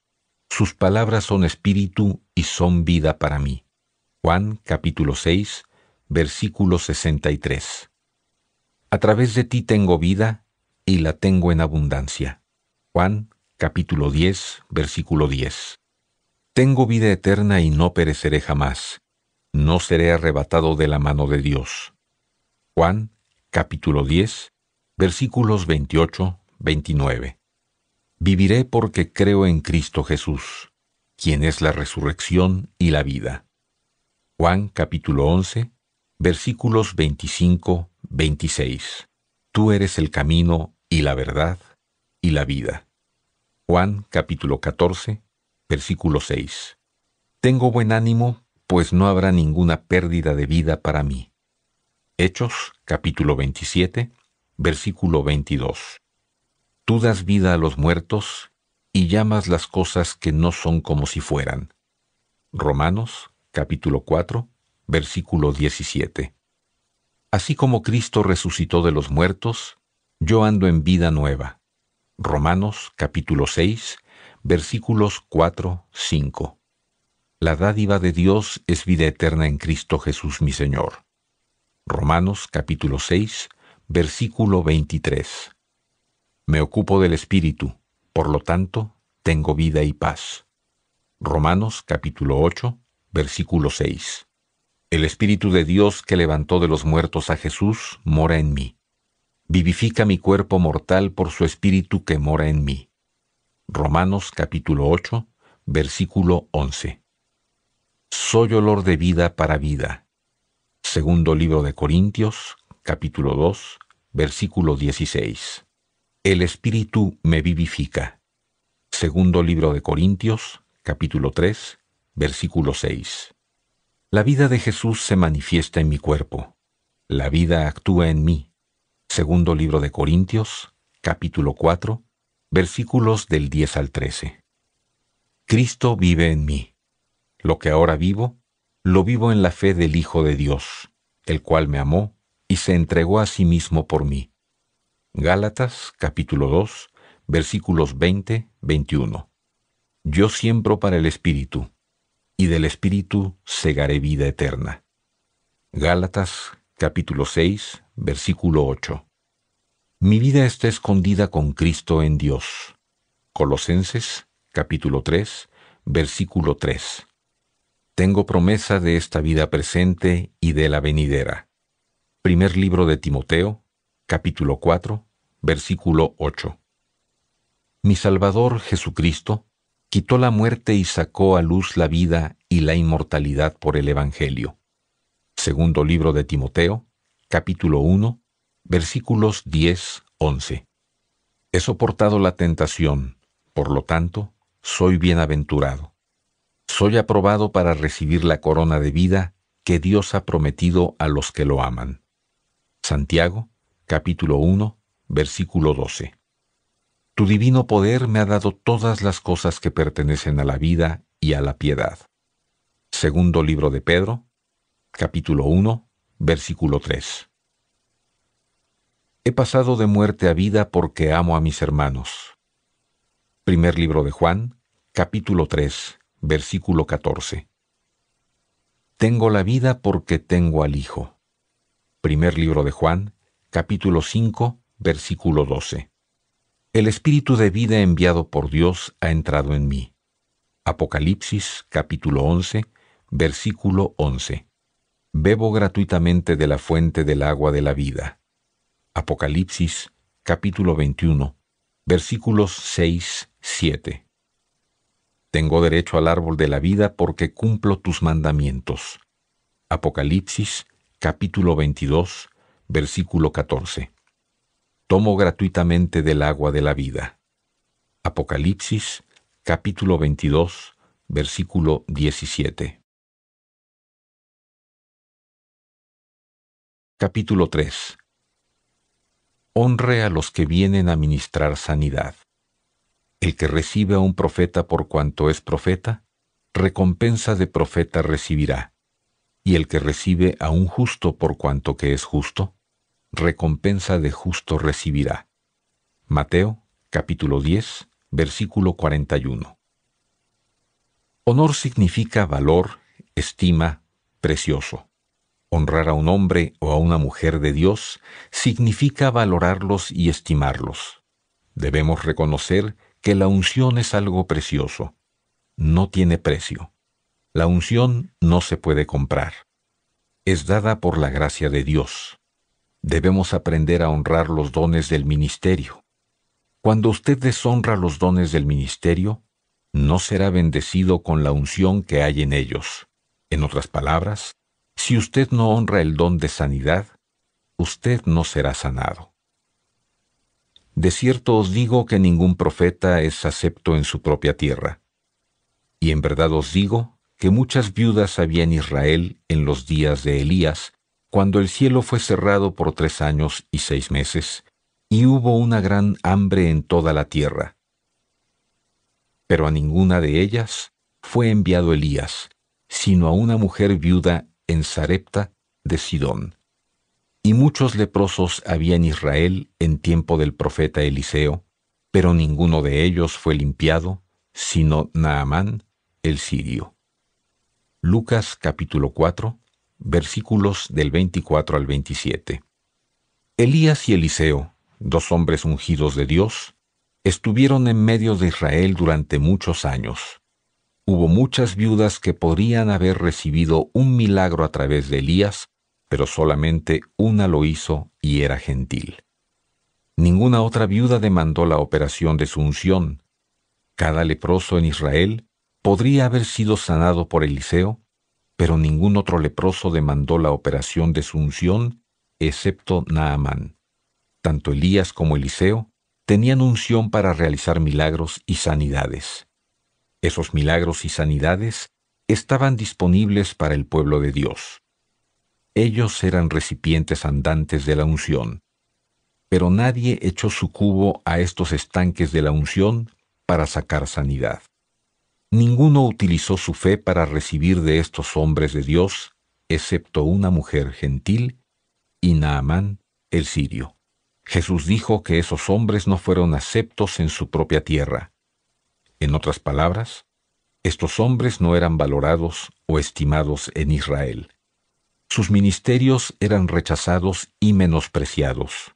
Sus palabras son espíritu y son vida para mí. Juan capítulo 6, versículo 63. A través de ti tengo vida y la tengo en abundancia. Juan capítulo 10, versículo 10. Tengo vida eterna y no pereceré jamás. No seré arrebatado de la mano de Dios. Juan capítulo 10, Versículos 28, 29. Viviré porque creo en Cristo Jesús, quien es la resurrección y la vida. Juan capítulo 11, versículos 25, 26. Tú eres el camino y la verdad y la vida. Juan capítulo 14, versículo 6. Tengo buen ánimo, pues no habrá ninguna pérdida de vida para mí. Hechos capítulo 27, versículo 22. Tú das vida a los muertos y llamas las cosas que no son como si fueran. Romanos capítulo 4, versículo 17. Así como Cristo resucitó de los muertos, yo ando en vida nueva. Romanos capítulo 6, versículos 4, 5. La dádiva de Dios es vida eterna en Cristo Jesús mi Señor. Romanos capítulo 6, versículo 23. Me ocupo del Espíritu, por lo tanto, tengo vida y paz. Romanos capítulo 8, versículo 6. El Espíritu de Dios que levantó de los muertos a Jesús mora en mí. Vivifica mi cuerpo mortal por su Espíritu que mora en mí. Romanos capítulo 8, versículo 11. Soy olor de vida para vida. Segundo libro de Corintios capítulo 2, versículo 16. El Espíritu me vivifica. Segundo libro de Corintios, capítulo 3, versículo 6. La vida de Jesús se manifiesta en mi cuerpo. La vida actúa en mí. Segundo libro de Corintios, capítulo 4, versículos del 10 al 13. Cristo vive en mí. Lo que ahora vivo, lo vivo en la fe del Hijo de Dios, el cual me amó y se entregó a sí mismo por mí. Gálatas capítulo 2 versículos 20, 21. Yo siembro para el Espíritu, y del Espíritu segaré vida eterna. Gálatas capítulo 6 versículo 8. Mi vida está escondida con Cristo en Dios. Colosenses capítulo 3 versículo 3. Tengo promesa de esta vida presente y de la venidera. Primer libro de Timoteo, capítulo 4, versículo 8. Mi Salvador Jesucristo quitó la muerte y sacó a luz la vida y la inmortalidad por el Evangelio. Segundo libro de Timoteo, capítulo 1, versículos 10, 11. He soportado la tentación, por lo tanto, soy bienaventurado. Soy aprobado para recibir la corona de vida que Dios ha prometido a los que lo aman. Santiago, capítulo 1, versículo 12. Tu divino poder me ha dado todas las cosas que pertenecen a la vida y a la piedad. Segundo libro de Pedro, capítulo 1, versículo 3. He pasado de muerte a vida porque amo a mis hermanos. Primer libro de Juan, capítulo 3, versículo 14. Tengo la vida porque tengo al Hijo. Primer libro de Juan, capítulo 5, versículo 12. El Espíritu de vida enviado por Dios ha entrado en mí. Apocalipsis, capítulo 11, versículo 11. Bebo gratuitamente de la fuente del agua de la vida. Apocalipsis, capítulo 21, versículos 6, 7. Tengo derecho al árbol de la vida porque cumplo tus mandamientos. Apocalipsis, capítulo 22, versículo 14. Tomo gratuitamente del agua de la vida. Apocalipsis, capítulo 22, versículo 17. Capítulo 3. Honre a los que vienen a ministrar sanidad. El que recibe a un profeta por cuanto es profeta, recompensa de profeta recibirá y el que recibe a un justo por cuanto que es justo, recompensa de justo recibirá. Mateo capítulo 10, versículo 41. Honor significa valor, estima, precioso. Honrar a un hombre o a una mujer de Dios significa valorarlos y estimarlos. Debemos reconocer que la unción es algo precioso. No tiene precio. La unción no se puede comprar. Es dada por la gracia de Dios. Debemos aprender a honrar los dones del ministerio. Cuando usted deshonra los dones del ministerio, no será bendecido con la unción que hay en ellos. En otras palabras, si usted no honra el don de sanidad, usted no será sanado. De cierto os digo que ningún profeta es acepto en su propia tierra. Y en verdad os digo que muchas viudas había en Israel en los días de Elías, cuando el cielo fue cerrado por tres años y seis meses, y hubo una gran hambre en toda la tierra. Pero a ninguna de ellas fue enviado Elías, sino a una mujer viuda en Sarepta de Sidón. Y muchos leprosos había en Israel en tiempo del profeta Eliseo, pero ninguno de ellos fue limpiado, sino Naamán el sirio. Lucas capítulo 4, versículos del 24 al 27. Elías y Eliseo, dos hombres ungidos de Dios, estuvieron en medio de Israel durante muchos años. Hubo muchas viudas que podrían haber recibido un milagro a través de Elías, pero solamente una lo hizo y era gentil. Ninguna otra viuda demandó la operación de su unción. Cada leproso en Israel podría haber sido sanado por Eliseo, pero ningún otro leproso demandó la operación de su unción, excepto Naamán. Tanto Elías como Eliseo tenían unción para realizar milagros y sanidades. Esos milagros y sanidades estaban disponibles para el pueblo de Dios. Ellos eran recipientes andantes de la unción. Pero nadie echó su cubo a estos estanques de la unción para sacar sanidad. Ninguno utilizó su fe para recibir de estos hombres de Dios, excepto una mujer gentil y Naamán el sirio. Jesús dijo que esos hombres no fueron aceptos en su propia tierra. En otras palabras, estos hombres no eran valorados o estimados en Israel. Sus ministerios eran rechazados y menospreciados.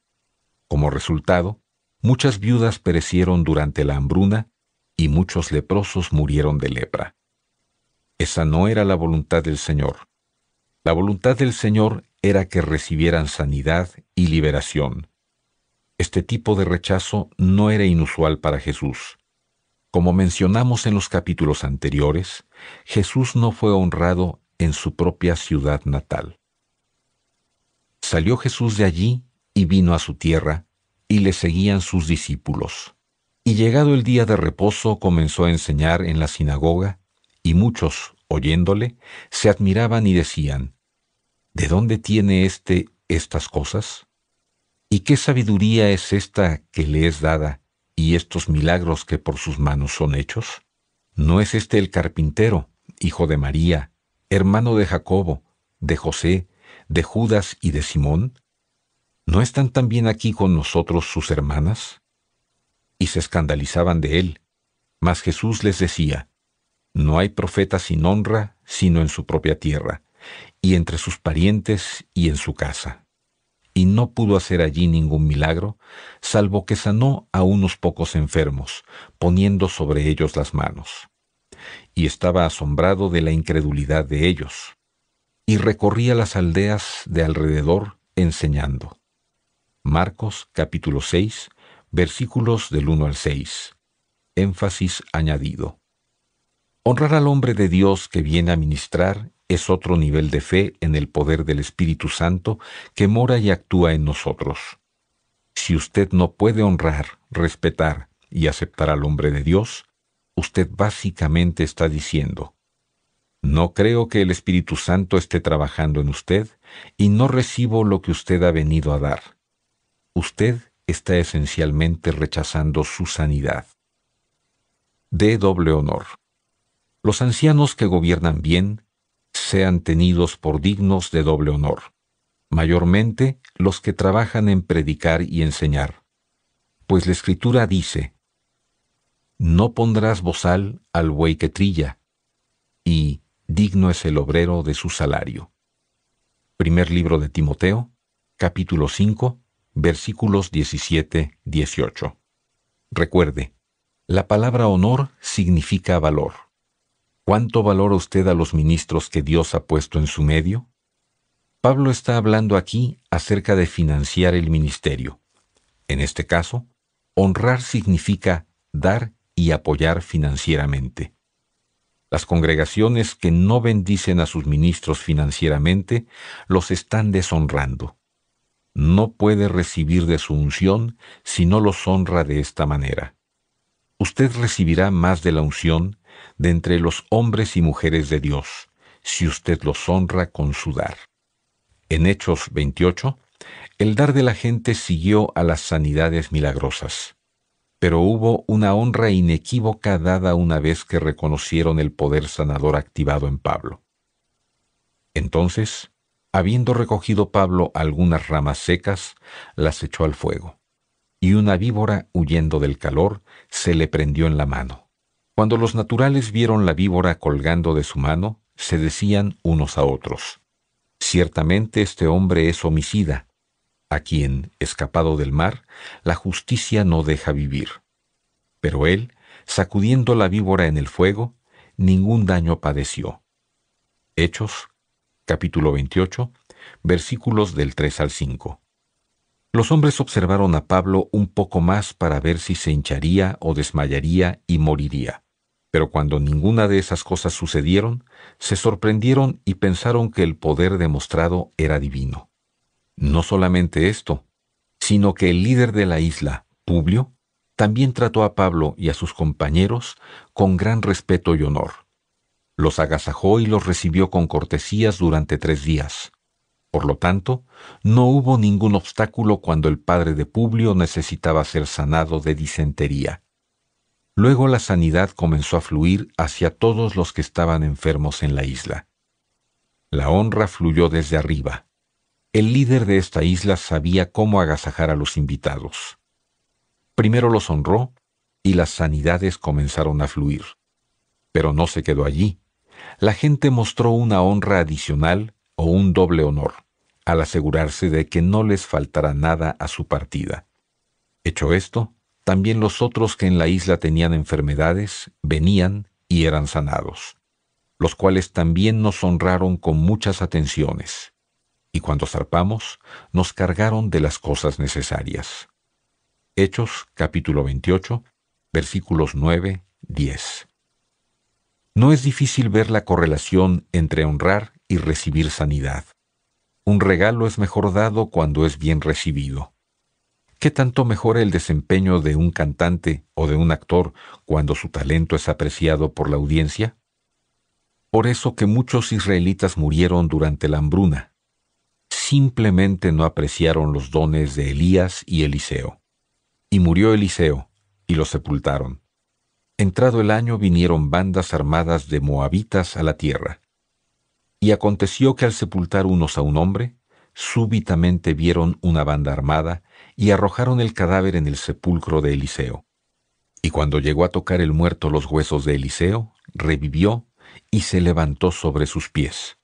Como resultado, muchas viudas perecieron durante la hambruna y muchos leprosos murieron de lepra. Esa no era la voluntad del Señor. La voluntad del Señor era que recibieran sanidad y liberación. Este tipo de rechazo no era inusual para Jesús. Como mencionamos en los capítulos anteriores, Jesús no fue honrado en su propia ciudad natal. Salió Jesús de allí y vino a su tierra, y le seguían sus discípulos. Y llegado el día de reposo comenzó a enseñar en la sinagoga, y muchos, oyéndole, se admiraban y decían, ¿De dónde tiene éste estas cosas? ¿Y qué sabiduría es esta que le es dada y estos milagros que por sus manos son hechos? ¿No es este el carpintero, hijo de María, hermano de Jacobo, de José, de Judas y de Simón? ¿No están también aquí con nosotros sus hermanas? y se escandalizaban de él. Mas Jesús les decía, No hay profeta sin honra sino en su propia tierra, y entre sus parientes y en su casa. Y no pudo hacer allí ningún milagro, salvo que sanó a unos pocos enfermos, poniendo sobre ellos las manos. Y estaba asombrado de la incredulidad de ellos. Y recorría las aldeas de alrededor enseñando. Marcos capítulo 6 versículos del 1 al 6. Énfasis añadido. Honrar al hombre de Dios que viene a ministrar es otro nivel de fe en el poder del Espíritu Santo que mora y actúa en nosotros. Si usted no puede honrar, respetar y aceptar al hombre de Dios, usted básicamente está diciendo, no creo que el Espíritu Santo esté trabajando en usted y no recibo lo que usted ha venido a dar. Usted está esencialmente rechazando su sanidad. De doble honor. Los ancianos que gobiernan bien sean tenidos por dignos de doble honor, mayormente los que trabajan en predicar y enseñar. Pues la Escritura dice, No pondrás bozal al buey que trilla, y digno es el obrero de su salario. Primer libro de Timoteo, capítulo 5, versículos 17-18. Recuerde, la palabra honor significa valor. ¿Cuánto valora usted a los ministros que Dios ha puesto en su medio? Pablo está hablando aquí acerca de financiar el ministerio. En este caso, honrar significa dar y apoyar financieramente. Las congregaciones que no bendicen a sus ministros financieramente los están deshonrando no puede recibir de su unción si no los honra de esta manera. Usted recibirá más de la unción de entre los hombres y mujeres de Dios, si usted los honra con su dar. En Hechos 28, el dar de la gente siguió a las sanidades milagrosas pero hubo una honra inequívoca dada una vez que reconocieron el poder sanador activado en Pablo. Entonces, Habiendo recogido Pablo algunas ramas secas, las echó al fuego, y una víbora, huyendo del calor, se le prendió en la mano. Cuando los naturales vieron la víbora colgando de su mano, se decían unos a otros, Ciertamente este hombre es homicida, a quien, escapado del mar, la justicia no deja vivir. Pero él, sacudiendo la víbora en el fuego, ningún daño padeció. Hechos capítulo 28, versículos del 3 al 5. Los hombres observaron a Pablo un poco más para ver si se hincharía o desmayaría y moriría. Pero cuando ninguna de esas cosas sucedieron, se sorprendieron y pensaron que el poder demostrado era divino. No solamente esto, sino que el líder de la isla, Publio, también trató a Pablo y a sus compañeros con gran respeto y honor los agasajó y los recibió con cortesías durante tres días. Por lo tanto, no hubo ningún obstáculo cuando el padre de Publio necesitaba ser sanado de disentería. Luego la sanidad comenzó a fluir hacia todos los que estaban enfermos en la isla. La honra fluyó desde arriba. El líder de esta isla sabía cómo agasajar a los invitados. Primero los honró y las sanidades comenzaron a fluir. Pero no se quedó allí la gente mostró una honra adicional o un doble honor, al asegurarse de que no les faltara nada a su partida. Hecho esto, también los otros que en la isla tenían enfermedades venían y eran sanados, los cuales también nos honraron con muchas atenciones, y cuando zarpamos nos cargaron de las cosas necesarias. Hechos capítulo 28 versículos 9, 10 no es difícil ver la correlación entre honrar y recibir sanidad. Un regalo es mejor dado cuando es bien recibido. ¿Qué tanto mejora el desempeño de un cantante o de un actor cuando su talento es apreciado por la audiencia? Por eso que muchos israelitas murieron durante la hambruna. Simplemente no apreciaron los dones de Elías y Eliseo. Y murió Eliseo, y lo sepultaron. Entrado el año vinieron bandas armadas de moabitas a la tierra. Y aconteció que al sepultar unos a un hombre, súbitamente vieron una banda armada y arrojaron el cadáver en el sepulcro de Eliseo. Y cuando llegó a tocar el muerto los huesos de Eliseo, revivió y se levantó sobre sus pies.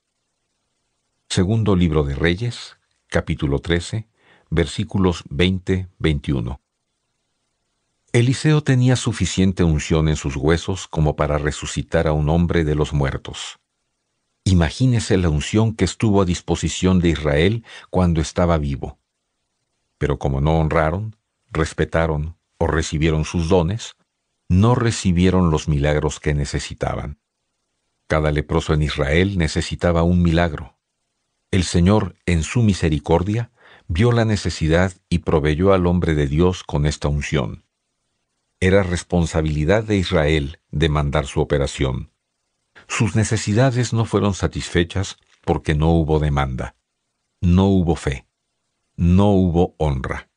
Segundo libro de Reyes, capítulo 13, versículos 20-21. Eliseo tenía suficiente unción en sus huesos como para resucitar a un hombre de los muertos. Imagínese la unción que estuvo a disposición de Israel cuando estaba vivo. Pero como no honraron, respetaron o recibieron sus dones, no recibieron los milagros que necesitaban. Cada leproso en Israel necesitaba un milagro. El Señor, en su misericordia, vio la necesidad y proveyó al hombre de Dios con esta unción era responsabilidad de Israel demandar su operación. Sus necesidades no fueron satisfechas porque no hubo demanda, no hubo fe, no hubo honra.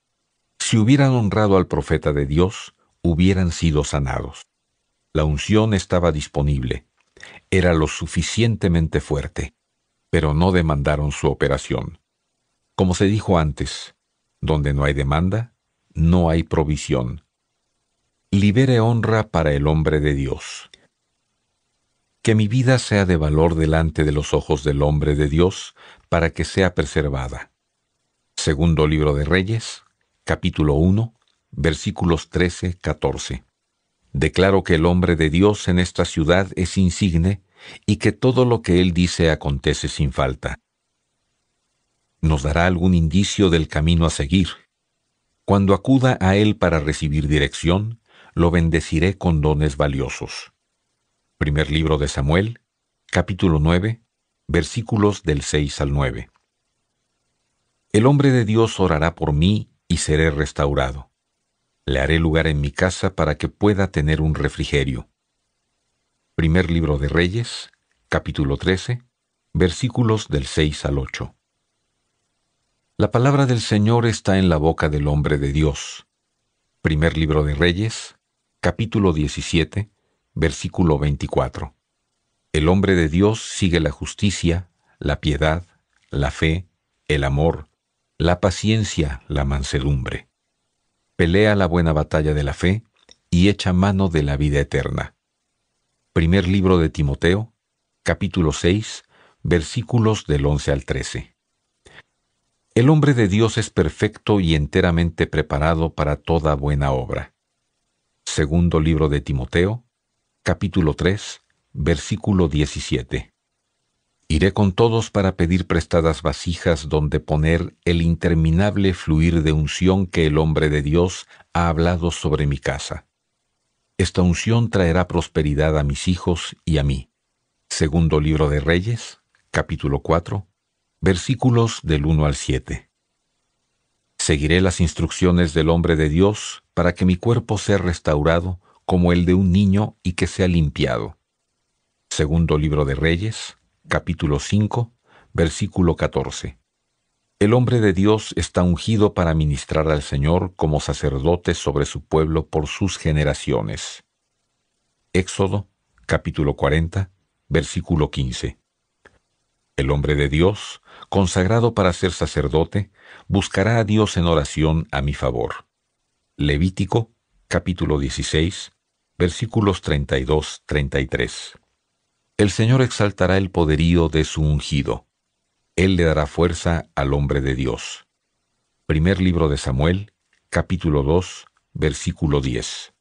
Si hubieran honrado al profeta de Dios, hubieran sido sanados. La unción estaba disponible, era lo suficientemente fuerte, pero no demandaron su operación. Como se dijo antes, donde no hay demanda, no hay provisión libere honra para el hombre de Dios. Que mi vida sea de valor delante de los ojos del hombre de Dios, para que sea preservada. Segundo libro de Reyes, capítulo 1, versículos 13-14. Declaro que el hombre de Dios en esta ciudad es insigne y que todo lo que él dice acontece sin falta. Nos dará algún indicio del camino a seguir. Cuando acuda a él para recibir dirección, lo bendeciré con dones valiosos. Primer libro de Samuel, capítulo 9, versículos del 6 al 9. El hombre de Dios orará por mí y seré restaurado. Le haré lugar en mi casa para que pueda tener un refrigerio. Primer libro de Reyes, capítulo 13, versículos del 6 al 8. La palabra del Señor está en la boca del hombre de Dios. Primer libro de Reyes, capítulo 17, versículo 24. El hombre de Dios sigue la justicia, la piedad, la fe, el amor, la paciencia, la mansedumbre. Pelea la buena batalla de la fe y echa mano de la vida eterna. Primer libro de Timoteo, capítulo 6, versículos del 11 al 13. El hombre de Dios es perfecto y enteramente preparado para toda buena obra. Segundo libro de Timoteo, capítulo 3, versículo 17. Iré con todos para pedir prestadas vasijas donde poner el interminable fluir de unción que el hombre de Dios ha hablado sobre mi casa. Esta unción traerá prosperidad a mis hijos y a mí. Segundo libro de Reyes, capítulo 4, versículos del 1 al 7. Seguiré las instrucciones del hombre de Dios para que mi cuerpo sea restaurado como el de un niño y que sea limpiado. Segundo libro de Reyes, capítulo 5, versículo 14. El hombre de Dios está ungido para ministrar al Señor como sacerdote sobre su pueblo por sus generaciones. Éxodo, capítulo 40, versículo 15. El hombre de Dios consagrado para ser sacerdote, buscará a Dios en oración a mi favor. Levítico capítulo 16 versículos 32-33. El Señor exaltará el poderío de su ungido. Él le dará fuerza al hombre de Dios. Primer libro de Samuel, capítulo 2, versículo 10.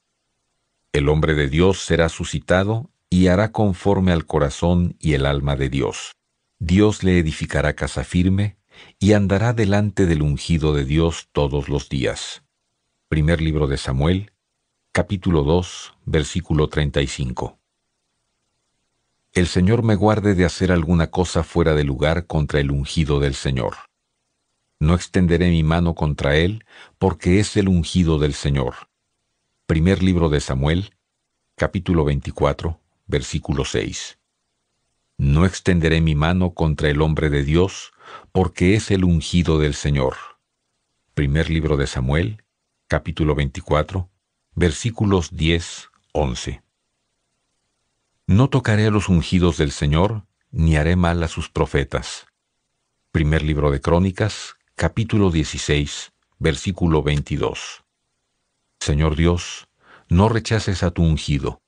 El hombre de Dios será suscitado y hará conforme al corazón y el alma de Dios. Dios le edificará casa firme y andará delante del ungido de Dios todos los días. Primer libro de Samuel, capítulo 2, versículo 35. El Señor me guarde de hacer alguna cosa fuera de lugar contra el ungido del Señor. No extenderé mi mano contra él, porque es el ungido del Señor. Primer libro de Samuel, capítulo 24, versículo 6. No extenderé mi mano contra el hombre de Dios, porque es el ungido del Señor. Primer libro de Samuel, capítulo 24, versículos 10, 11. No tocaré a los ungidos del Señor, ni haré mal a sus profetas. Primer libro de Crónicas, capítulo 16, versículo 22. Señor Dios, no rechaces a tu ungido,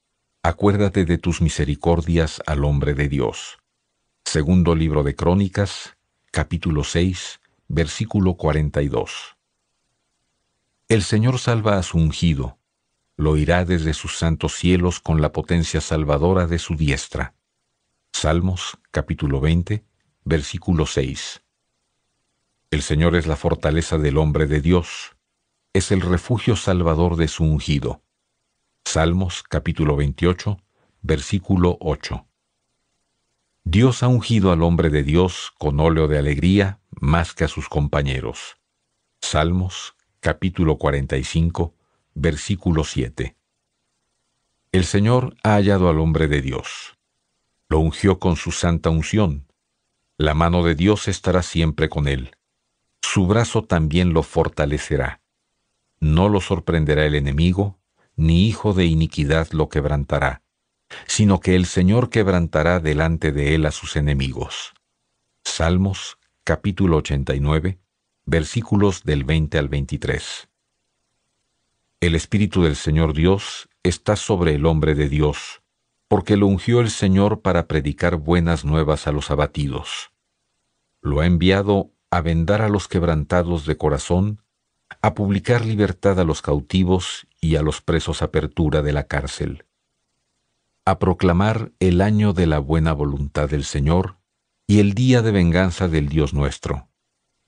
acuérdate de tus misericordias al hombre de Dios. Segundo libro de Crónicas, capítulo 6, versículo 42. El Señor salva a su ungido, lo irá desde sus santos cielos con la potencia salvadora de su diestra. Salmos, capítulo 20, versículo 6. El Señor es la fortaleza del hombre de Dios, es el refugio salvador de su ungido. Salmos capítulo 28, versículo 8. Dios ha ungido al hombre de Dios con óleo de alegría más que a sus compañeros. Salmos capítulo 45, versículo 7. El Señor ha hallado al hombre de Dios. Lo ungió con su santa unción. La mano de Dios estará siempre con él. Su brazo también lo fortalecerá. No lo sorprenderá el enemigo ni hijo de iniquidad lo quebrantará, sino que el Señor quebrantará delante de él a sus enemigos. Salmos capítulo 89, versículos del 20 al 23. El Espíritu del Señor Dios está sobre el hombre de Dios, porque lo ungió el Señor para predicar buenas nuevas a los abatidos. Lo ha enviado a vendar a los quebrantados de corazón, a publicar libertad a los cautivos y a los presos apertura de la cárcel, a proclamar el año de la buena voluntad del Señor y el día de venganza del Dios nuestro,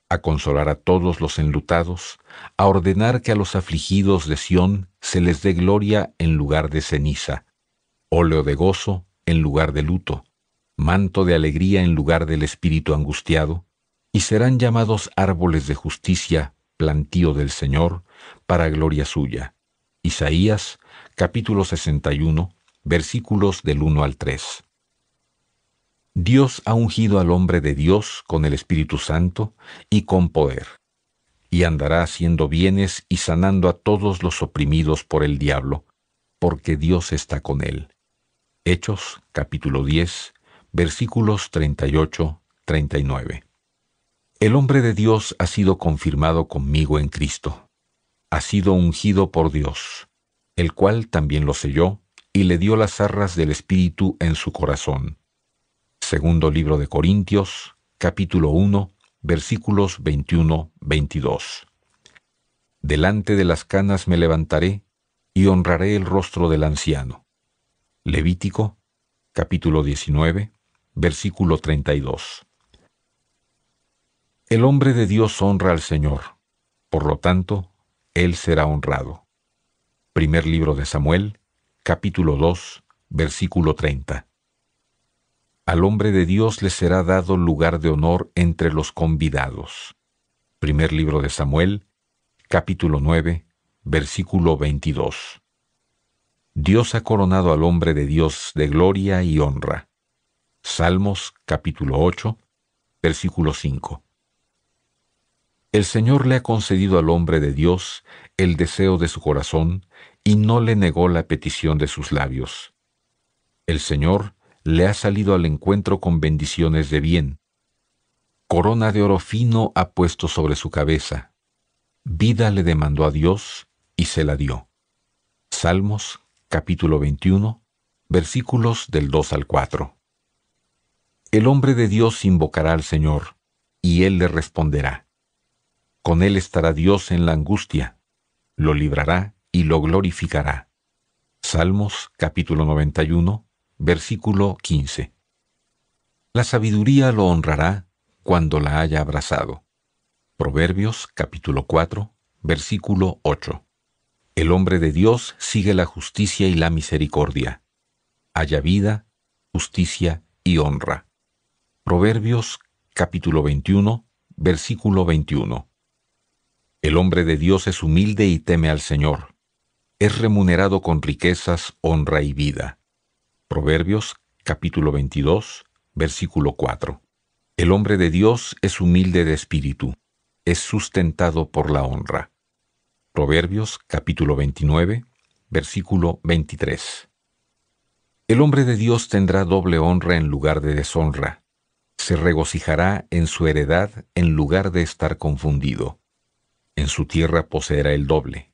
a consolar a todos los enlutados, a ordenar que a los afligidos de Sión se les dé gloria en lugar de ceniza, óleo de gozo en lugar de luto, manto de alegría en lugar del espíritu angustiado, y serán llamados árboles de justicia plantío del Señor, para gloria suya. Isaías capítulo 61, versículos del 1 al 3. Dios ha ungido al hombre de Dios con el Espíritu Santo y con poder, y andará haciendo bienes y sanando a todos los oprimidos por el diablo, porque Dios está con él. Hechos capítulo 10, versículos 38, 39. El hombre de Dios ha sido confirmado conmigo en Cristo. Ha sido ungido por Dios, el cual también lo selló y le dio las arras del Espíritu en su corazón. Segundo libro de Corintios, capítulo 1, versículos 21-22. Delante de las canas me levantaré y honraré el rostro del anciano. Levítico, capítulo 19, versículo 32. El hombre de Dios honra al Señor, por lo tanto, él será honrado. Primer libro de Samuel, capítulo 2, versículo 30. Al hombre de Dios le será dado lugar de honor entre los convidados. Primer libro de Samuel, capítulo 9, versículo 22. Dios ha coronado al hombre de Dios de gloria y honra. Salmos capítulo 8, versículo 5. El Señor le ha concedido al hombre de Dios el deseo de su corazón y no le negó la petición de sus labios. El Señor le ha salido al encuentro con bendiciones de bien. Corona de oro fino ha puesto sobre su cabeza. Vida le demandó a Dios y se la dio. Salmos capítulo 21 versículos del 2 al 4. El hombre de Dios invocará al Señor y él le responderá. Con él estará Dios en la angustia, lo librará y lo glorificará. Salmos capítulo 91, versículo 15. La sabiduría lo honrará cuando la haya abrazado. Proverbios capítulo 4, versículo 8. El hombre de Dios sigue la justicia y la misericordia. Haya vida, justicia y honra. Proverbios capítulo 21, versículo 21. El hombre de Dios es humilde y teme al Señor. Es remunerado con riquezas, honra y vida. Proverbios capítulo 22, versículo 4. El hombre de Dios es humilde de espíritu. Es sustentado por la honra. Proverbios capítulo 29, versículo 23. El hombre de Dios tendrá doble honra en lugar de deshonra. Se regocijará en su heredad en lugar de estar confundido en su tierra poseerá el doble,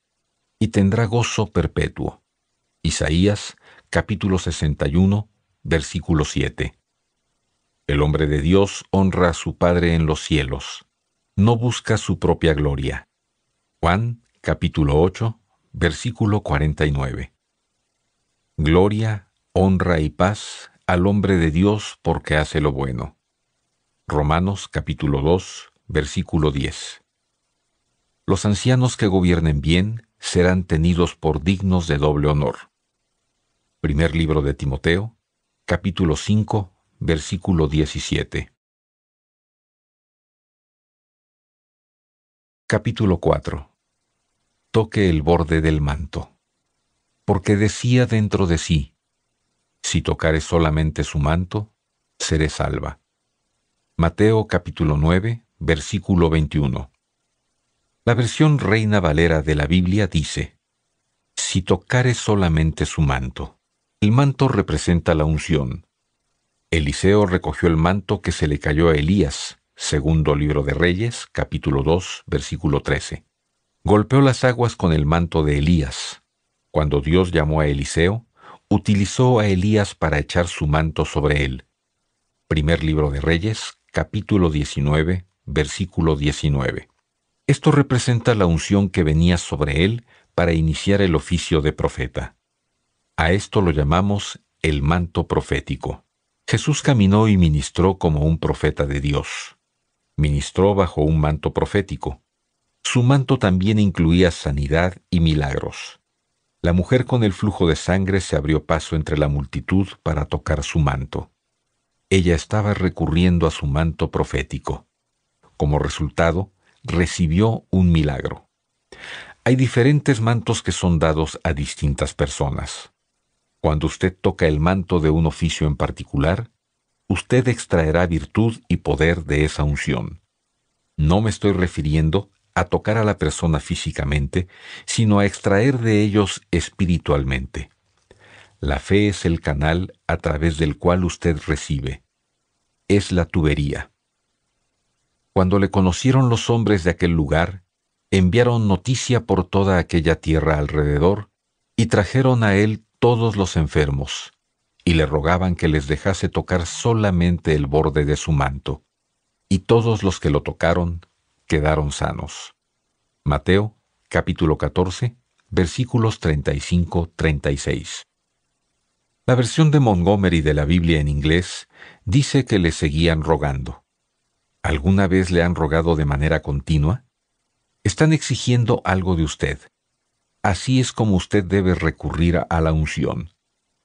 y tendrá gozo perpetuo. Isaías capítulo 61, versículo 7. El hombre de Dios honra a su Padre en los cielos, no busca su propia gloria. Juan capítulo 8, versículo 49. Gloria, honra y paz al hombre de Dios porque hace lo bueno. Romanos capítulo 2, versículo 10 los ancianos que gobiernen bien serán tenidos por dignos de doble honor. Primer libro de Timoteo, capítulo 5, versículo 17. Capítulo 4. Toque el borde del manto. Porque decía dentro de sí, si tocare solamente su manto, seré salva. Mateo capítulo 9, versículo 21. La versión Reina Valera de la Biblia dice, Si tocare solamente su manto. El manto representa la unción. Eliseo recogió el manto que se le cayó a Elías, segundo libro de Reyes, capítulo 2, versículo 13. Golpeó las aguas con el manto de Elías. Cuando Dios llamó a Eliseo, utilizó a Elías para echar su manto sobre él. Primer libro de Reyes, capítulo 19, versículo 19. Esto representa la unción que venía sobre él para iniciar el oficio de profeta. A esto lo llamamos el manto profético. Jesús caminó y ministró como un profeta de Dios. Ministró bajo un manto profético. Su manto también incluía sanidad y milagros. La mujer con el flujo de sangre se abrió paso entre la multitud para tocar su manto. Ella estaba recurriendo a su manto profético. Como resultado, recibió un milagro. Hay diferentes mantos que son dados a distintas personas. Cuando usted toca el manto de un oficio en particular, usted extraerá virtud y poder de esa unción. No me estoy refiriendo a tocar a la persona físicamente, sino a extraer de ellos espiritualmente. La fe es el canal a través del cual usted recibe. Es la tubería. Cuando le conocieron los hombres de aquel lugar, enviaron noticia por toda aquella tierra alrededor, y trajeron a él todos los enfermos, y le rogaban que les dejase tocar solamente el borde de su manto. Y todos los que lo tocaron quedaron sanos. Mateo capítulo 14 versículos 35-36. La versión de Montgomery de la Biblia en inglés dice que le seguían rogando. ¿Alguna vez le han rogado de manera continua? Están exigiendo algo de usted. Así es como usted debe recurrir a la unción.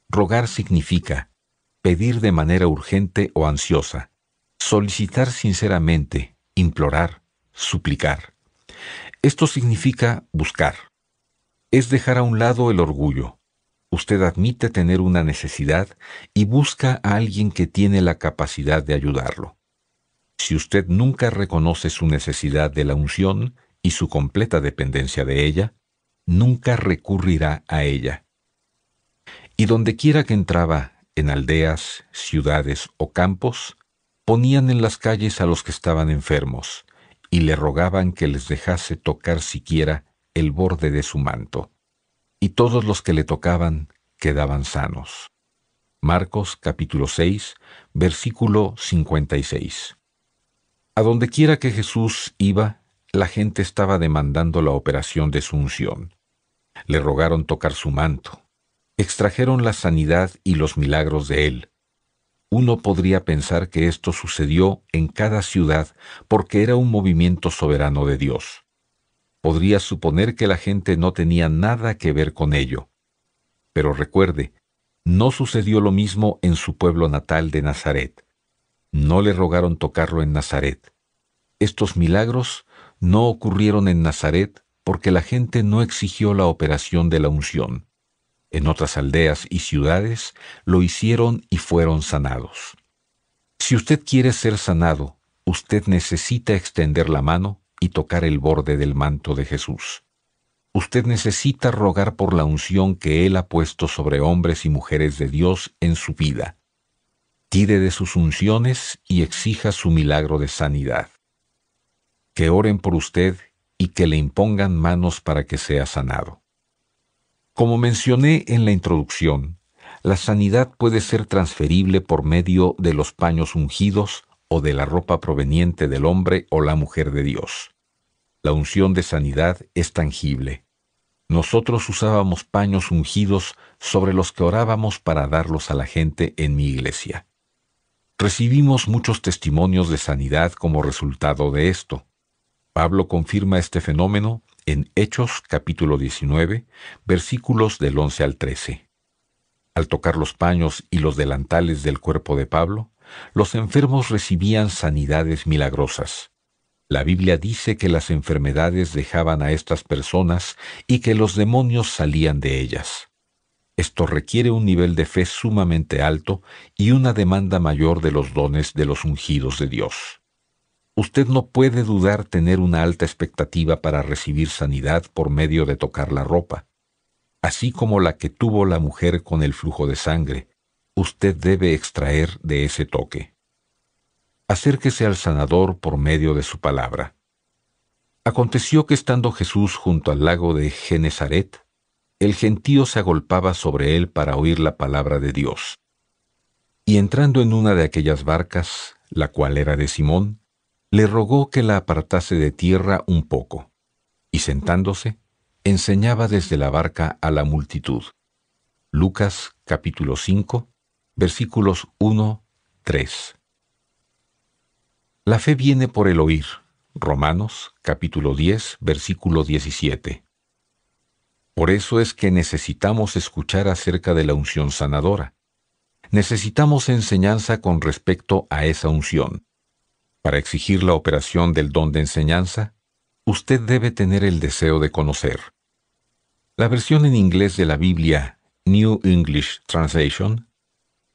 Rogar significa pedir de manera urgente o ansiosa, solicitar sinceramente, implorar, suplicar. Esto significa buscar. Es dejar a un lado el orgullo. Usted admite tener una necesidad y busca a alguien que tiene la capacidad de ayudarlo. Si usted nunca reconoce su necesidad de la unción y su completa dependencia de ella, nunca recurrirá a ella. Y donde quiera que entraba, en aldeas, ciudades o campos, ponían en las calles a los que estaban enfermos y le rogaban que les dejase tocar siquiera el borde de su manto. Y todos los que le tocaban quedaban sanos. Marcos capítulo 6, versículo 56. A donde quiera que Jesús iba, la gente estaba demandando la operación de su unción. Le rogaron tocar su manto. Extrajeron la sanidad y los milagros de él. Uno podría pensar que esto sucedió en cada ciudad porque era un movimiento soberano de Dios. Podría suponer que la gente no tenía nada que ver con ello. Pero recuerde, no sucedió lo mismo en su pueblo natal de Nazaret. No le rogaron tocarlo en Nazaret. Estos milagros no ocurrieron en Nazaret porque la gente no exigió la operación de la unción. En otras aldeas y ciudades lo hicieron y fueron sanados. Si usted quiere ser sanado, usted necesita extender la mano y tocar el borde del manto de Jesús. Usted necesita rogar por la unción que Él ha puesto sobre hombres y mujeres de Dios en su vida tire de sus unciones y exija su milagro de sanidad. Que oren por usted y que le impongan manos para que sea sanado. Como mencioné en la introducción, la sanidad puede ser transferible por medio de los paños ungidos o de la ropa proveniente del hombre o la mujer de Dios. La unción de sanidad es tangible. Nosotros usábamos paños ungidos sobre los que orábamos para darlos a la gente en mi iglesia. Recibimos muchos testimonios de sanidad como resultado de esto. Pablo confirma este fenómeno en Hechos capítulo 19, versículos del 11 al 13. Al tocar los paños y los delantales del cuerpo de Pablo, los enfermos recibían sanidades milagrosas. La Biblia dice que las enfermedades dejaban a estas personas y que los demonios salían de ellas. Esto requiere un nivel de fe sumamente alto y una demanda mayor de los dones de los ungidos de Dios. Usted no puede dudar tener una alta expectativa para recibir sanidad por medio de tocar la ropa, así como la que tuvo la mujer con el flujo de sangre. Usted debe extraer de ese toque. Acérquese al sanador por medio de su palabra. Aconteció que estando Jesús junto al lago de Genesaret, el gentío se agolpaba sobre él para oír la palabra de Dios. Y entrando en una de aquellas barcas, la cual era de Simón, le rogó que la apartase de tierra un poco, y sentándose, enseñaba desde la barca a la multitud. Lucas capítulo 5, versículos 1, 3. La fe viene por el oír. Romanos capítulo 10, versículo 17. Por eso es que necesitamos escuchar acerca de la unción sanadora. Necesitamos enseñanza con respecto a esa unción. Para exigir la operación del don de enseñanza, usted debe tener el deseo de conocer. La versión en inglés de la Biblia, New English Translation,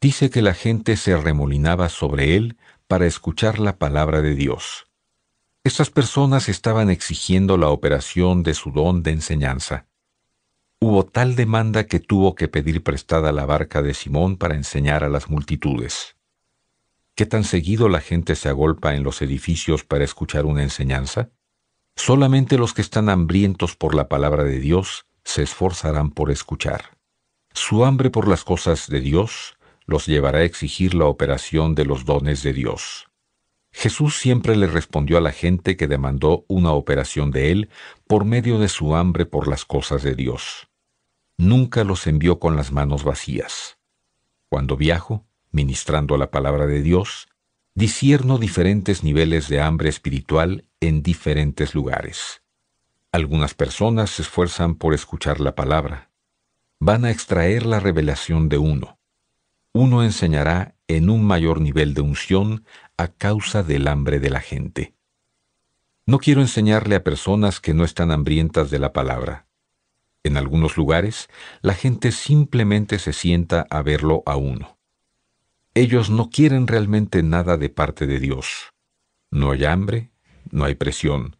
dice que la gente se remolinaba sobre él para escuchar la palabra de Dios. Estas personas estaban exigiendo la operación de su don de enseñanza hubo tal demanda que tuvo que pedir prestada la barca de Simón para enseñar a las multitudes. ¿Qué tan seguido la gente se agolpa en los edificios para escuchar una enseñanza? Solamente los que están hambrientos por la palabra de Dios se esforzarán por escuchar. Su hambre por las cosas de Dios los llevará a exigir la operación de los dones de Dios. Jesús siempre le respondió a la gente que demandó una operación de él por medio de su hambre por las cosas de Dios. Nunca los envió con las manos vacías. Cuando viajo, ministrando la palabra de Dios, disierno diferentes niveles de hambre espiritual en diferentes lugares. Algunas personas se esfuerzan por escuchar la palabra. Van a extraer la revelación de uno. Uno enseñará en un mayor nivel de unción a causa del hambre de la gente. No quiero enseñarle a personas que no están hambrientas de la palabra. En algunos lugares, la gente simplemente se sienta a verlo a uno. Ellos no quieren realmente nada de parte de Dios. No hay hambre, no hay presión.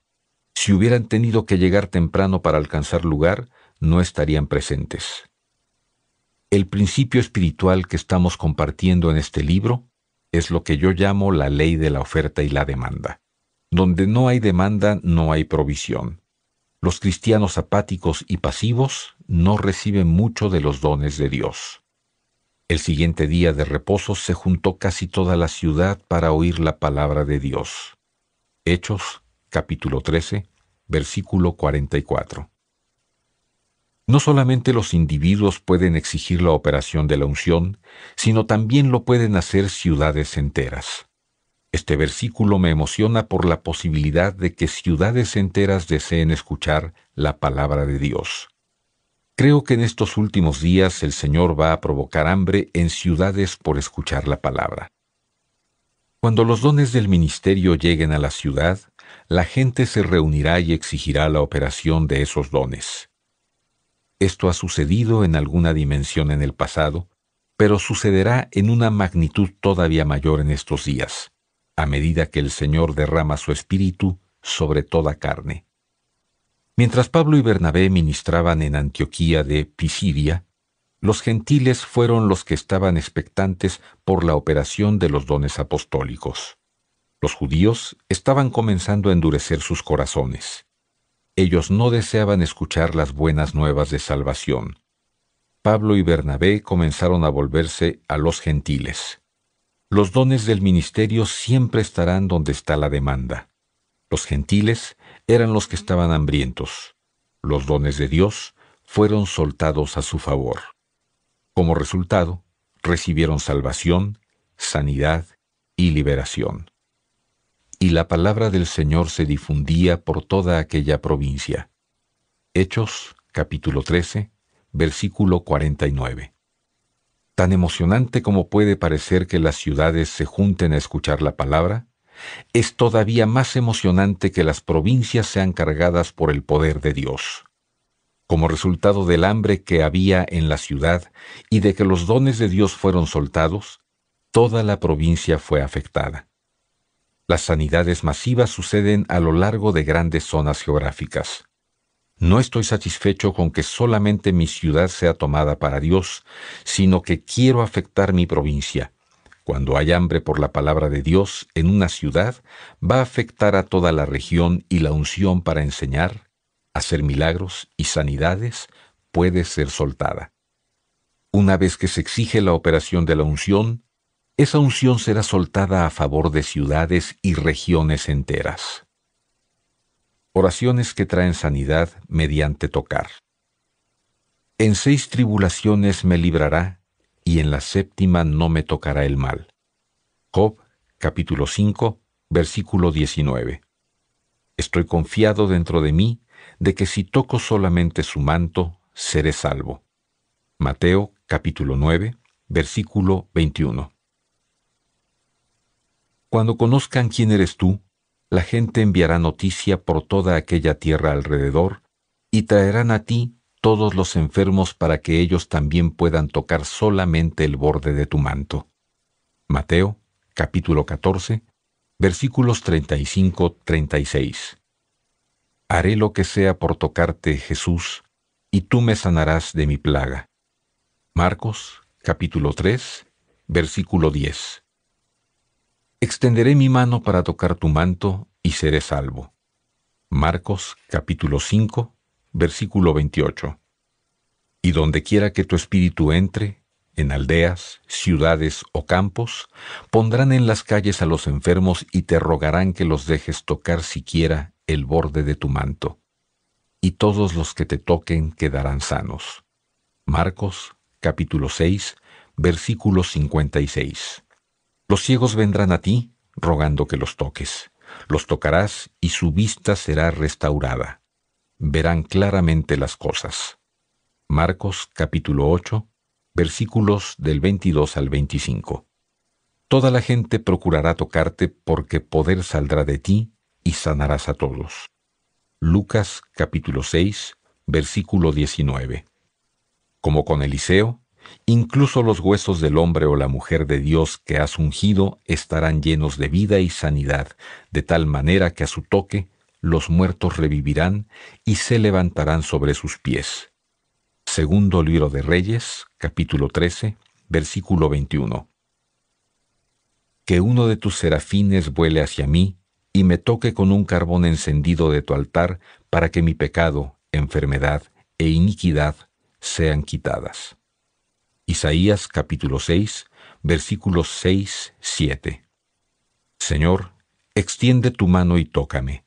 Si hubieran tenido que llegar temprano para alcanzar lugar, no estarían presentes. El principio espiritual que estamos compartiendo en este libro es lo que yo llamo la ley de la oferta y la demanda. Donde no hay demanda no hay provisión. Los cristianos apáticos y pasivos no reciben mucho de los dones de Dios. El siguiente día de reposo se juntó casi toda la ciudad para oír la palabra de Dios. Hechos capítulo 13, versículo 44. No solamente los individuos pueden exigir la operación de la unción, sino también lo pueden hacer ciudades enteras. Este versículo me emociona por la posibilidad de que ciudades enteras deseen escuchar la palabra de Dios. Creo que en estos últimos días el Señor va a provocar hambre en ciudades por escuchar la palabra. Cuando los dones del ministerio lleguen a la ciudad, la gente se reunirá y exigirá la operación de esos dones. Esto ha sucedido en alguna dimensión en el pasado, pero sucederá en una magnitud todavía mayor en estos días, a medida que el Señor derrama su espíritu sobre toda carne. Mientras Pablo y Bernabé ministraban en Antioquía de Pisidia, los gentiles fueron los que estaban expectantes por la operación de los dones apostólicos. Los judíos estaban comenzando a endurecer sus corazones ellos no deseaban escuchar las buenas nuevas de salvación. Pablo y Bernabé comenzaron a volverse a los gentiles. Los dones del ministerio siempre estarán donde está la demanda. Los gentiles eran los que estaban hambrientos. Los dones de Dios fueron soltados a su favor. Como resultado, recibieron salvación, sanidad y liberación y la palabra del Señor se difundía por toda aquella provincia. Hechos capítulo 13, versículo 49. Tan emocionante como puede parecer que las ciudades se junten a escuchar la palabra, es todavía más emocionante que las provincias sean cargadas por el poder de Dios. Como resultado del hambre que había en la ciudad y de que los dones de Dios fueron soltados, toda la provincia fue afectada. Las sanidades masivas suceden a lo largo de grandes zonas geográficas. No estoy satisfecho con que solamente mi ciudad sea tomada para Dios, sino que quiero afectar mi provincia. Cuando hay hambre por la palabra de Dios en una ciudad, va a afectar a toda la región y la unción para enseñar, hacer milagros y sanidades puede ser soltada. Una vez que se exige la operación de la unción, esa unción será soltada a favor de ciudades y regiones enteras. Oraciones que traen sanidad mediante tocar. En seis tribulaciones me librará, y en la séptima no me tocará el mal. Job capítulo 5, versículo 19. Estoy confiado dentro de mí de que si toco solamente su manto, seré salvo. Mateo capítulo 9, versículo 21. Cuando conozcan quién eres tú, la gente enviará noticia por toda aquella tierra alrededor, y traerán a ti todos los enfermos para que ellos también puedan tocar solamente el borde de tu manto. Mateo, capítulo 14, versículos 35-36. Haré lo que sea por tocarte, Jesús, y tú me sanarás de mi plaga. Marcos, capítulo 3, versículo 10 extenderé mi mano para tocar tu manto y seré salvo. Marcos capítulo 5, versículo 28. Y donde quiera que tu espíritu entre, en aldeas, ciudades o campos, pondrán en las calles a los enfermos y te rogarán que los dejes tocar siquiera el borde de tu manto. Y todos los que te toquen quedarán sanos. Marcos capítulo 6, versículo 56. Los ciegos vendrán a ti, rogando que los toques. Los tocarás y su vista será restaurada. Verán claramente las cosas. Marcos capítulo 8, versículos del 22 al 25. Toda la gente procurará tocarte porque poder saldrá de ti y sanarás a todos. Lucas capítulo 6, versículo 19. Como con Eliseo, Incluso los huesos del hombre o la mujer de Dios que has ungido estarán llenos de vida y sanidad, de tal manera que a su toque los muertos revivirán y se levantarán sobre sus pies. Segundo libro de Reyes, capítulo 13, versículo 21. Que uno de tus serafines vuele hacia mí y me toque con un carbón encendido de tu altar para que mi pecado, enfermedad e iniquidad sean quitadas. Isaías capítulo 6, versículos 6, 7. Señor, extiende tu mano y tócame.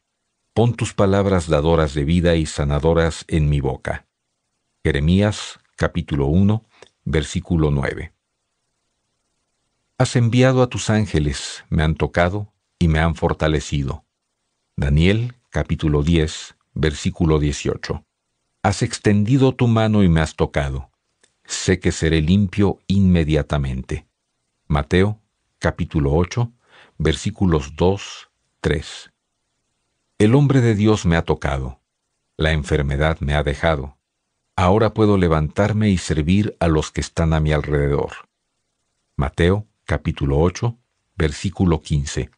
Pon tus palabras dadoras de vida y sanadoras en mi boca. Jeremías capítulo 1, versículo 9. Has enviado a tus ángeles, me han tocado y me han fortalecido. Daniel capítulo 10, versículo 18. Has extendido tu mano y me has tocado sé que seré limpio inmediatamente. Mateo capítulo 8 versículos 2, 3. El hombre de Dios me ha tocado, la enfermedad me ha dejado, ahora puedo levantarme y servir a los que están a mi alrededor. Mateo capítulo 8 versículo 15.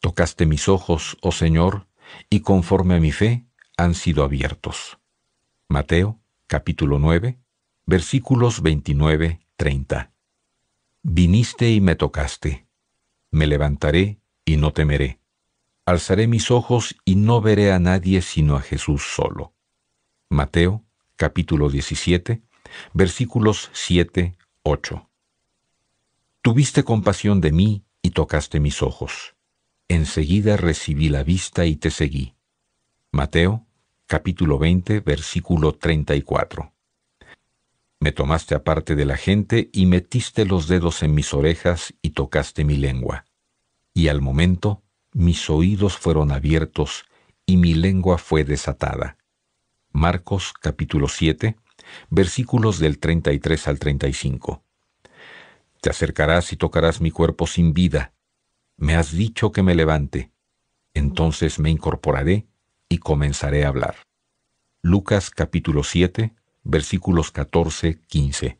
Tocaste mis ojos, oh Señor, y conforme a mi fe han sido abiertos. Mateo capítulo 9 versículos 29, 30. Viniste y me tocaste. Me levantaré y no temeré. Alzaré mis ojos y no veré a nadie sino a Jesús solo. Mateo capítulo 17, versículos 7, 8. Tuviste compasión de mí y tocaste mis ojos. Enseguida recibí la vista y te seguí. Mateo capítulo 20, versículo 34. Me tomaste aparte de la gente y metiste los dedos en mis orejas y tocaste mi lengua. Y al momento mis oídos fueron abiertos y mi lengua fue desatada. Marcos capítulo 7, versículos del 33 al 35. Te acercarás y tocarás mi cuerpo sin vida. Me has dicho que me levante. Entonces me incorporaré y comenzaré a hablar. Lucas capítulo 7, versículos 14, 15.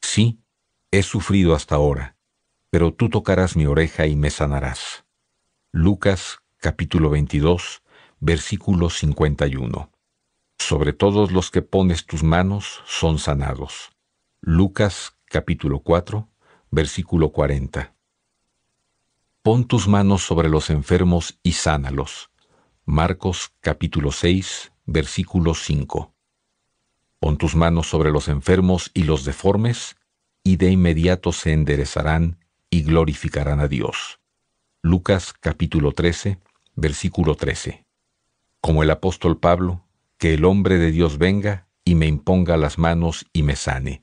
Sí, he sufrido hasta ahora, pero tú tocarás mi oreja y me sanarás. Lucas capítulo 22, versículo 51. Sobre todos los que pones tus manos son sanados. Lucas capítulo 4, versículo 40. Pon tus manos sobre los enfermos y sánalos. Marcos capítulo 6, versículo 5. Pon tus manos sobre los enfermos y los deformes, y de inmediato se enderezarán y glorificarán a Dios. Lucas capítulo 13, versículo 13. Como el apóstol Pablo, que el hombre de Dios venga y me imponga las manos y me sane.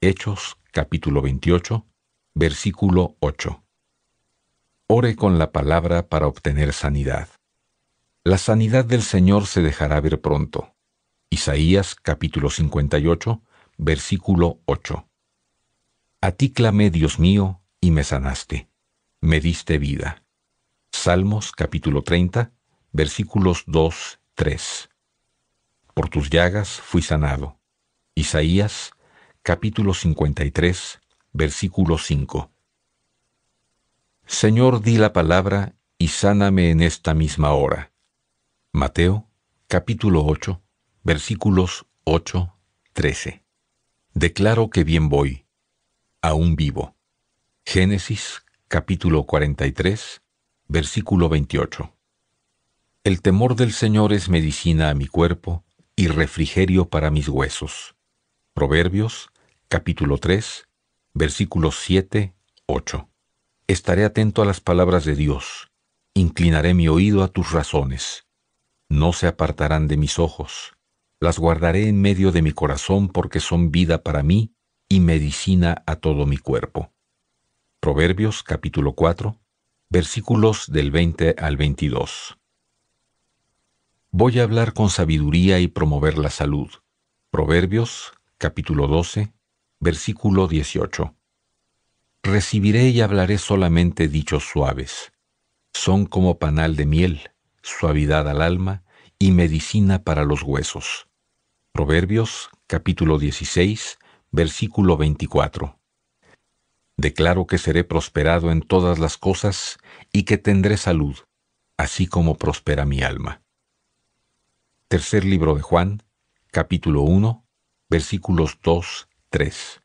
Hechos capítulo 28, versículo 8. Ore con la palabra para obtener sanidad. La sanidad del Señor se dejará ver pronto. Isaías capítulo 58, versículo 8. A ti clamé, Dios mío, y me sanaste. Me diste vida. Salmos capítulo 30, versículos 2, 3. Por tus llagas fui sanado. Isaías capítulo 53, versículo 5. Señor, di la palabra y sáname en esta misma hora. Mateo capítulo 8, versículos 8, 13. Declaro que bien voy, aún vivo. Génesis capítulo 43, versículo 28. El temor del Señor es medicina a mi cuerpo y refrigerio para mis huesos. Proverbios capítulo 3, versículos 7, 8. Estaré atento a las palabras de Dios, inclinaré mi oído a tus razones. No se apartarán de mis ojos las guardaré en medio de mi corazón porque son vida para mí y medicina a todo mi cuerpo. Proverbios capítulo 4, versículos del 20 al 22. Voy a hablar con sabiduría y promover la salud. Proverbios capítulo 12, versículo 18. Recibiré y hablaré solamente dichos suaves. Son como panal de miel, suavidad al alma y medicina para los huesos. Proverbios capítulo 16, versículo 24. Declaro que seré prosperado en todas las cosas y que tendré salud, así como prospera mi alma. Tercer libro de Juan, capítulo 1, versículos 2, 3.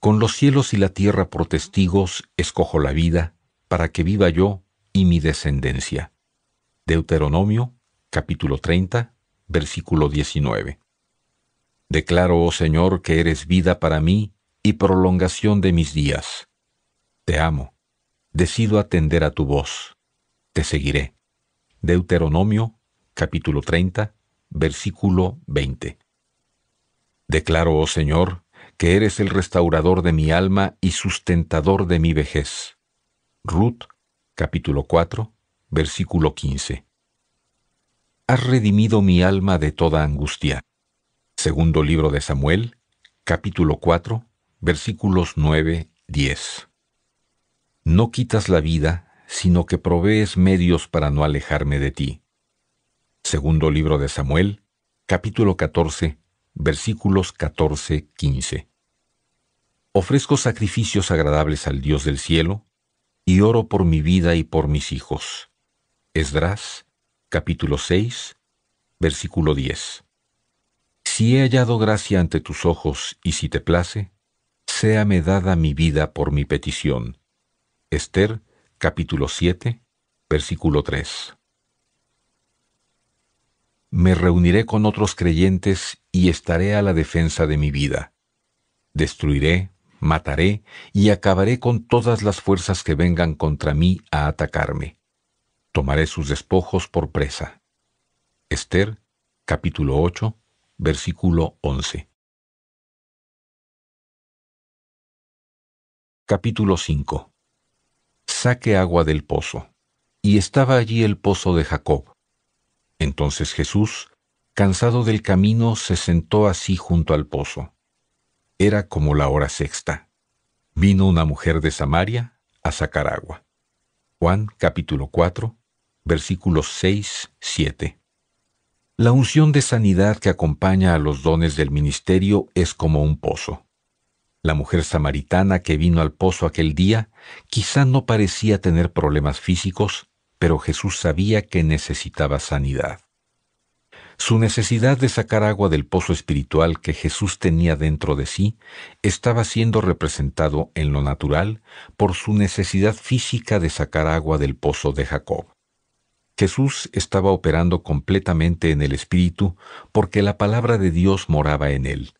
Con los cielos y la tierra por testigos escojo la vida, para que viva yo y mi descendencia. Deuteronomio, capítulo 30, versículo 19. Declaro, oh Señor, que eres vida para mí y prolongación de mis días. Te amo. Decido atender a tu voz. Te seguiré. Deuteronomio, capítulo 30, versículo 20. Declaro, oh Señor, que eres el restaurador de mi alma y sustentador de mi vejez. Ruth, capítulo 4, versículo 15 has redimido mi alma de toda angustia. Segundo libro de Samuel, capítulo 4, versículos 9, 10. No quitas la vida, sino que provees medios para no alejarme de ti. Segundo libro de Samuel, capítulo 14, versículos 14, 15. Ofrezco sacrificios agradables al Dios del cielo, y oro por mi vida y por mis hijos. Esdras capítulo 6, versículo 10. Si he hallado gracia ante tus ojos y si te place, séame dada mi vida por mi petición. Esther, capítulo 7, versículo 3. Me reuniré con otros creyentes y estaré a la defensa de mi vida. Destruiré, mataré y acabaré con todas las fuerzas que vengan contra mí a atacarme tomaré sus despojos por presa. Esther, capítulo 8, versículo 11. Capítulo 5. Saque agua del pozo. Y estaba allí el pozo de Jacob. Entonces Jesús, cansado del camino, se sentó así junto al pozo. Era como la hora sexta. Vino una mujer de Samaria a sacar agua. Juan capítulo 4, versículos 6, 7. La unción de sanidad que acompaña a los dones del ministerio es como un pozo. La mujer samaritana que vino al pozo aquel día quizá no parecía tener problemas físicos, pero Jesús sabía que necesitaba sanidad. Su necesidad de sacar agua del pozo espiritual que Jesús tenía dentro de sí estaba siendo representado en lo natural por su necesidad física de sacar agua del pozo de Jacob. Jesús estaba operando completamente en el Espíritu porque la palabra de Dios moraba en él.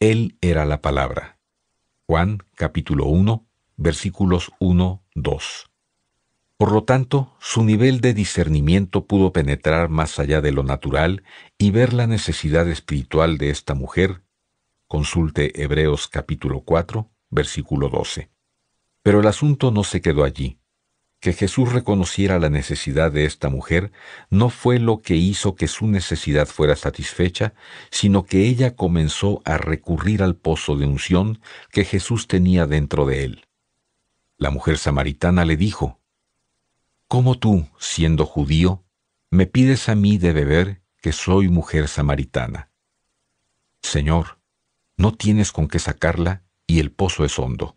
Él era la palabra. Juan capítulo 1 versículos 1, 2. Por lo tanto, su nivel de discernimiento pudo penetrar más allá de lo natural y ver la necesidad espiritual de esta mujer. Consulte Hebreos capítulo 4, versículo 12. Pero el asunto no se quedó allí. Que Jesús reconociera la necesidad de esta mujer no fue lo que hizo que su necesidad fuera satisfecha, sino que ella comenzó a recurrir al pozo de unción que Jesús tenía dentro de él. La mujer samaritana le dijo, ¿Cómo tú, siendo judío, me pides a mí de beber que soy mujer samaritana? Señor, no tienes con qué sacarla y el pozo es hondo.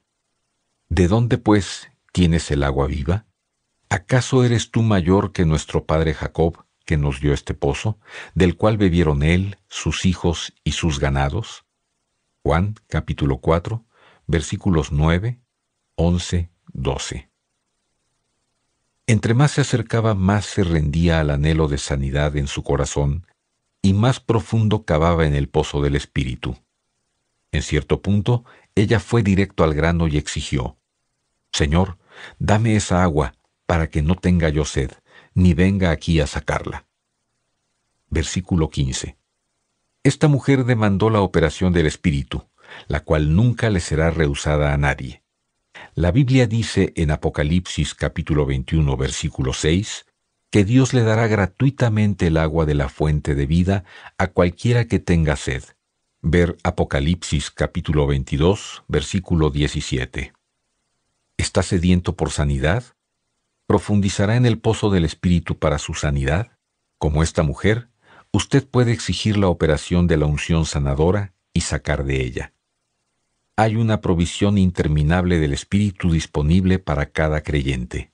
¿De dónde, pues, tienes el agua viva? ¿Acaso eres tú mayor que nuestro padre Jacob, que nos dio este pozo, del cual bebieron él, sus hijos y sus ganados? Juan capítulo 4, versículos 9, 11, 12. Entre más se acercaba, más se rendía al anhelo de sanidad en su corazón y más profundo cavaba en el pozo del espíritu. En cierto punto, ella fue directo al grano y exigió, Señor, dame esa agua para que no tenga yo sed, ni venga aquí a sacarla. Versículo 15. Esta mujer demandó la operación del espíritu, la cual nunca le será rehusada a nadie. La Biblia dice en Apocalipsis capítulo 21 versículo 6 que Dios le dará gratuitamente el agua de la fuente de vida a cualquiera que tenga sed. Ver Apocalipsis capítulo 22 versículo 17. ¿Está sediento por sanidad? ¿Profundizará en el pozo del Espíritu para su sanidad? Como esta mujer, usted puede exigir la operación de la unción sanadora y sacar de ella hay una provisión interminable del Espíritu disponible para cada creyente.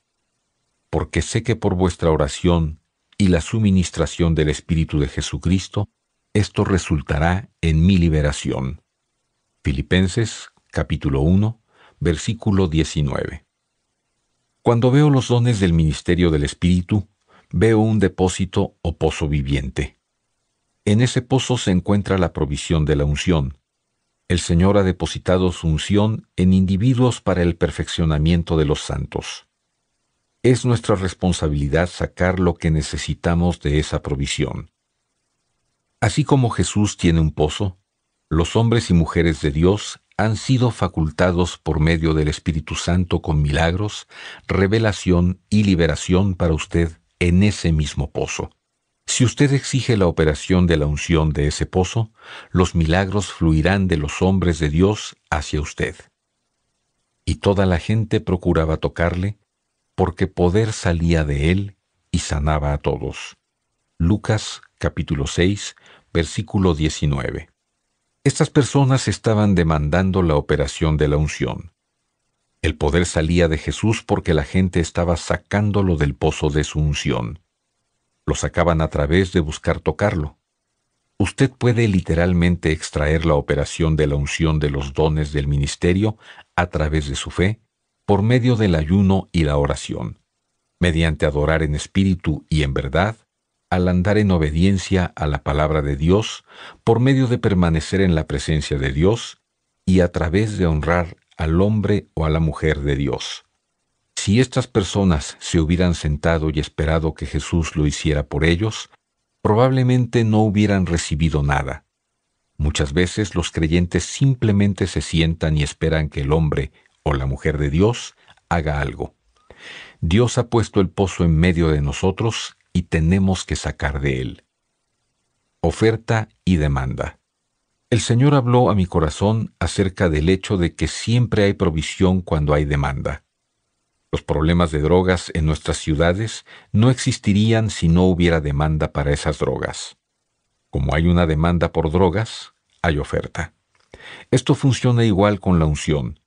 Porque sé que por vuestra oración y la suministración del Espíritu de Jesucristo, esto resultará en mi liberación. Filipenses capítulo 1, versículo 19. Cuando veo los dones del ministerio del Espíritu, veo un depósito o pozo viviente. En ese pozo se encuentra la provisión de la unción, el Señor ha depositado su unción en individuos para el perfeccionamiento de los santos. Es nuestra responsabilidad sacar lo que necesitamos de esa provisión. Así como Jesús tiene un pozo, los hombres y mujeres de Dios han sido facultados por medio del Espíritu Santo con milagros, revelación y liberación para usted en ese mismo pozo. Si usted exige la operación de la unción de ese pozo, los milagros fluirán de los hombres de Dios hacia usted. Y toda la gente procuraba tocarle, porque poder salía de él y sanaba a todos. Lucas capítulo 6, versículo 19. Estas personas estaban demandando la operación de la unción. El poder salía de Jesús porque la gente estaba sacándolo del pozo de su unción. Lo sacaban a través de buscar tocarlo. Usted puede literalmente extraer la operación de la unción de los dones del ministerio a través de su fe, por medio del ayuno y la oración, mediante adorar en espíritu y en verdad, al andar en obediencia a la palabra de Dios, por medio de permanecer en la presencia de Dios y a través de honrar al hombre o a la mujer de Dios. Si estas personas se hubieran sentado y esperado que Jesús lo hiciera por ellos, probablemente no hubieran recibido nada. Muchas veces los creyentes simplemente se sientan y esperan que el hombre o la mujer de Dios haga algo. Dios ha puesto el pozo en medio de nosotros y tenemos que sacar de él. Oferta y demanda. El Señor habló a mi corazón acerca del hecho de que siempre hay provisión cuando hay demanda. Los problemas de drogas en nuestras ciudades no existirían si no hubiera demanda para esas drogas. Como hay una demanda por drogas, hay oferta. Esto funciona igual con la unción.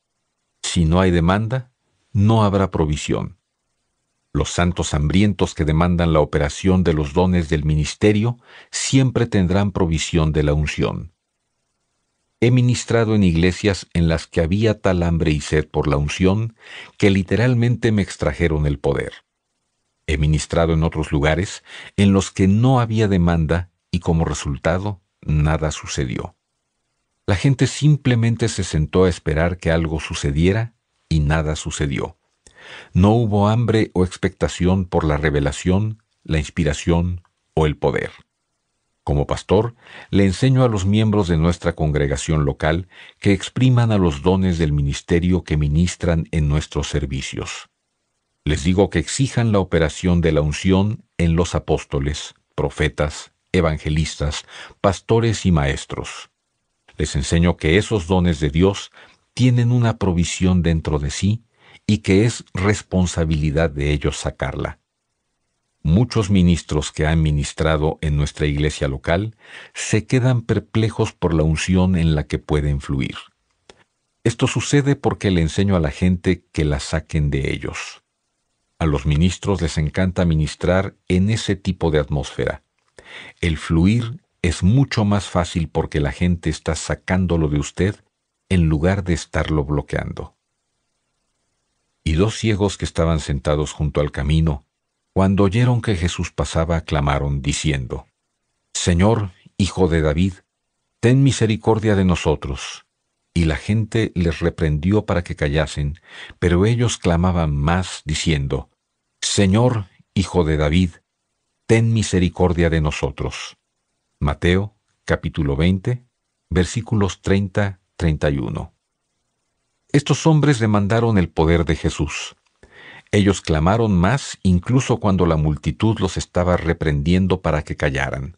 Si no hay demanda, no habrá provisión. Los santos hambrientos que demandan la operación de los dones del ministerio siempre tendrán provisión de la unción. He ministrado en iglesias en las que había tal hambre y sed por la unción que literalmente me extrajeron el poder. He ministrado en otros lugares en los que no había demanda y como resultado nada sucedió. La gente simplemente se sentó a esperar que algo sucediera y nada sucedió. No hubo hambre o expectación por la revelación, la inspiración o el poder. Como pastor, le enseño a los miembros de nuestra congregación local que expriman a los dones del ministerio que ministran en nuestros servicios. Les digo que exijan la operación de la unción en los apóstoles, profetas, evangelistas, pastores y maestros. Les enseño que esos dones de Dios tienen una provisión dentro de sí y que es responsabilidad de ellos sacarla. Muchos ministros que han ministrado en nuestra iglesia local se quedan perplejos por la unción en la que pueden fluir. Esto sucede porque le enseño a la gente que la saquen de ellos. A los ministros les encanta ministrar en ese tipo de atmósfera. El fluir es mucho más fácil porque la gente está sacándolo de usted en lugar de estarlo bloqueando. Y dos ciegos que estaban sentados junto al camino cuando oyeron que Jesús pasaba, clamaron, diciendo, Señor, Hijo de David, ten misericordia de nosotros. Y la gente les reprendió para que callasen, pero ellos clamaban más, diciendo, Señor, Hijo de David, ten misericordia de nosotros. Mateo capítulo 20, versículos 30-31. Estos hombres demandaron el poder de Jesús, ellos clamaron más incluso cuando la multitud los estaba reprendiendo para que callaran.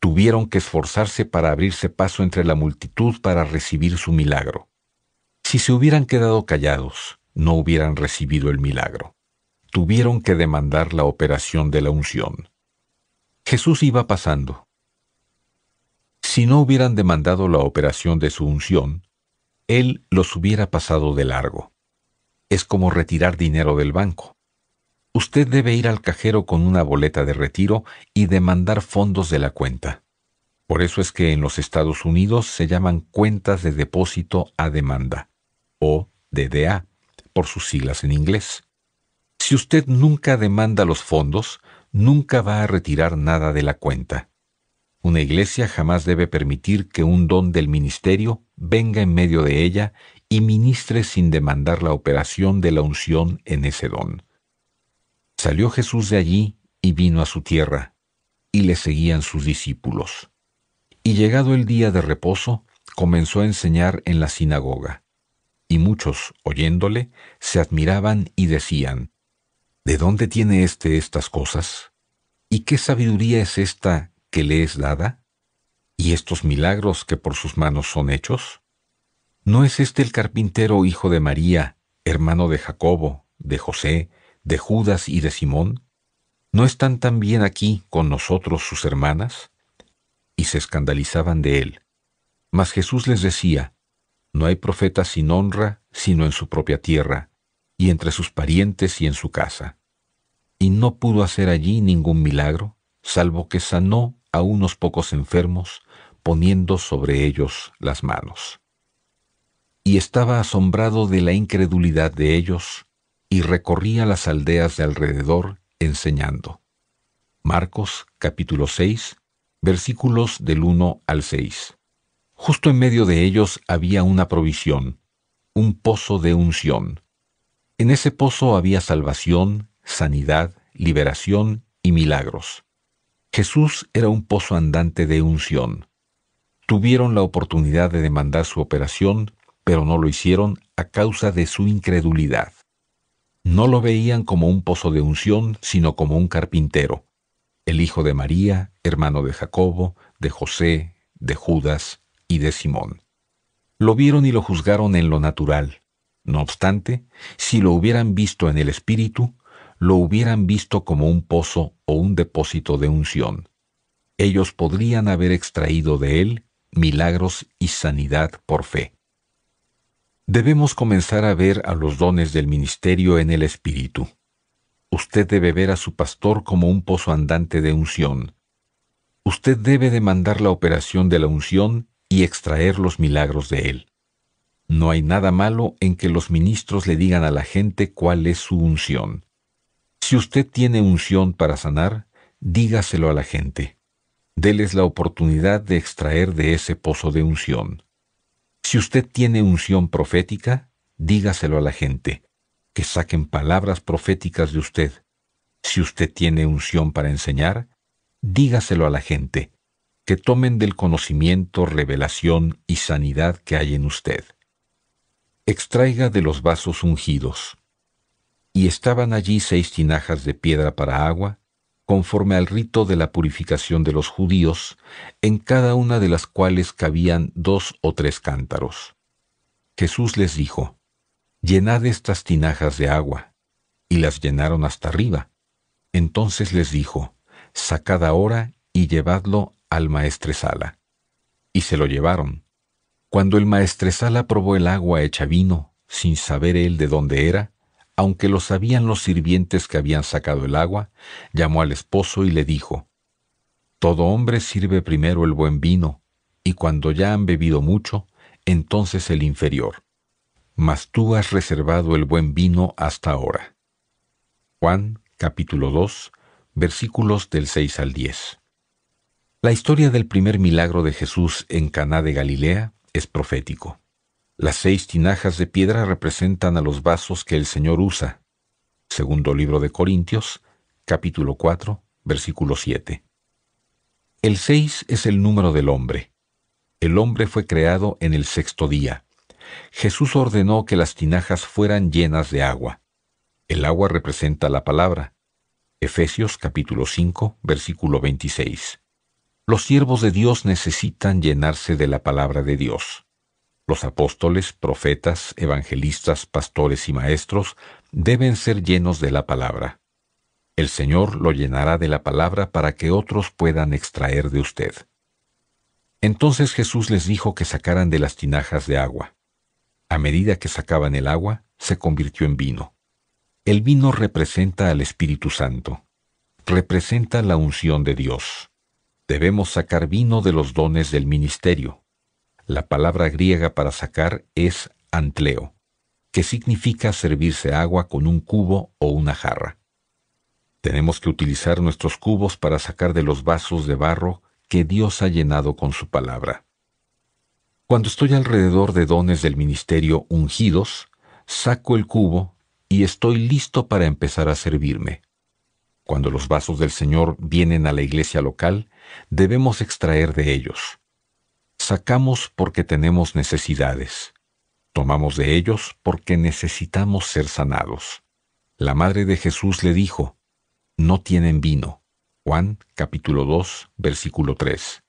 Tuvieron que esforzarse para abrirse paso entre la multitud para recibir su milagro. Si se hubieran quedado callados, no hubieran recibido el milagro. Tuvieron que demandar la operación de la unción. Jesús iba pasando. Si no hubieran demandado la operación de su unción, Él los hubiera pasado de largo es como retirar dinero del banco. Usted debe ir al cajero con una boleta de retiro y demandar fondos de la cuenta. Por eso es que en los Estados Unidos se llaman cuentas de depósito a demanda, o DDA, por sus siglas en inglés. Si usted nunca demanda los fondos, nunca va a retirar nada de la cuenta. Una iglesia jamás debe permitir que un don del ministerio venga en medio de ella y ministre sin demandar la operación de la unción en ese don. Salió Jesús de allí y vino a su tierra, y le seguían sus discípulos. Y llegado el día de reposo, comenzó a enseñar en la sinagoga. Y muchos, oyéndole, se admiraban y decían, ¿De dónde tiene éste estas cosas? ¿Y qué sabiduría es esta que le es dada? ¿Y estos milagros que por sus manos son hechos? ¿No es este el carpintero hijo de María, hermano de Jacobo, de José, de Judas y de Simón? ¿No están también aquí con nosotros sus hermanas? Y se escandalizaban de él. Mas Jesús les decía, No hay profeta sin honra, sino en su propia tierra, y entre sus parientes y en su casa. Y no pudo hacer allí ningún milagro, salvo que sanó a unos pocos enfermos, poniendo sobre ellos las manos y estaba asombrado de la incredulidad de ellos, y recorría las aldeas de alrededor enseñando. Marcos capítulo 6, versículos del 1 al 6. Justo en medio de ellos había una provisión, un pozo de unción. En ese pozo había salvación, sanidad, liberación y milagros. Jesús era un pozo andante de unción. Tuvieron la oportunidad de demandar su operación pero no lo hicieron a causa de su incredulidad. No lo veían como un pozo de unción, sino como un carpintero, el hijo de María, hermano de Jacobo, de José, de Judas y de Simón. Lo vieron y lo juzgaron en lo natural. No obstante, si lo hubieran visto en el Espíritu, lo hubieran visto como un pozo o un depósito de unción. Ellos podrían haber extraído de él milagros y sanidad por fe. Debemos comenzar a ver a los dones del ministerio en el Espíritu. Usted debe ver a su pastor como un pozo andante de unción. Usted debe demandar la operación de la unción y extraer los milagros de él. No hay nada malo en que los ministros le digan a la gente cuál es su unción. Si usted tiene unción para sanar, dígaselo a la gente. Deles la oportunidad de extraer de ese pozo de unción. Si usted tiene unción profética, dígaselo a la gente, que saquen palabras proféticas de usted. Si usted tiene unción para enseñar, dígaselo a la gente, que tomen del conocimiento, revelación y sanidad que hay en usted. Extraiga de los vasos ungidos. Y estaban allí seis tinajas de piedra para agua, conforme al rito de la purificación de los judíos, en cada una de las cuales cabían dos o tres cántaros. Jesús les dijo, Llenad estas tinajas de agua, y las llenaron hasta arriba. Entonces les dijo, Sacad ahora y llevadlo al maestresala. Y se lo llevaron. Cuando el maestresala probó el agua hecha vino, sin saber él de dónde era, aunque lo sabían los sirvientes que habían sacado el agua, llamó al esposo y le dijo, Todo hombre sirve primero el buen vino, y cuando ya han bebido mucho, entonces el inferior. Mas tú has reservado el buen vino hasta ahora. Juan capítulo 2 versículos del 6 al 10. La historia del primer milagro de Jesús en Caná de Galilea es profético. Las seis tinajas de piedra representan a los vasos que el Señor usa. Segundo libro de Corintios, capítulo 4, versículo 7. El seis es el número del hombre. El hombre fue creado en el sexto día. Jesús ordenó que las tinajas fueran llenas de agua. El agua representa la palabra. Efesios capítulo 5, versículo 26. Los siervos de Dios necesitan llenarse de la palabra de Dios. Los apóstoles, profetas, evangelistas, pastores y maestros deben ser llenos de la palabra. El Señor lo llenará de la palabra para que otros puedan extraer de usted. Entonces Jesús les dijo que sacaran de las tinajas de agua. A medida que sacaban el agua, se convirtió en vino. El vino representa al Espíritu Santo. Representa la unción de Dios. Debemos sacar vino de los dones del ministerio, la palabra griega para sacar es antleo, que significa servirse agua con un cubo o una jarra. Tenemos que utilizar nuestros cubos para sacar de los vasos de barro que Dios ha llenado con su palabra. Cuando estoy alrededor de dones del ministerio ungidos, saco el cubo y estoy listo para empezar a servirme. Cuando los vasos del Señor vienen a la iglesia local, debemos extraer de ellos, Sacamos porque tenemos necesidades. Tomamos de ellos porque necesitamos ser sanados. La madre de Jesús le dijo, No tienen vino. Juan capítulo 2, versículo 3.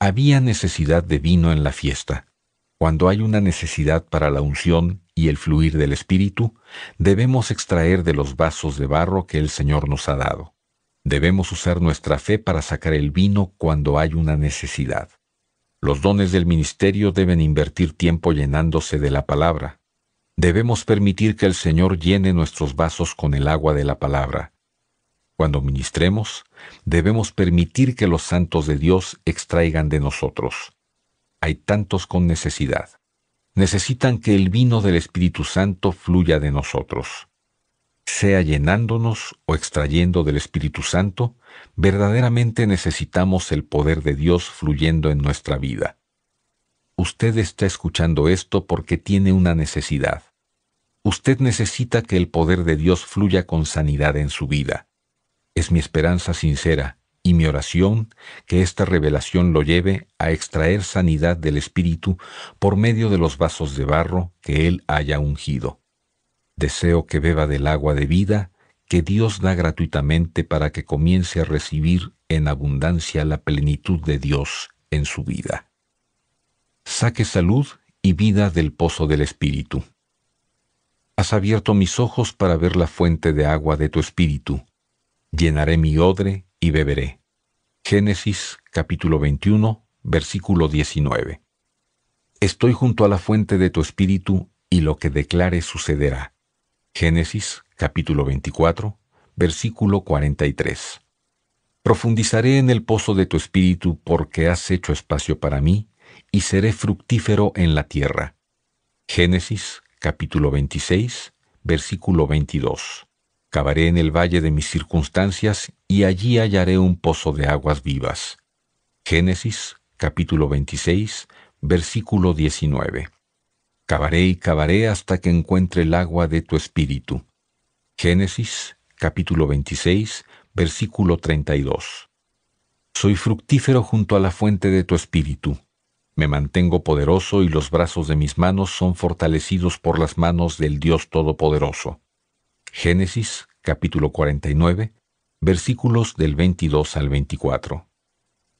Había necesidad de vino en la fiesta. Cuando hay una necesidad para la unción y el fluir del Espíritu, debemos extraer de los vasos de barro que el Señor nos ha dado. Debemos usar nuestra fe para sacar el vino cuando hay una necesidad. Los dones del ministerio deben invertir tiempo llenándose de la palabra. Debemos permitir que el Señor llene nuestros vasos con el agua de la palabra. Cuando ministremos, debemos permitir que los santos de Dios extraigan de nosotros. Hay tantos con necesidad. Necesitan que el vino del Espíritu Santo fluya de nosotros. Sea llenándonos o extrayendo del Espíritu Santo, verdaderamente necesitamos el poder de Dios fluyendo en nuestra vida. Usted está escuchando esto porque tiene una necesidad. Usted necesita que el poder de Dios fluya con sanidad en su vida. Es mi esperanza sincera y mi oración que esta revelación lo lleve a extraer sanidad del Espíritu por medio de los vasos de barro que Él haya ungido. Deseo que beba del agua de vida que Dios da gratuitamente para que comience a recibir en abundancia la plenitud de Dios en su vida. Saque salud y vida del pozo del Espíritu. Has abierto mis ojos para ver la fuente de agua de tu Espíritu. Llenaré mi odre y beberé. Génesis capítulo 21, versículo 19. Estoy junto a la fuente de tu Espíritu y lo que declare sucederá. Génesis capítulo 24, versículo 43. Profundizaré en el pozo de tu espíritu porque has hecho espacio para mí y seré fructífero en la tierra. Génesis capítulo 26, versículo 22. Cavaré en el valle de mis circunstancias y allí hallaré un pozo de aguas vivas. Génesis capítulo 26, versículo 19. Cavaré y cavaré hasta que encuentre el agua de tu espíritu. Génesis capítulo 26, versículo 32. Soy fructífero junto a la fuente de tu espíritu. Me mantengo poderoso y los brazos de mis manos son fortalecidos por las manos del Dios Todopoderoso. Génesis capítulo 49, versículos del 22 al 24.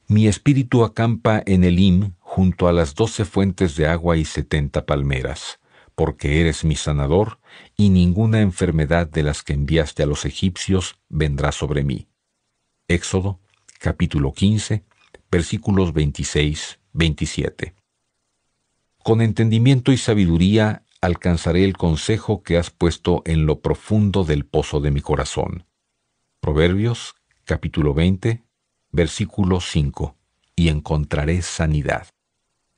Mi espíritu acampa en el Elim junto a las doce fuentes de agua y setenta palmeras porque eres mi sanador, y ninguna enfermedad de las que enviaste a los egipcios vendrá sobre mí. Éxodo capítulo 15 versículos 26, 27. Con entendimiento y sabiduría alcanzaré el consejo que has puesto en lo profundo del pozo de mi corazón. Proverbios capítulo 20 versículo 5 y encontraré sanidad.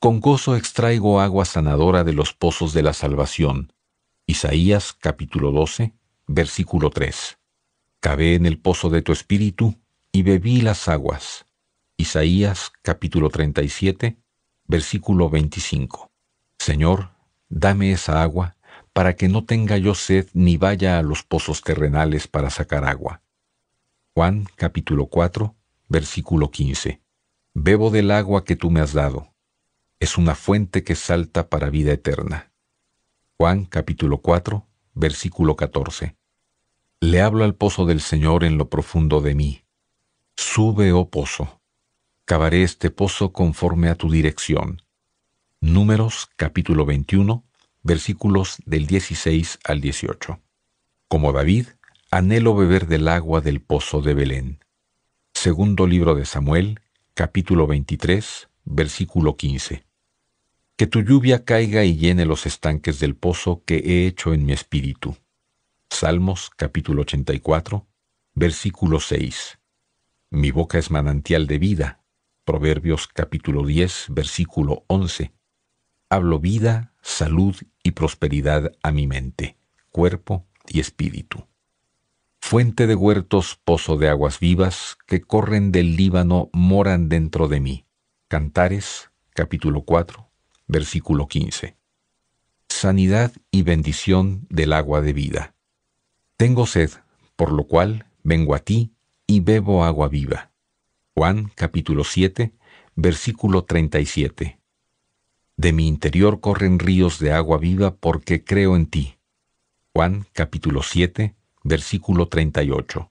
Con gozo extraigo agua sanadora de los pozos de la salvación. Isaías capítulo 12, versículo 3. Cabé en el pozo de tu espíritu y bebí las aguas. Isaías capítulo 37, versículo 25. Señor, dame esa agua para que no tenga yo sed ni vaya a los pozos terrenales para sacar agua. Juan capítulo 4, versículo 15. Bebo del agua que tú me has dado es una fuente que salta para vida eterna. Juan capítulo 4, versículo 14. Le hablo al pozo del Señor en lo profundo de mí. Sube, oh pozo. Cavaré este pozo conforme a tu dirección. Números capítulo 21, versículos del 16 al 18. Como David, anhelo beber del agua del pozo de Belén. Segundo libro de Samuel, capítulo 23, versículo 15 que tu lluvia caiga y llene los estanques del pozo que he hecho en mi espíritu. Salmos capítulo 84, versículo 6. Mi boca es manantial de vida. Proverbios capítulo 10, versículo 11. Hablo vida, salud y prosperidad a mi mente, cuerpo y espíritu. Fuente de huertos, pozo de aguas vivas, que corren del Líbano, moran dentro de mí. Cantares capítulo 4, versículo 15. Sanidad y bendición del agua de vida. Tengo sed, por lo cual vengo a ti y bebo agua viva. Juan capítulo 7, versículo 37. De mi interior corren ríos de agua viva porque creo en ti. Juan capítulo 7, versículo 38.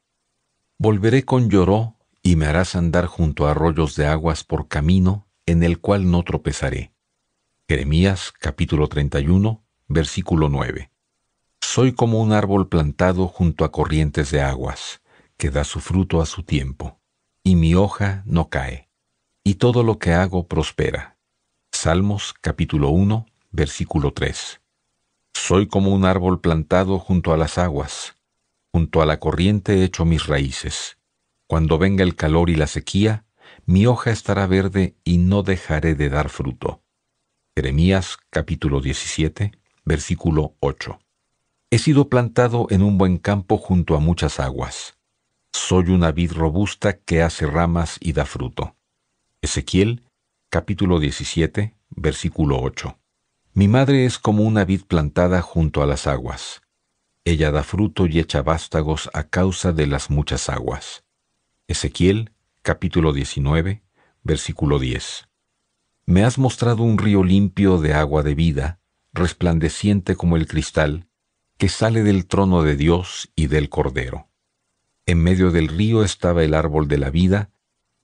Volveré con lloró y me harás andar junto a arroyos de aguas por camino en el cual no tropezaré. Jeremías capítulo 31, versículo 9. Soy como un árbol plantado junto a corrientes de aguas, que da su fruto a su tiempo, y mi hoja no cae, y todo lo que hago prospera. Salmos capítulo 1, versículo 3. Soy como un árbol plantado junto a las aguas, junto a la corriente hecho mis raíces. Cuando venga el calor y la sequía, mi hoja estará verde y no dejaré de dar fruto. Jeremías capítulo 17, versículo 8. He sido plantado en un buen campo junto a muchas aguas. Soy una vid robusta que hace ramas y da fruto. Ezequiel capítulo 17, versículo 8. Mi madre es como una vid plantada junto a las aguas. Ella da fruto y echa vástagos a causa de las muchas aguas. Ezequiel capítulo 19, versículo 10. Me has mostrado un río limpio de agua de vida, resplandeciente como el cristal, que sale del trono de Dios y del Cordero. En medio del río estaba el árbol de la vida,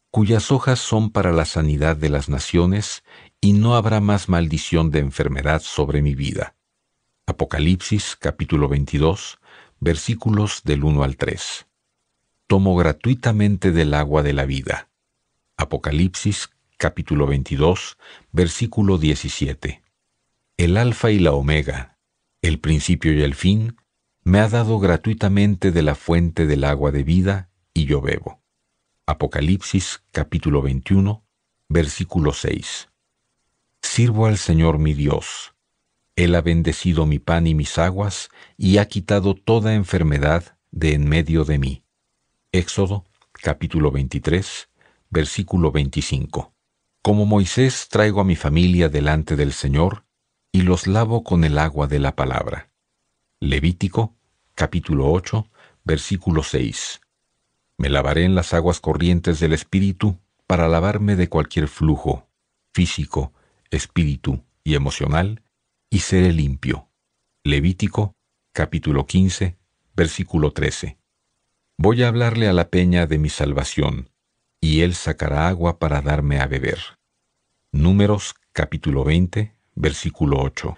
cuyas hojas son para la sanidad de las naciones, y no habrá más maldición de enfermedad sobre mi vida. Apocalipsis capítulo 22, versículos del 1 al 3. Tomo gratuitamente del agua de la vida. Apocalipsis capítulo 22, versículo 17. El alfa y la omega, el principio y el fin, me ha dado gratuitamente de la fuente del agua de vida, y yo bebo. Apocalipsis capítulo 21, versículo 6. Sirvo al Señor mi Dios. Él ha bendecido mi pan y mis aguas, y ha quitado toda enfermedad de en medio de mí. Éxodo capítulo 23, versículo 25. Como Moisés traigo a mi familia delante del Señor y los lavo con el agua de la palabra. Levítico capítulo 8 versículo 6. Me lavaré en las aguas corrientes del Espíritu para lavarme de cualquier flujo, físico, espíritu y emocional, y seré limpio. Levítico capítulo 15 versículo 13. Voy a hablarle a la peña de mi salvación, y él sacará agua para darme a beber. Números capítulo 20, versículo 8.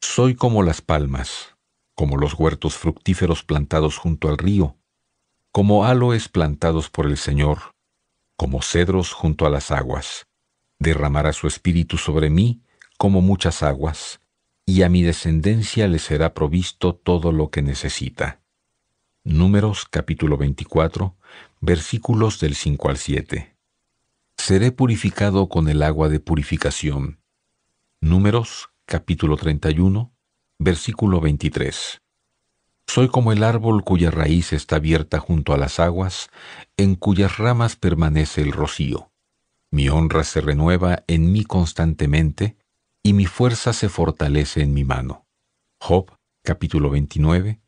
Soy como las palmas, como los huertos fructíferos plantados junto al río, como aloes plantados por el Señor, como cedros junto a las aguas. Derramará su espíritu sobre mí como muchas aguas, y a mi descendencia le será provisto todo lo que necesita. Números capítulo 24, versículos del 5 al 7. Seré purificado con el agua de purificación. Números, capítulo 31, versículo 23. Soy como el árbol cuya raíz está abierta junto a las aguas, en cuyas ramas permanece el rocío. Mi honra se renueva en mí constantemente, y mi fuerza se fortalece en mi mano. Job, capítulo 29,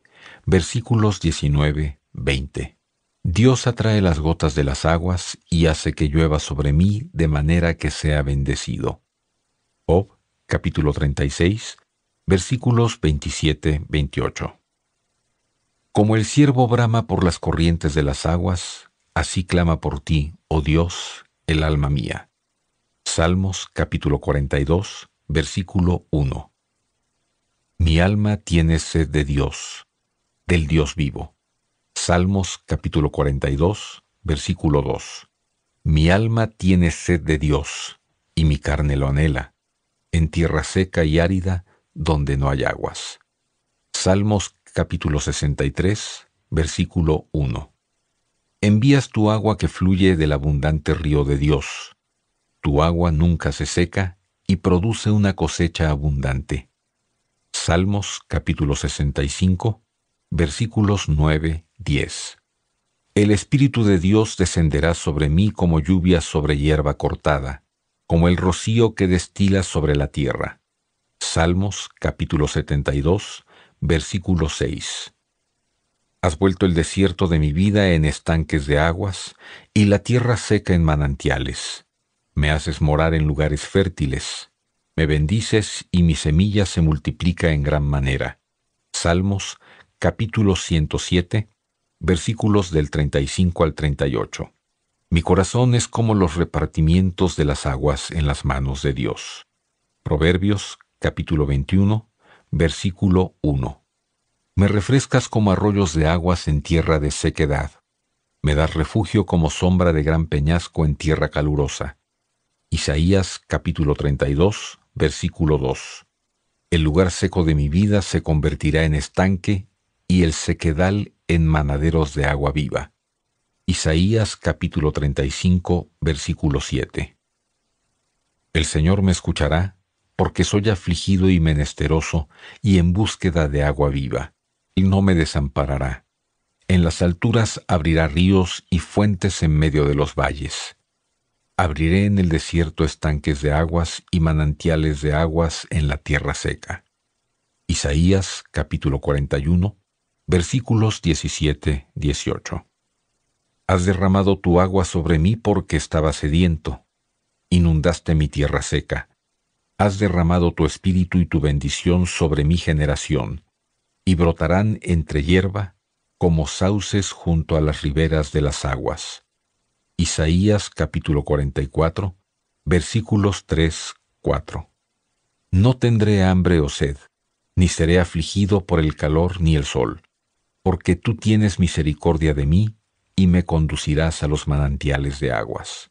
versículos 19, 20. Dios atrae las gotas de las aguas y hace que llueva sobre mí de manera que sea bendecido. Ob, capítulo 36 versículos 27-28. Como el siervo brama por las corrientes de las aguas, así clama por ti, oh Dios, el alma mía. Salmos capítulo 42 versículo 1. Mi alma tiene sed de Dios, del Dios vivo. Salmos capítulo 42, versículo 2. Mi alma tiene sed de Dios, y mi carne lo anhela, en tierra seca y árida, donde no hay aguas. Salmos capítulo 63, versículo 1. Envías tu agua que fluye del abundante río de Dios. Tu agua nunca se seca y produce una cosecha abundante. Salmos capítulo 65, versículos 9 10. El Espíritu de Dios descenderá sobre mí como lluvia sobre hierba cortada, como el rocío que destila sobre la tierra. Salmos capítulo 72, versículo 6. Has vuelto el desierto de mi vida en estanques de aguas y la tierra seca en manantiales. Me haces morar en lugares fértiles. Me bendices y mi semilla se multiplica en gran manera. Salmos capítulo 107, versículos del 35 al 38. Mi corazón es como los repartimientos de las aguas en las manos de Dios. Proverbios capítulo 21, versículo 1. Me refrescas como arroyos de aguas en tierra de sequedad. Me das refugio como sombra de gran peñasco en tierra calurosa. Isaías capítulo 32, versículo 2. El lugar seco de mi vida se convertirá en estanque y el sequedal en manaderos de agua viva. Isaías capítulo 35, versículo 7. El Señor me escuchará, porque soy afligido y menesteroso y en búsqueda de agua viva, y no me desamparará. En las alturas abrirá ríos y fuentes en medio de los valles. Abriré en el desierto estanques de aguas y manantiales de aguas en la tierra seca. Isaías capítulo 41, versículos 17, 18. Has derramado tu agua sobre mí porque estaba sediento, inundaste mi tierra seca, has derramado tu espíritu y tu bendición sobre mi generación, y brotarán entre hierba como sauces junto a las riberas de las aguas. Isaías capítulo 44, versículos 3, 4. No tendré hambre o sed, ni seré afligido por el calor ni el sol porque tú tienes misericordia de mí y me conducirás a los manantiales de aguas.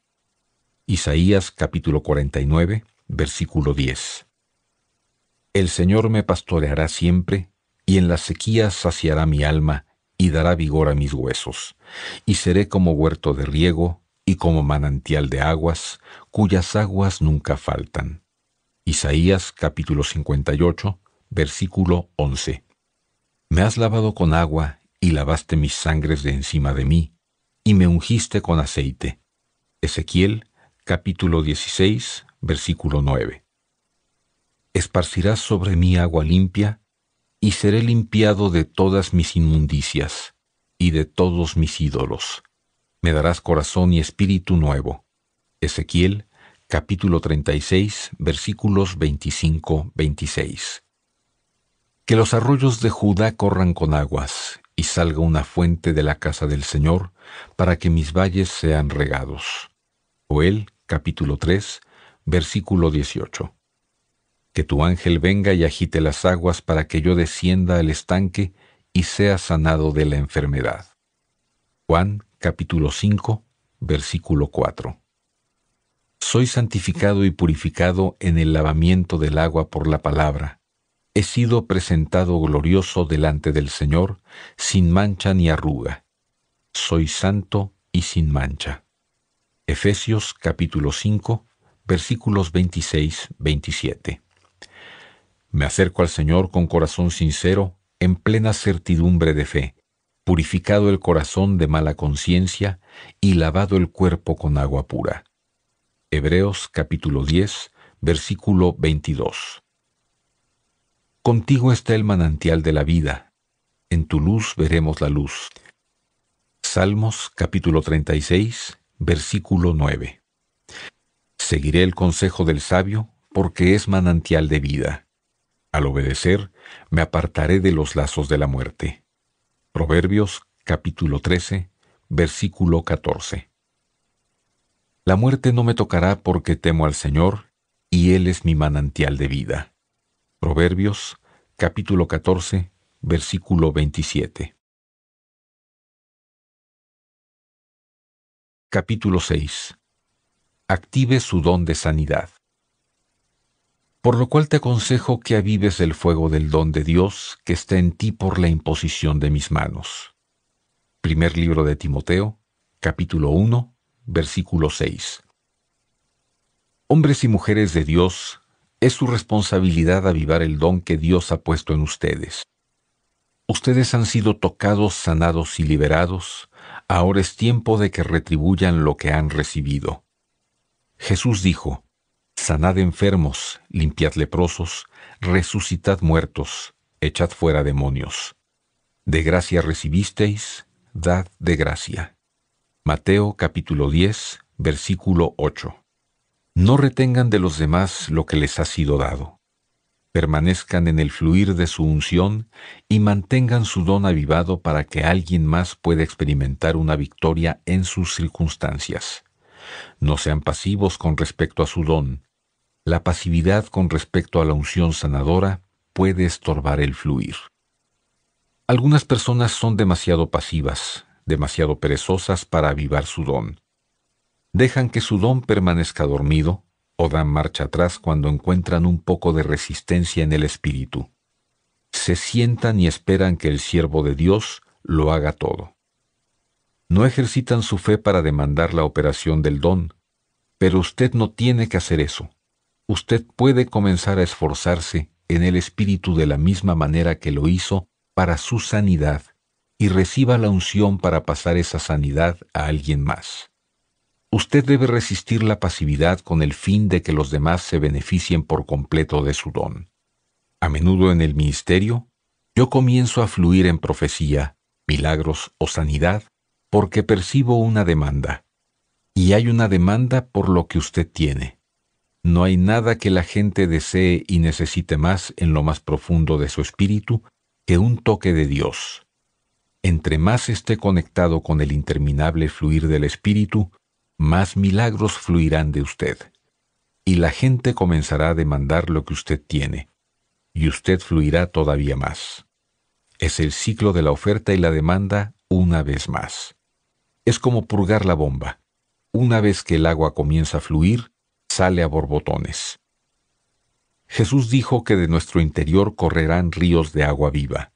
Isaías capítulo 49, versículo 10. El Señor me pastoreará siempre, y en las sequías saciará mi alma, y dará vigor a mis huesos, y seré como huerto de riego, y como manantial de aguas, cuyas aguas nunca faltan. Isaías capítulo 58, versículo 11. Me has lavado con agua y lavaste mis sangres de encima de mí, y me ungiste con aceite. Ezequiel capítulo 16, versículo 9. Esparcirás sobre mí agua limpia, y seré limpiado de todas mis inmundicias, y de todos mis ídolos. Me darás corazón y espíritu nuevo. Ezequiel capítulo 36, versículos 25-26 que los arroyos de Judá corran con aguas, y salga una fuente de la casa del Señor, para que mis valles sean regados. Joel capítulo 3, versículo 18. Que tu ángel venga y agite las aguas para que yo descienda al estanque y sea sanado de la enfermedad. Juan capítulo 5, versículo 4. Soy santificado y purificado en el lavamiento del agua por la palabra, he sido presentado glorioso delante del Señor, sin mancha ni arruga. Soy santo y sin mancha. Efesios capítulo 5, versículos 26-27. Me acerco al Señor con corazón sincero, en plena certidumbre de fe, purificado el corazón de mala conciencia y lavado el cuerpo con agua pura. Hebreos capítulo 10, versículo 22. Contigo está el manantial de la vida. En tu luz veremos la luz. Salmos capítulo 36, versículo 9. Seguiré el consejo del sabio porque es manantial de vida. Al obedecer, me apartaré de los lazos de la muerte. Proverbios capítulo 13, versículo 14. La muerte no me tocará porque temo al Señor, y Él es mi manantial de vida. Proverbios capítulo 14, versículo 27. Capítulo 6. Active su don de sanidad. Por lo cual te aconsejo que avives el fuego del don de Dios que está en ti por la imposición de mis manos. Primer libro de Timoteo, capítulo 1, versículo 6. Hombres y mujeres de Dios es su responsabilidad avivar el don que Dios ha puesto en ustedes. Ustedes han sido tocados, sanados y liberados. Ahora es tiempo de que retribuyan lo que han recibido. Jesús dijo, Sanad enfermos, limpiad leprosos, resucitad muertos, echad fuera demonios. De gracia recibisteis, dad de gracia. Mateo capítulo 10, versículo 8. No retengan de los demás lo que les ha sido dado. Permanezcan en el fluir de su unción y mantengan su don avivado para que alguien más pueda experimentar una victoria en sus circunstancias. No sean pasivos con respecto a su don. La pasividad con respecto a la unción sanadora puede estorbar el fluir. Algunas personas son demasiado pasivas, demasiado perezosas para avivar su don dejan que su don permanezca dormido o dan marcha atrás cuando encuentran un poco de resistencia en el espíritu. Se sientan y esperan que el siervo de Dios lo haga todo. No ejercitan su fe para demandar la operación del don, pero usted no tiene que hacer eso. Usted puede comenzar a esforzarse en el espíritu de la misma manera que lo hizo para su sanidad y reciba la unción para pasar esa sanidad a alguien más. Usted debe resistir la pasividad con el fin de que los demás se beneficien por completo de su don. A menudo en el ministerio, yo comienzo a fluir en profecía, milagros o sanidad porque percibo una demanda. Y hay una demanda por lo que usted tiene. No hay nada que la gente desee y necesite más en lo más profundo de su espíritu que un toque de Dios. Entre más esté conectado con el interminable fluir del espíritu, más milagros fluirán de usted. Y la gente comenzará a demandar lo que usted tiene, y usted fluirá todavía más. Es el ciclo de la oferta y la demanda una vez más. Es como purgar la bomba. Una vez que el agua comienza a fluir, sale a borbotones. Jesús dijo que de nuestro interior correrán ríos de agua viva.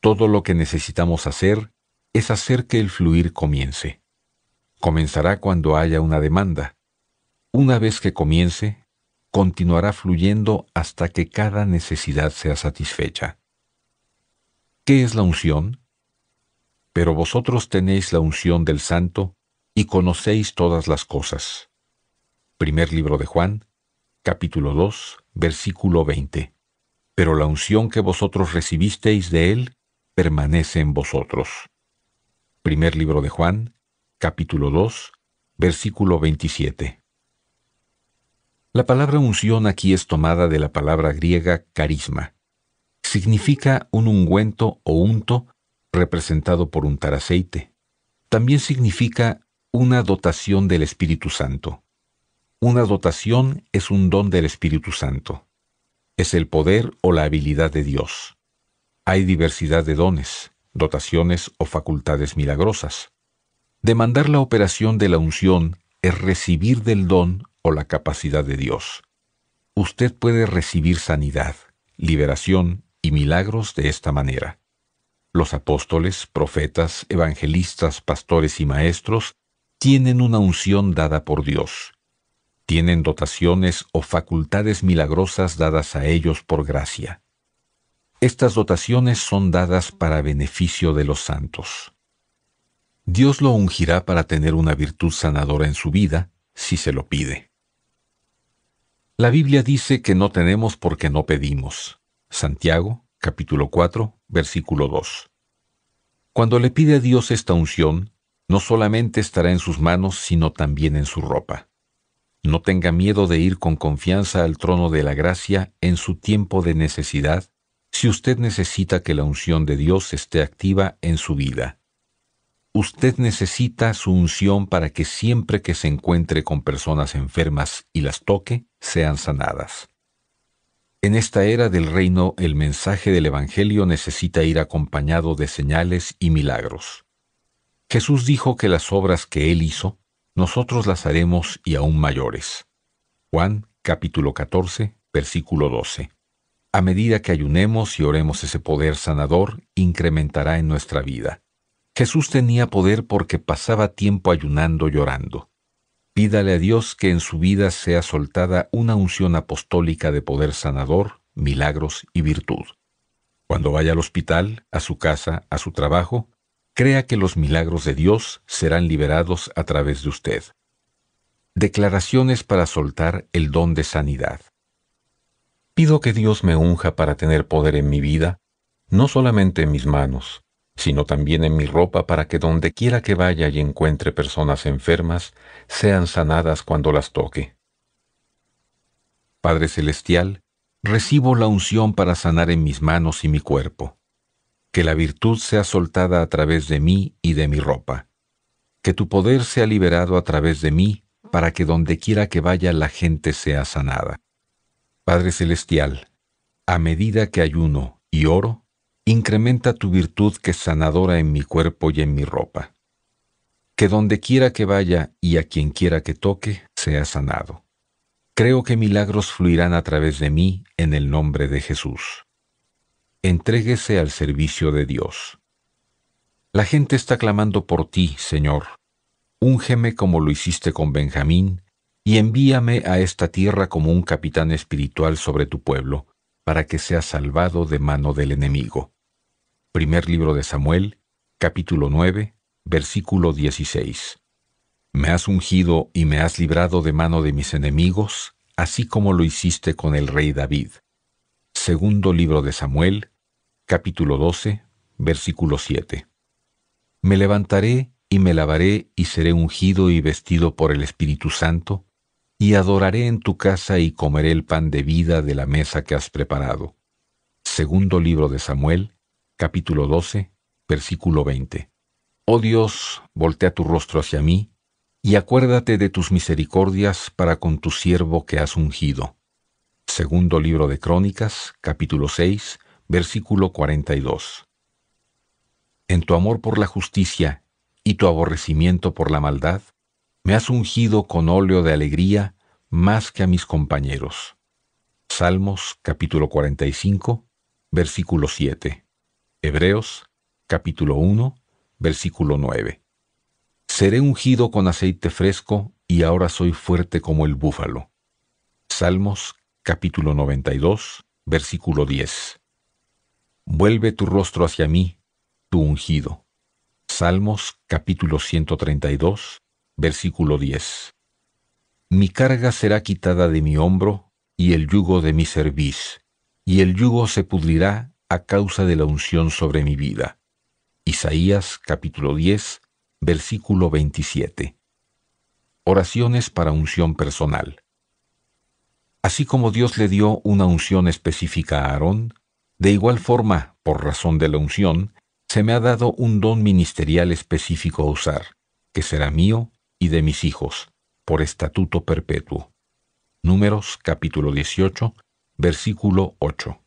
Todo lo que necesitamos hacer es hacer que el fluir comience comenzará cuando haya una demanda. Una vez que comience, continuará fluyendo hasta que cada necesidad sea satisfecha. ¿Qué es la unción? Pero vosotros tenéis la unción del Santo y conocéis todas las cosas. Primer libro de Juan, capítulo 2, versículo 20. Pero la unción que vosotros recibisteis de Él permanece en vosotros. Primer libro de Juan, capítulo 2, versículo 27. La palabra unción aquí es tomada de la palabra griega carisma. Significa un ungüento o unto representado por untar aceite. También significa una dotación del Espíritu Santo. Una dotación es un don del Espíritu Santo. Es el poder o la habilidad de Dios. Hay diversidad de dones, dotaciones o facultades milagrosas. Demandar la operación de la unción es recibir del don o la capacidad de Dios. Usted puede recibir sanidad, liberación y milagros de esta manera. Los apóstoles, profetas, evangelistas, pastores y maestros tienen una unción dada por Dios. Tienen dotaciones o facultades milagrosas dadas a ellos por gracia. Estas dotaciones son dadas para beneficio de los santos. Dios lo ungirá para tener una virtud sanadora en su vida, si se lo pide. La Biblia dice que no tenemos porque no pedimos. Santiago, capítulo 4, versículo 2. Cuando le pide a Dios esta unción, no solamente estará en sus manos, sino también en su ropa. No tenga miedo de ir con confianza al trono de la gracia en su tiempo de necesidad, si usted necesita que la unción de Dios esté activa en su vida. Usted necesita su unción para que siempre que se encuentre con personas enfermas y las toque, sean sanadas. En esta era del reino, el mensaje del Evangelio necesita ir acompañado de señales y milagros. Jesús dijo que las obras que Él hizo, nosotros las haremos y aún mayores. Juan capítulo 14, versículo 12. A medida que ayunemos y oremos ese poder sanador, incrementará en nuestra vida. Jesús tenía poder porque pasaba tiempo ayunando llorando. Pídale a Dios que en su vida sea soltada una unción apostólica de poder sanador, milagros y virtud. Cuando vaya al hospital, a su casa, a su trabajo, crea que los milagros de Dios serán liberados a través de usted. Declaraciones para soltar el don de sanidad. Pido que Dios me unja para tener poder en mi vida, no solamente en mis manos, sino también en mi ropa para que donde quiera que vaya y encuentre personas enfermas, sean sanadas cuando las toque. Padre Celestial, recibo la unción para sanar en mis manos y mi cuerpo. Que la virtud sea soltada a través de mí y de mi ropa. Que tu poder sea liberado a través de mí para que donde quiera que vaya la gente sea sanada. Padre Celestial, a medida que ayuno y oro, Incrementa tu virtud que es sanadora en mi cuerpo y en mi ropa. Que donde quiera que vaya y a quien quiera que toque, sea sanado. Creo que milagros fluirán a través de mí en el nombre de Jesús. Entréguese al servicio de Dios. La gente está clamando por ti, Señor. Úngeme como lo hiciste con Benjamín, y envíame a esta tierra como un capitán espiritual sobre tu pueblo, para que sea salvado de mano del enemigo. Primer libro de Samuel, capítulo 9, versículo 16. Me has ungido y me has librado de mano de mis enemigos, así como lo hiciste con el rey David. Segundo libro de Samuel, capítulo 12, versículo 7. Me levantaré y me lavaré y seré ungido y vestido por el Espíritu Santo, y adoraré en tu casa y comeré el pan de vida de la mesa que has preparado. Segundo libro de Samuel, capítulo 12, versículo 20. Oh Dios, voltea tu rostro hacia mí, y acuérdate de tus misericordias para con tu siervo que has ungido. Segundo libro de Crónicas, capítulo 6, versículo 42. En tu amor por la justicia y tu aborrecimiento por la maldad, me has ungido con óleo de alegría más que a mis compañeros. Salmos capítulo 45, versículo 7. Hebreos capítulo 1, versículo 9. Seré ungido con aceite fresco y ahora soy fuerte como el búfalo. Salmos capítulo 92, versículo 10. Vuelve tu rostro hacia mí, tu ungido. Salmos capítulo 132, versículo 10. Mi carga será quitada de mi hombro y el yugo de mi cerviz, y el yugo se pudrirá causa de la unción sobre mi vida. Isaías capítulo 10, versículo 27. Oraciones para unción personal. Así como Dios le dio una unción específica a Aarón, de igual forma, por razón de la unción, se me ha dado un don ministerial específico a usar, que será mío y de mis hijos, por estatuto perpetuo. Números capítulo 18, versículo 8.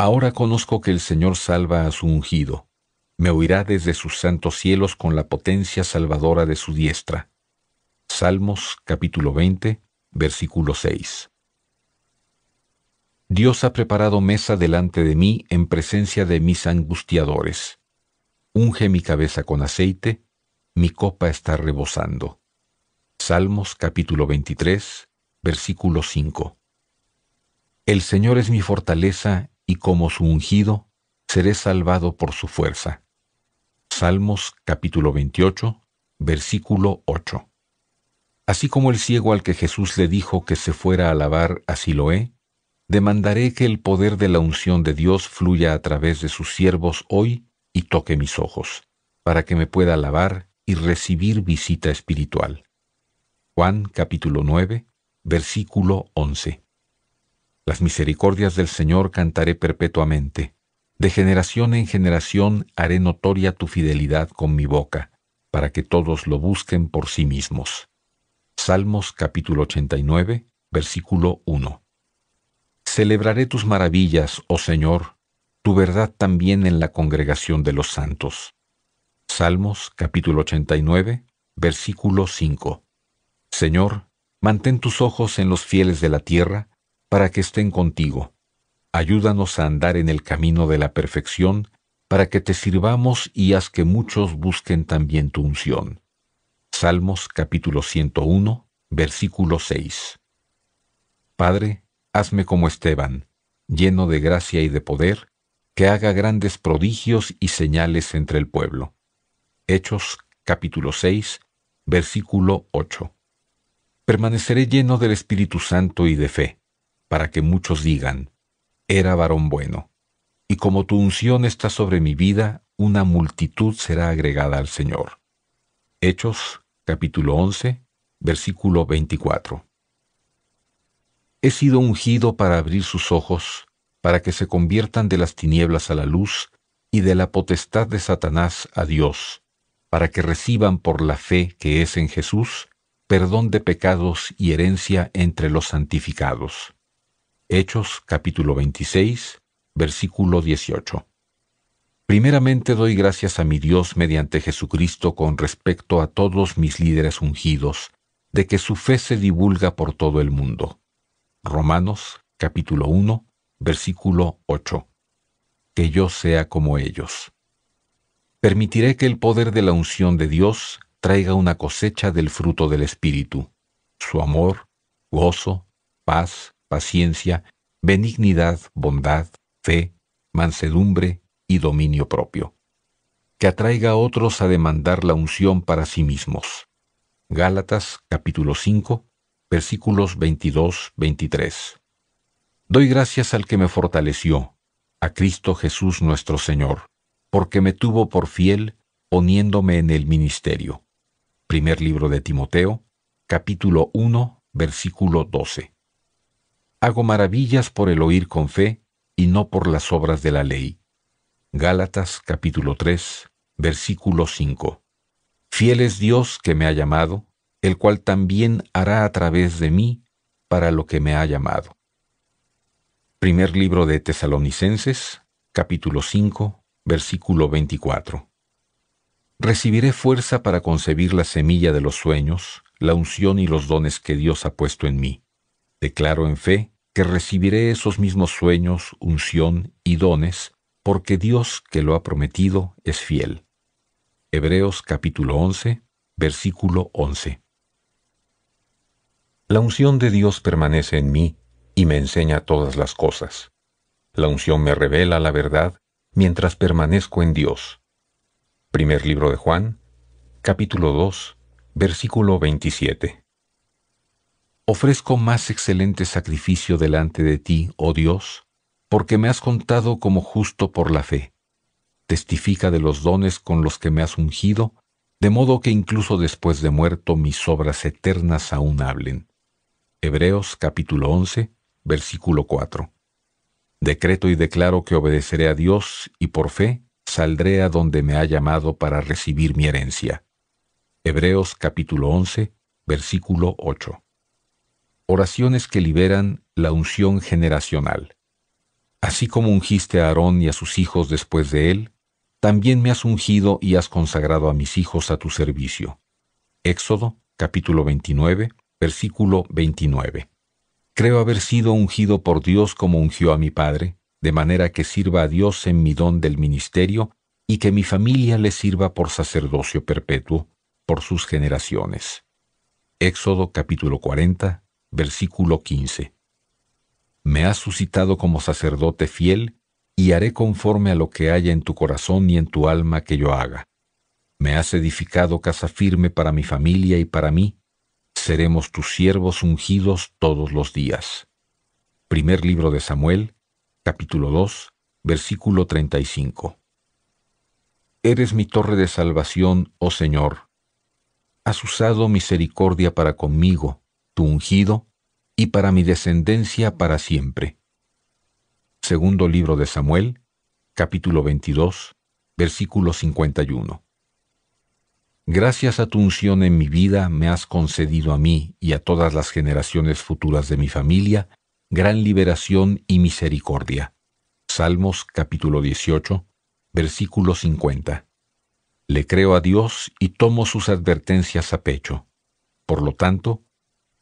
Ahora conozco que el Señor salva a su ungido. Me oirá desde sus santos cielos con la potencia salvadora de su diestra. Salmos capítulo 20, versículo 6. Dios ha preparado mesa delante de mí en presencia de mis angustiadores. Unge mi cabeza con aceite, mi copa está rebosando. Salmos capítulo 23, versículo 5. El Señor es mi fortaleza y como su ungido, seré salvado por su fuerza. Salmos capítulo 28, versículo 8. Así como el ciego al que Jesús le dijo que se fuera a lavar a Siloé, demandaré que el poder de la unción de Dios fluya a través de sus siervos hoy y toque mis ojos, para que me pueda lavar y recibir visita espiritual. Juan capítulo 9, versículo 11. Las misericordias del Señor cantaré perpetuamente. De generación en generación haré notoria tu fidelidad con mi boca, para que todos lo busquen por sí mismos. Salmos capítulo 89, versículo 1. Celebraré tus maravillas, oh Señor, tu verdad también en la congregación de los santos. Salmos capítulo 89, versículo 5. Señor, mantén tus ojos en los fieles de la tierra, para que estén contigo. Ayúdanos a andar en el camino de la perfección, para que te sirvamos y haz que muchos busquen también tu unción. Salmos capítulo 101, versículo 6. Padre, hazme como Esteban, lleno de gracia y de poder, que haga grandes prodigios y señales entre el pueblo. Hechos capítulo 6, versículo 8. Permaneceré lleno del Espíritu Santo y de fe para que muchos digan, era varón bueno. Y como tu unción está sobre mi vida, una multitud será agregada al Señor. Hechos capítulo 11, versículo 24. He sido ungido para abrir sus ojos, para que se conviertan de las tinieblas a la luz y de la potestad de Satanás a Dios, para que reciban por la fe que es en Jesús perdón de pecados y herencia entre los santificados. Hechos capítulo 26, versículo 18. Primeramente doy gracias a mi Dios mediante Jesucristo con respecto a todos mis líderes ungidos, de que su fe se divulga por todo el mundo. Romanos capítulo 1, versículo 8. Que yo sea como ellos. Permitiré que el poder de la unción de Dios traiga una cosecha del fruto del Espíritu, su amor, gozo, paz, paciencia, benignidad, bondad, fe, mansedumbre y dominio propio. Que atraiga a otros a demandar la unción para sí mismos. Gálatas capítulo 5 versículos 22-23. Doy gracias al que me fortaleció, a Cristo Jesús nuestro Señor, porque me tuvo por fiel poniéndome en el ministerio. Primer libro de Timoteo, capítulo 1, versículo 12. Hago maravillas por el oír con fe y no por las obras de la ley. Gálatas capítulo 3, versículo 5. Fiel es Dios que me ha llamado, el cual también hará a través de mí para lo que me ha llamado. Primer libro de Tesalonicenses, capítulo 5, versículo 24. Recibiré fuerza para concebir la semilla de los sueños, la unción y los dones que Dios ha puesto en mí. Declaro en fe que recibiré esos mismos sueños, unción y dones, porque Dios que lo ha prometido es fiel. Hebreos capítulo 11, versículo 11. La unción de Dios permanece en mí y me enseña todas las cosas. La unción me revela la verdad mientras permanezco en Dios. Primer libro de Juan, capítulo 2, versículo 27. Ofrezco más excelente sacrificio delante de ti, oh Dios, porque me has contado como justo por la fe. Testifica de los dones con los que me has ungido, de modo que incluso después de muerto mis obras eternas aún hablen. Hebreos capítulo 11, versículo 4. Decreto y declaro que obedeceré a Dios y por fe saldré a donde me ha llamado para recibir mi herencia. Hebreos capítulo 11, versículo 8 oraciones que liberan la unción generacional. Así como ungiste a Aarón y a sus hijos después de él, también me has ungido y has consagrado a mis hijos a tu servicio. Éxodo capítulo 29, versículo 29. Creo haber sido ungido por Dios como ungió a mi Padre, de manera que sirva a Dios en mi don del ministerio y que mi familia le sirva por sacerdocio perpetuo, por sus generaciones. Éxodo capítulo 40, versículo 15. Me has suscitado como sacerdote fiel, y haré conforme a lo que haya en tu corazón y en tu alma que yo haga. Me has edificado casa firme para mi familia y para mí. Seremos tus siervos ungidos todos los días. Primer libro de Samuel, capítulo 2, versículo 35. Eres mi torre de salvación, oh Señor. Has usado misericordia para conmigo, tu ungido, y para mi descendencia para siempre. Segundo libro de Samuel, capítulo 22, versículo 51. Gracias a tu unción en mi vida me has concedido a mí y a todas las generaciones futuras de mi familia gran liberación y misericordia. Salmos capítulo 18, versículo 50. Le creo a Dios y tomo sus advertencias a pecho. Por lo tanto,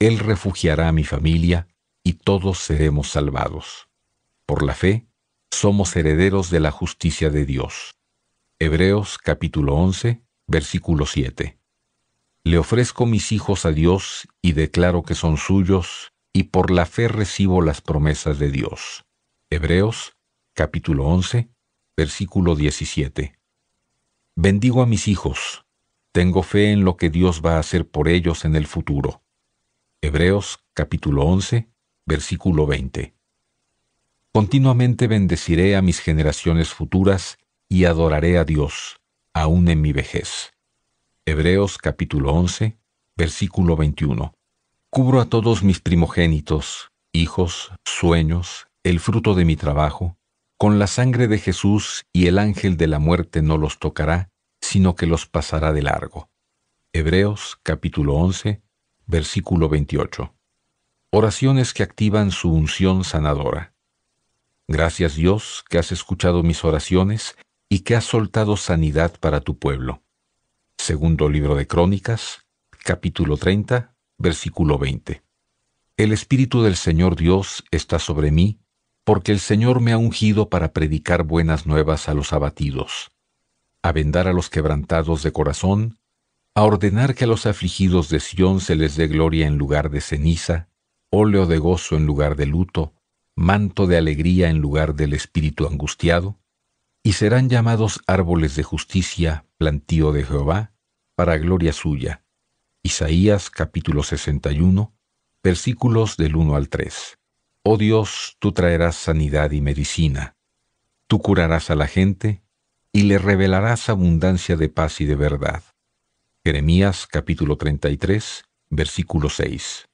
él refugiará a mi familia y todos seremos salvados. Por la fe, somos herederos de la justicia de Dios. Hebreos capítulo 11, versículo 7. Le ofrezco mis hijos a Dios y declaro que son suyos, y por la fe recibo las promesas de Dios. Hebreos capítulo 11, versículo 17. Bendigo a mis hijos. Tengo fe en lo que Dios va a hacer por ellos en el futuro. Hebreos capítulo 11, versículo 20. Continuamente bendeciré a mis generaciones futuras y adoraré a Dios, aún en mi vejez. Hebreos capítulo 11, versículo 21. Cubro a todos mis primogénitos, hijos, sueños, el fruto de mi trabajo, con la sangre de Jesús y el ángel de la muerte no los tocará, sino que los pasará de largo. Hebreos capítulo 11, versículo 28. Oraciones que activan su unción sanadora. Gracias Dios que has escuchado mis oraciones y que has soltado sanidad para tu pueblo. Segundo libro de Crónicas, capítulo 30, versículo 20. El Espíritu del Señor Dios está sobre mí, porque el Señor me ha ungido para predicar buenas nuevas a los abatidos, a vendar a los quebrantados de corazón, a ordenar que a los afligidos de Sión se les dé gloria en lugar de ceniza, óleo de gozo en lugar de luto, manto de alegría en lugar del espíritu angustiado, y serán llamados árboles de justicia, plantío de Jehová, para gloria suya. Isaías capítulo 61, versículos del 1 al 3. Oh Dios, tú traerás sanidad y medicina. Tú curarás a la gente y le revelarás abundancia de paz y de verdad. Jeremías capítulo 33, versículo 6.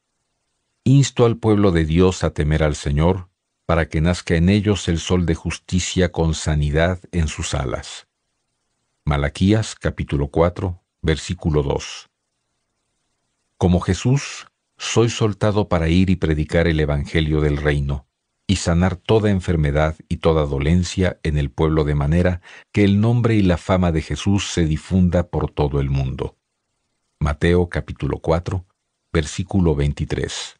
Insto al pueblo de Dios a temer al Señor, para que nazca en ellos el sol de justicia con sanidad en sus alas. Malaquías capítulo 4, versículo 2. Como Jesús, soy soltado para ir y predicar el Evangelio del Reino, y sanar toda enfermedad y toda dolencia en el pueblo de manera que el nombre y la fama de Jesús se difunda por todo el mundo. Mateo capítulo 4, versículo 23.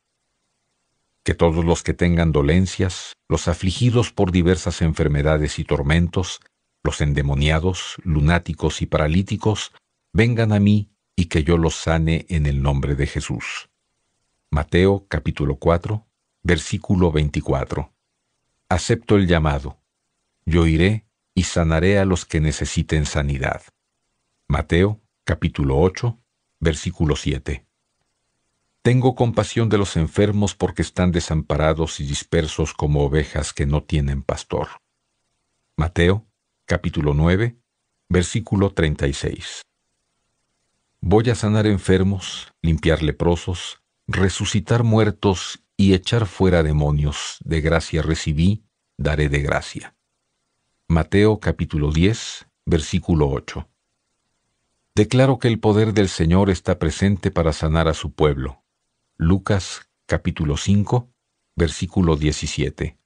Que todos los que tengan dolencias, los afligidos por diversas enfermedades y tormentos, los endemoniados, lunáticos y paralíticos, vengan a mí y que yo los sane en el nombre de Jesús. Mateo capítulo 4, versículo 24. Acepto el llamado. Yo iré y sanaré a los que necesiten sanidad. Mateo, capítulo 8, versículo 7. Tengo compasión de los enfermos porque están desamparados y dispersos como ovejas que no tienen pastor. Mateo, capítulo 9, versículo 36. Voy a sanar enfermos, limpiar leprosos, resucitar muertos y echar fuera demonios. De gracia recibí, daré de gracia. Mateo capítulo 10, versículo 8. Declaro que el poder del Señor está presente para sanar a su pueblo. Lucas capítulo 5, versículo 17.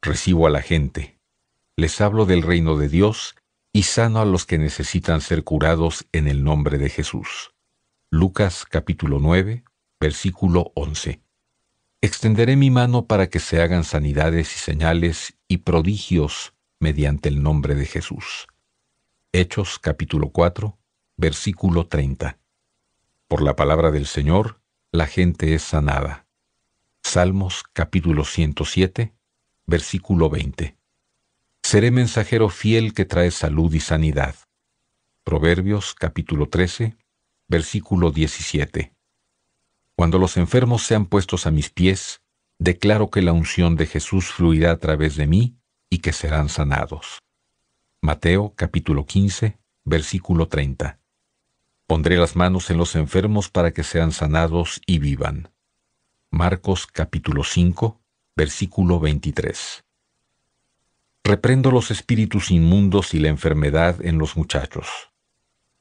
Recibo a la gente, les hablo del reino de Dios y sano a los que necesitan ser curados en el nombre de Jesús. Lucas capítulo 9, versículo 11. Extenderé mi mano para que se hagan sanidades y señales y prodigios mediante el nombre de Jesús. Hechos capítulo 4, versículo 30. Por la palabra del Señor, la gente es sanada. Salmos capítulo 107, versículo 20. Seré mensajero fiel que trae salud y sanidad. Proverbios capítulo 13, versículo 17. Cuando los enfermos sean puestos a mis pies, declaro que la unción de Jesús fluirá a través de mí y que serán sanados. Mateo capítulo 15, versículo 30. Pondré las manos en los enfermos para que sean sanados y vivan. Marcos capítulo 5, versículo 23. Reprendo los espíritus inmundos y la enfermedad en los muchachos.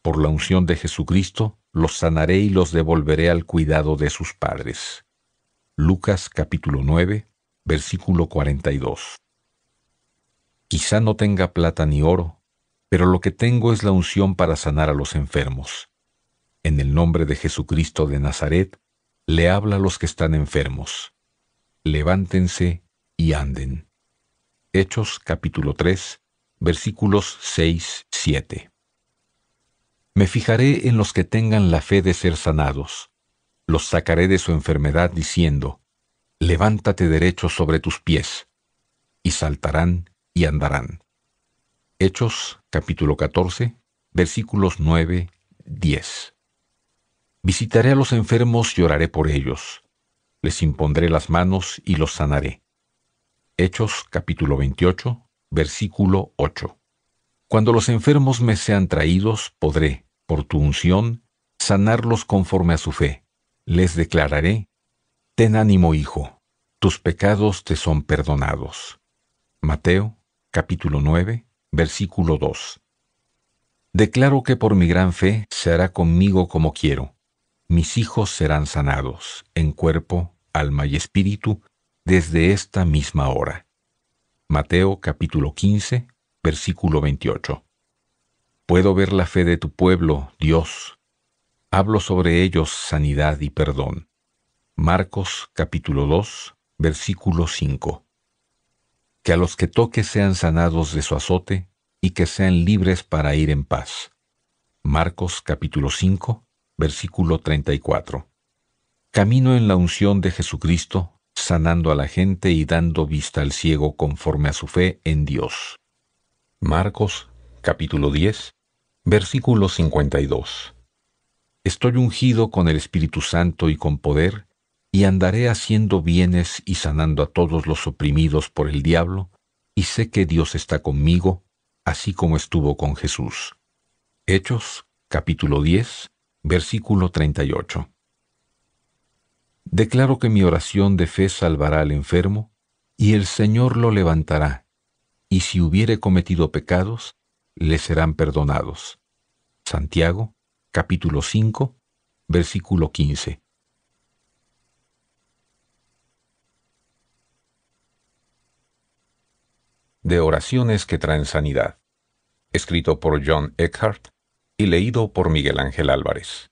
Por la unción de Jesucristo, los sanaré y los devolveré al cuidado de sus padres. Lucas capítulo 9, versículo 42. Quizá no tenga plata ni oro, pero lo que tengo es la unción para sanar a los enfermos. En el nombre de Jesucristo de Nazaret, le habla a los que están enfermos. Levántense y anden. Hechos capítulo 3, versículos 6, 7. Me fijaré en los que tengan la fe de ser sanados. Los sacaré de su enfermedad diciendo, Levántate derecho sobre tus pies. Y saltarán y andarán. Hechos capítulo 14, versículos 9, 10. Visitaré a los enfermos y oraré por ellos. Les impondré las manos y los sanaré. Hechos capítulo 28, versículo 8. Cuando los enfermos me sean traídos, podré, por tu unción, sanarlos conforme a su fe. Les declararé, Ten ánimo, hijo, tus pecados te son perdonados. Mateo capítulo 9, versículo 2. Declaro que por mi gran fe se hará conmigo como quiero. Mis hijos serán sanados en cuerpo, alma y espíritu desde esta misma hora. Mateo capítulo 15, versículo 28. Puedo ver la fe de tu pueblo, Dios. Hablo sobre ellos sanidad y perdón. Marcos capítulo 2, versículo 5. Que a los que toque sean sanados de su azote y que sean libres para ir en paz. Marcos capítulo 5, versículo 34. Camino en la unción de Jesucristo, sanando a la gente y dando vista al ciego conforme a su fe en Dios. Marcos capítulo 10, Versículo 52. Estoy ungido con el Espíritu Santo y con poder, y andaré haciendo bienes y sanando a todos los oprimidos por el diablo, y sé que Dios está conmigo, así como estuvo con Jesús. Hechos, capítulo 10, versículo 38. Declaro que mi oración de fe salvará al enfermo, y el Señor lo levantará, y si hubiere cometido pecados, les serán perdonados. Santiago, capítulo 5, versículo 15. De oraciones que traen sanidad. Escrito por John Eckhart y leído por Miguel Ángel Álvarez.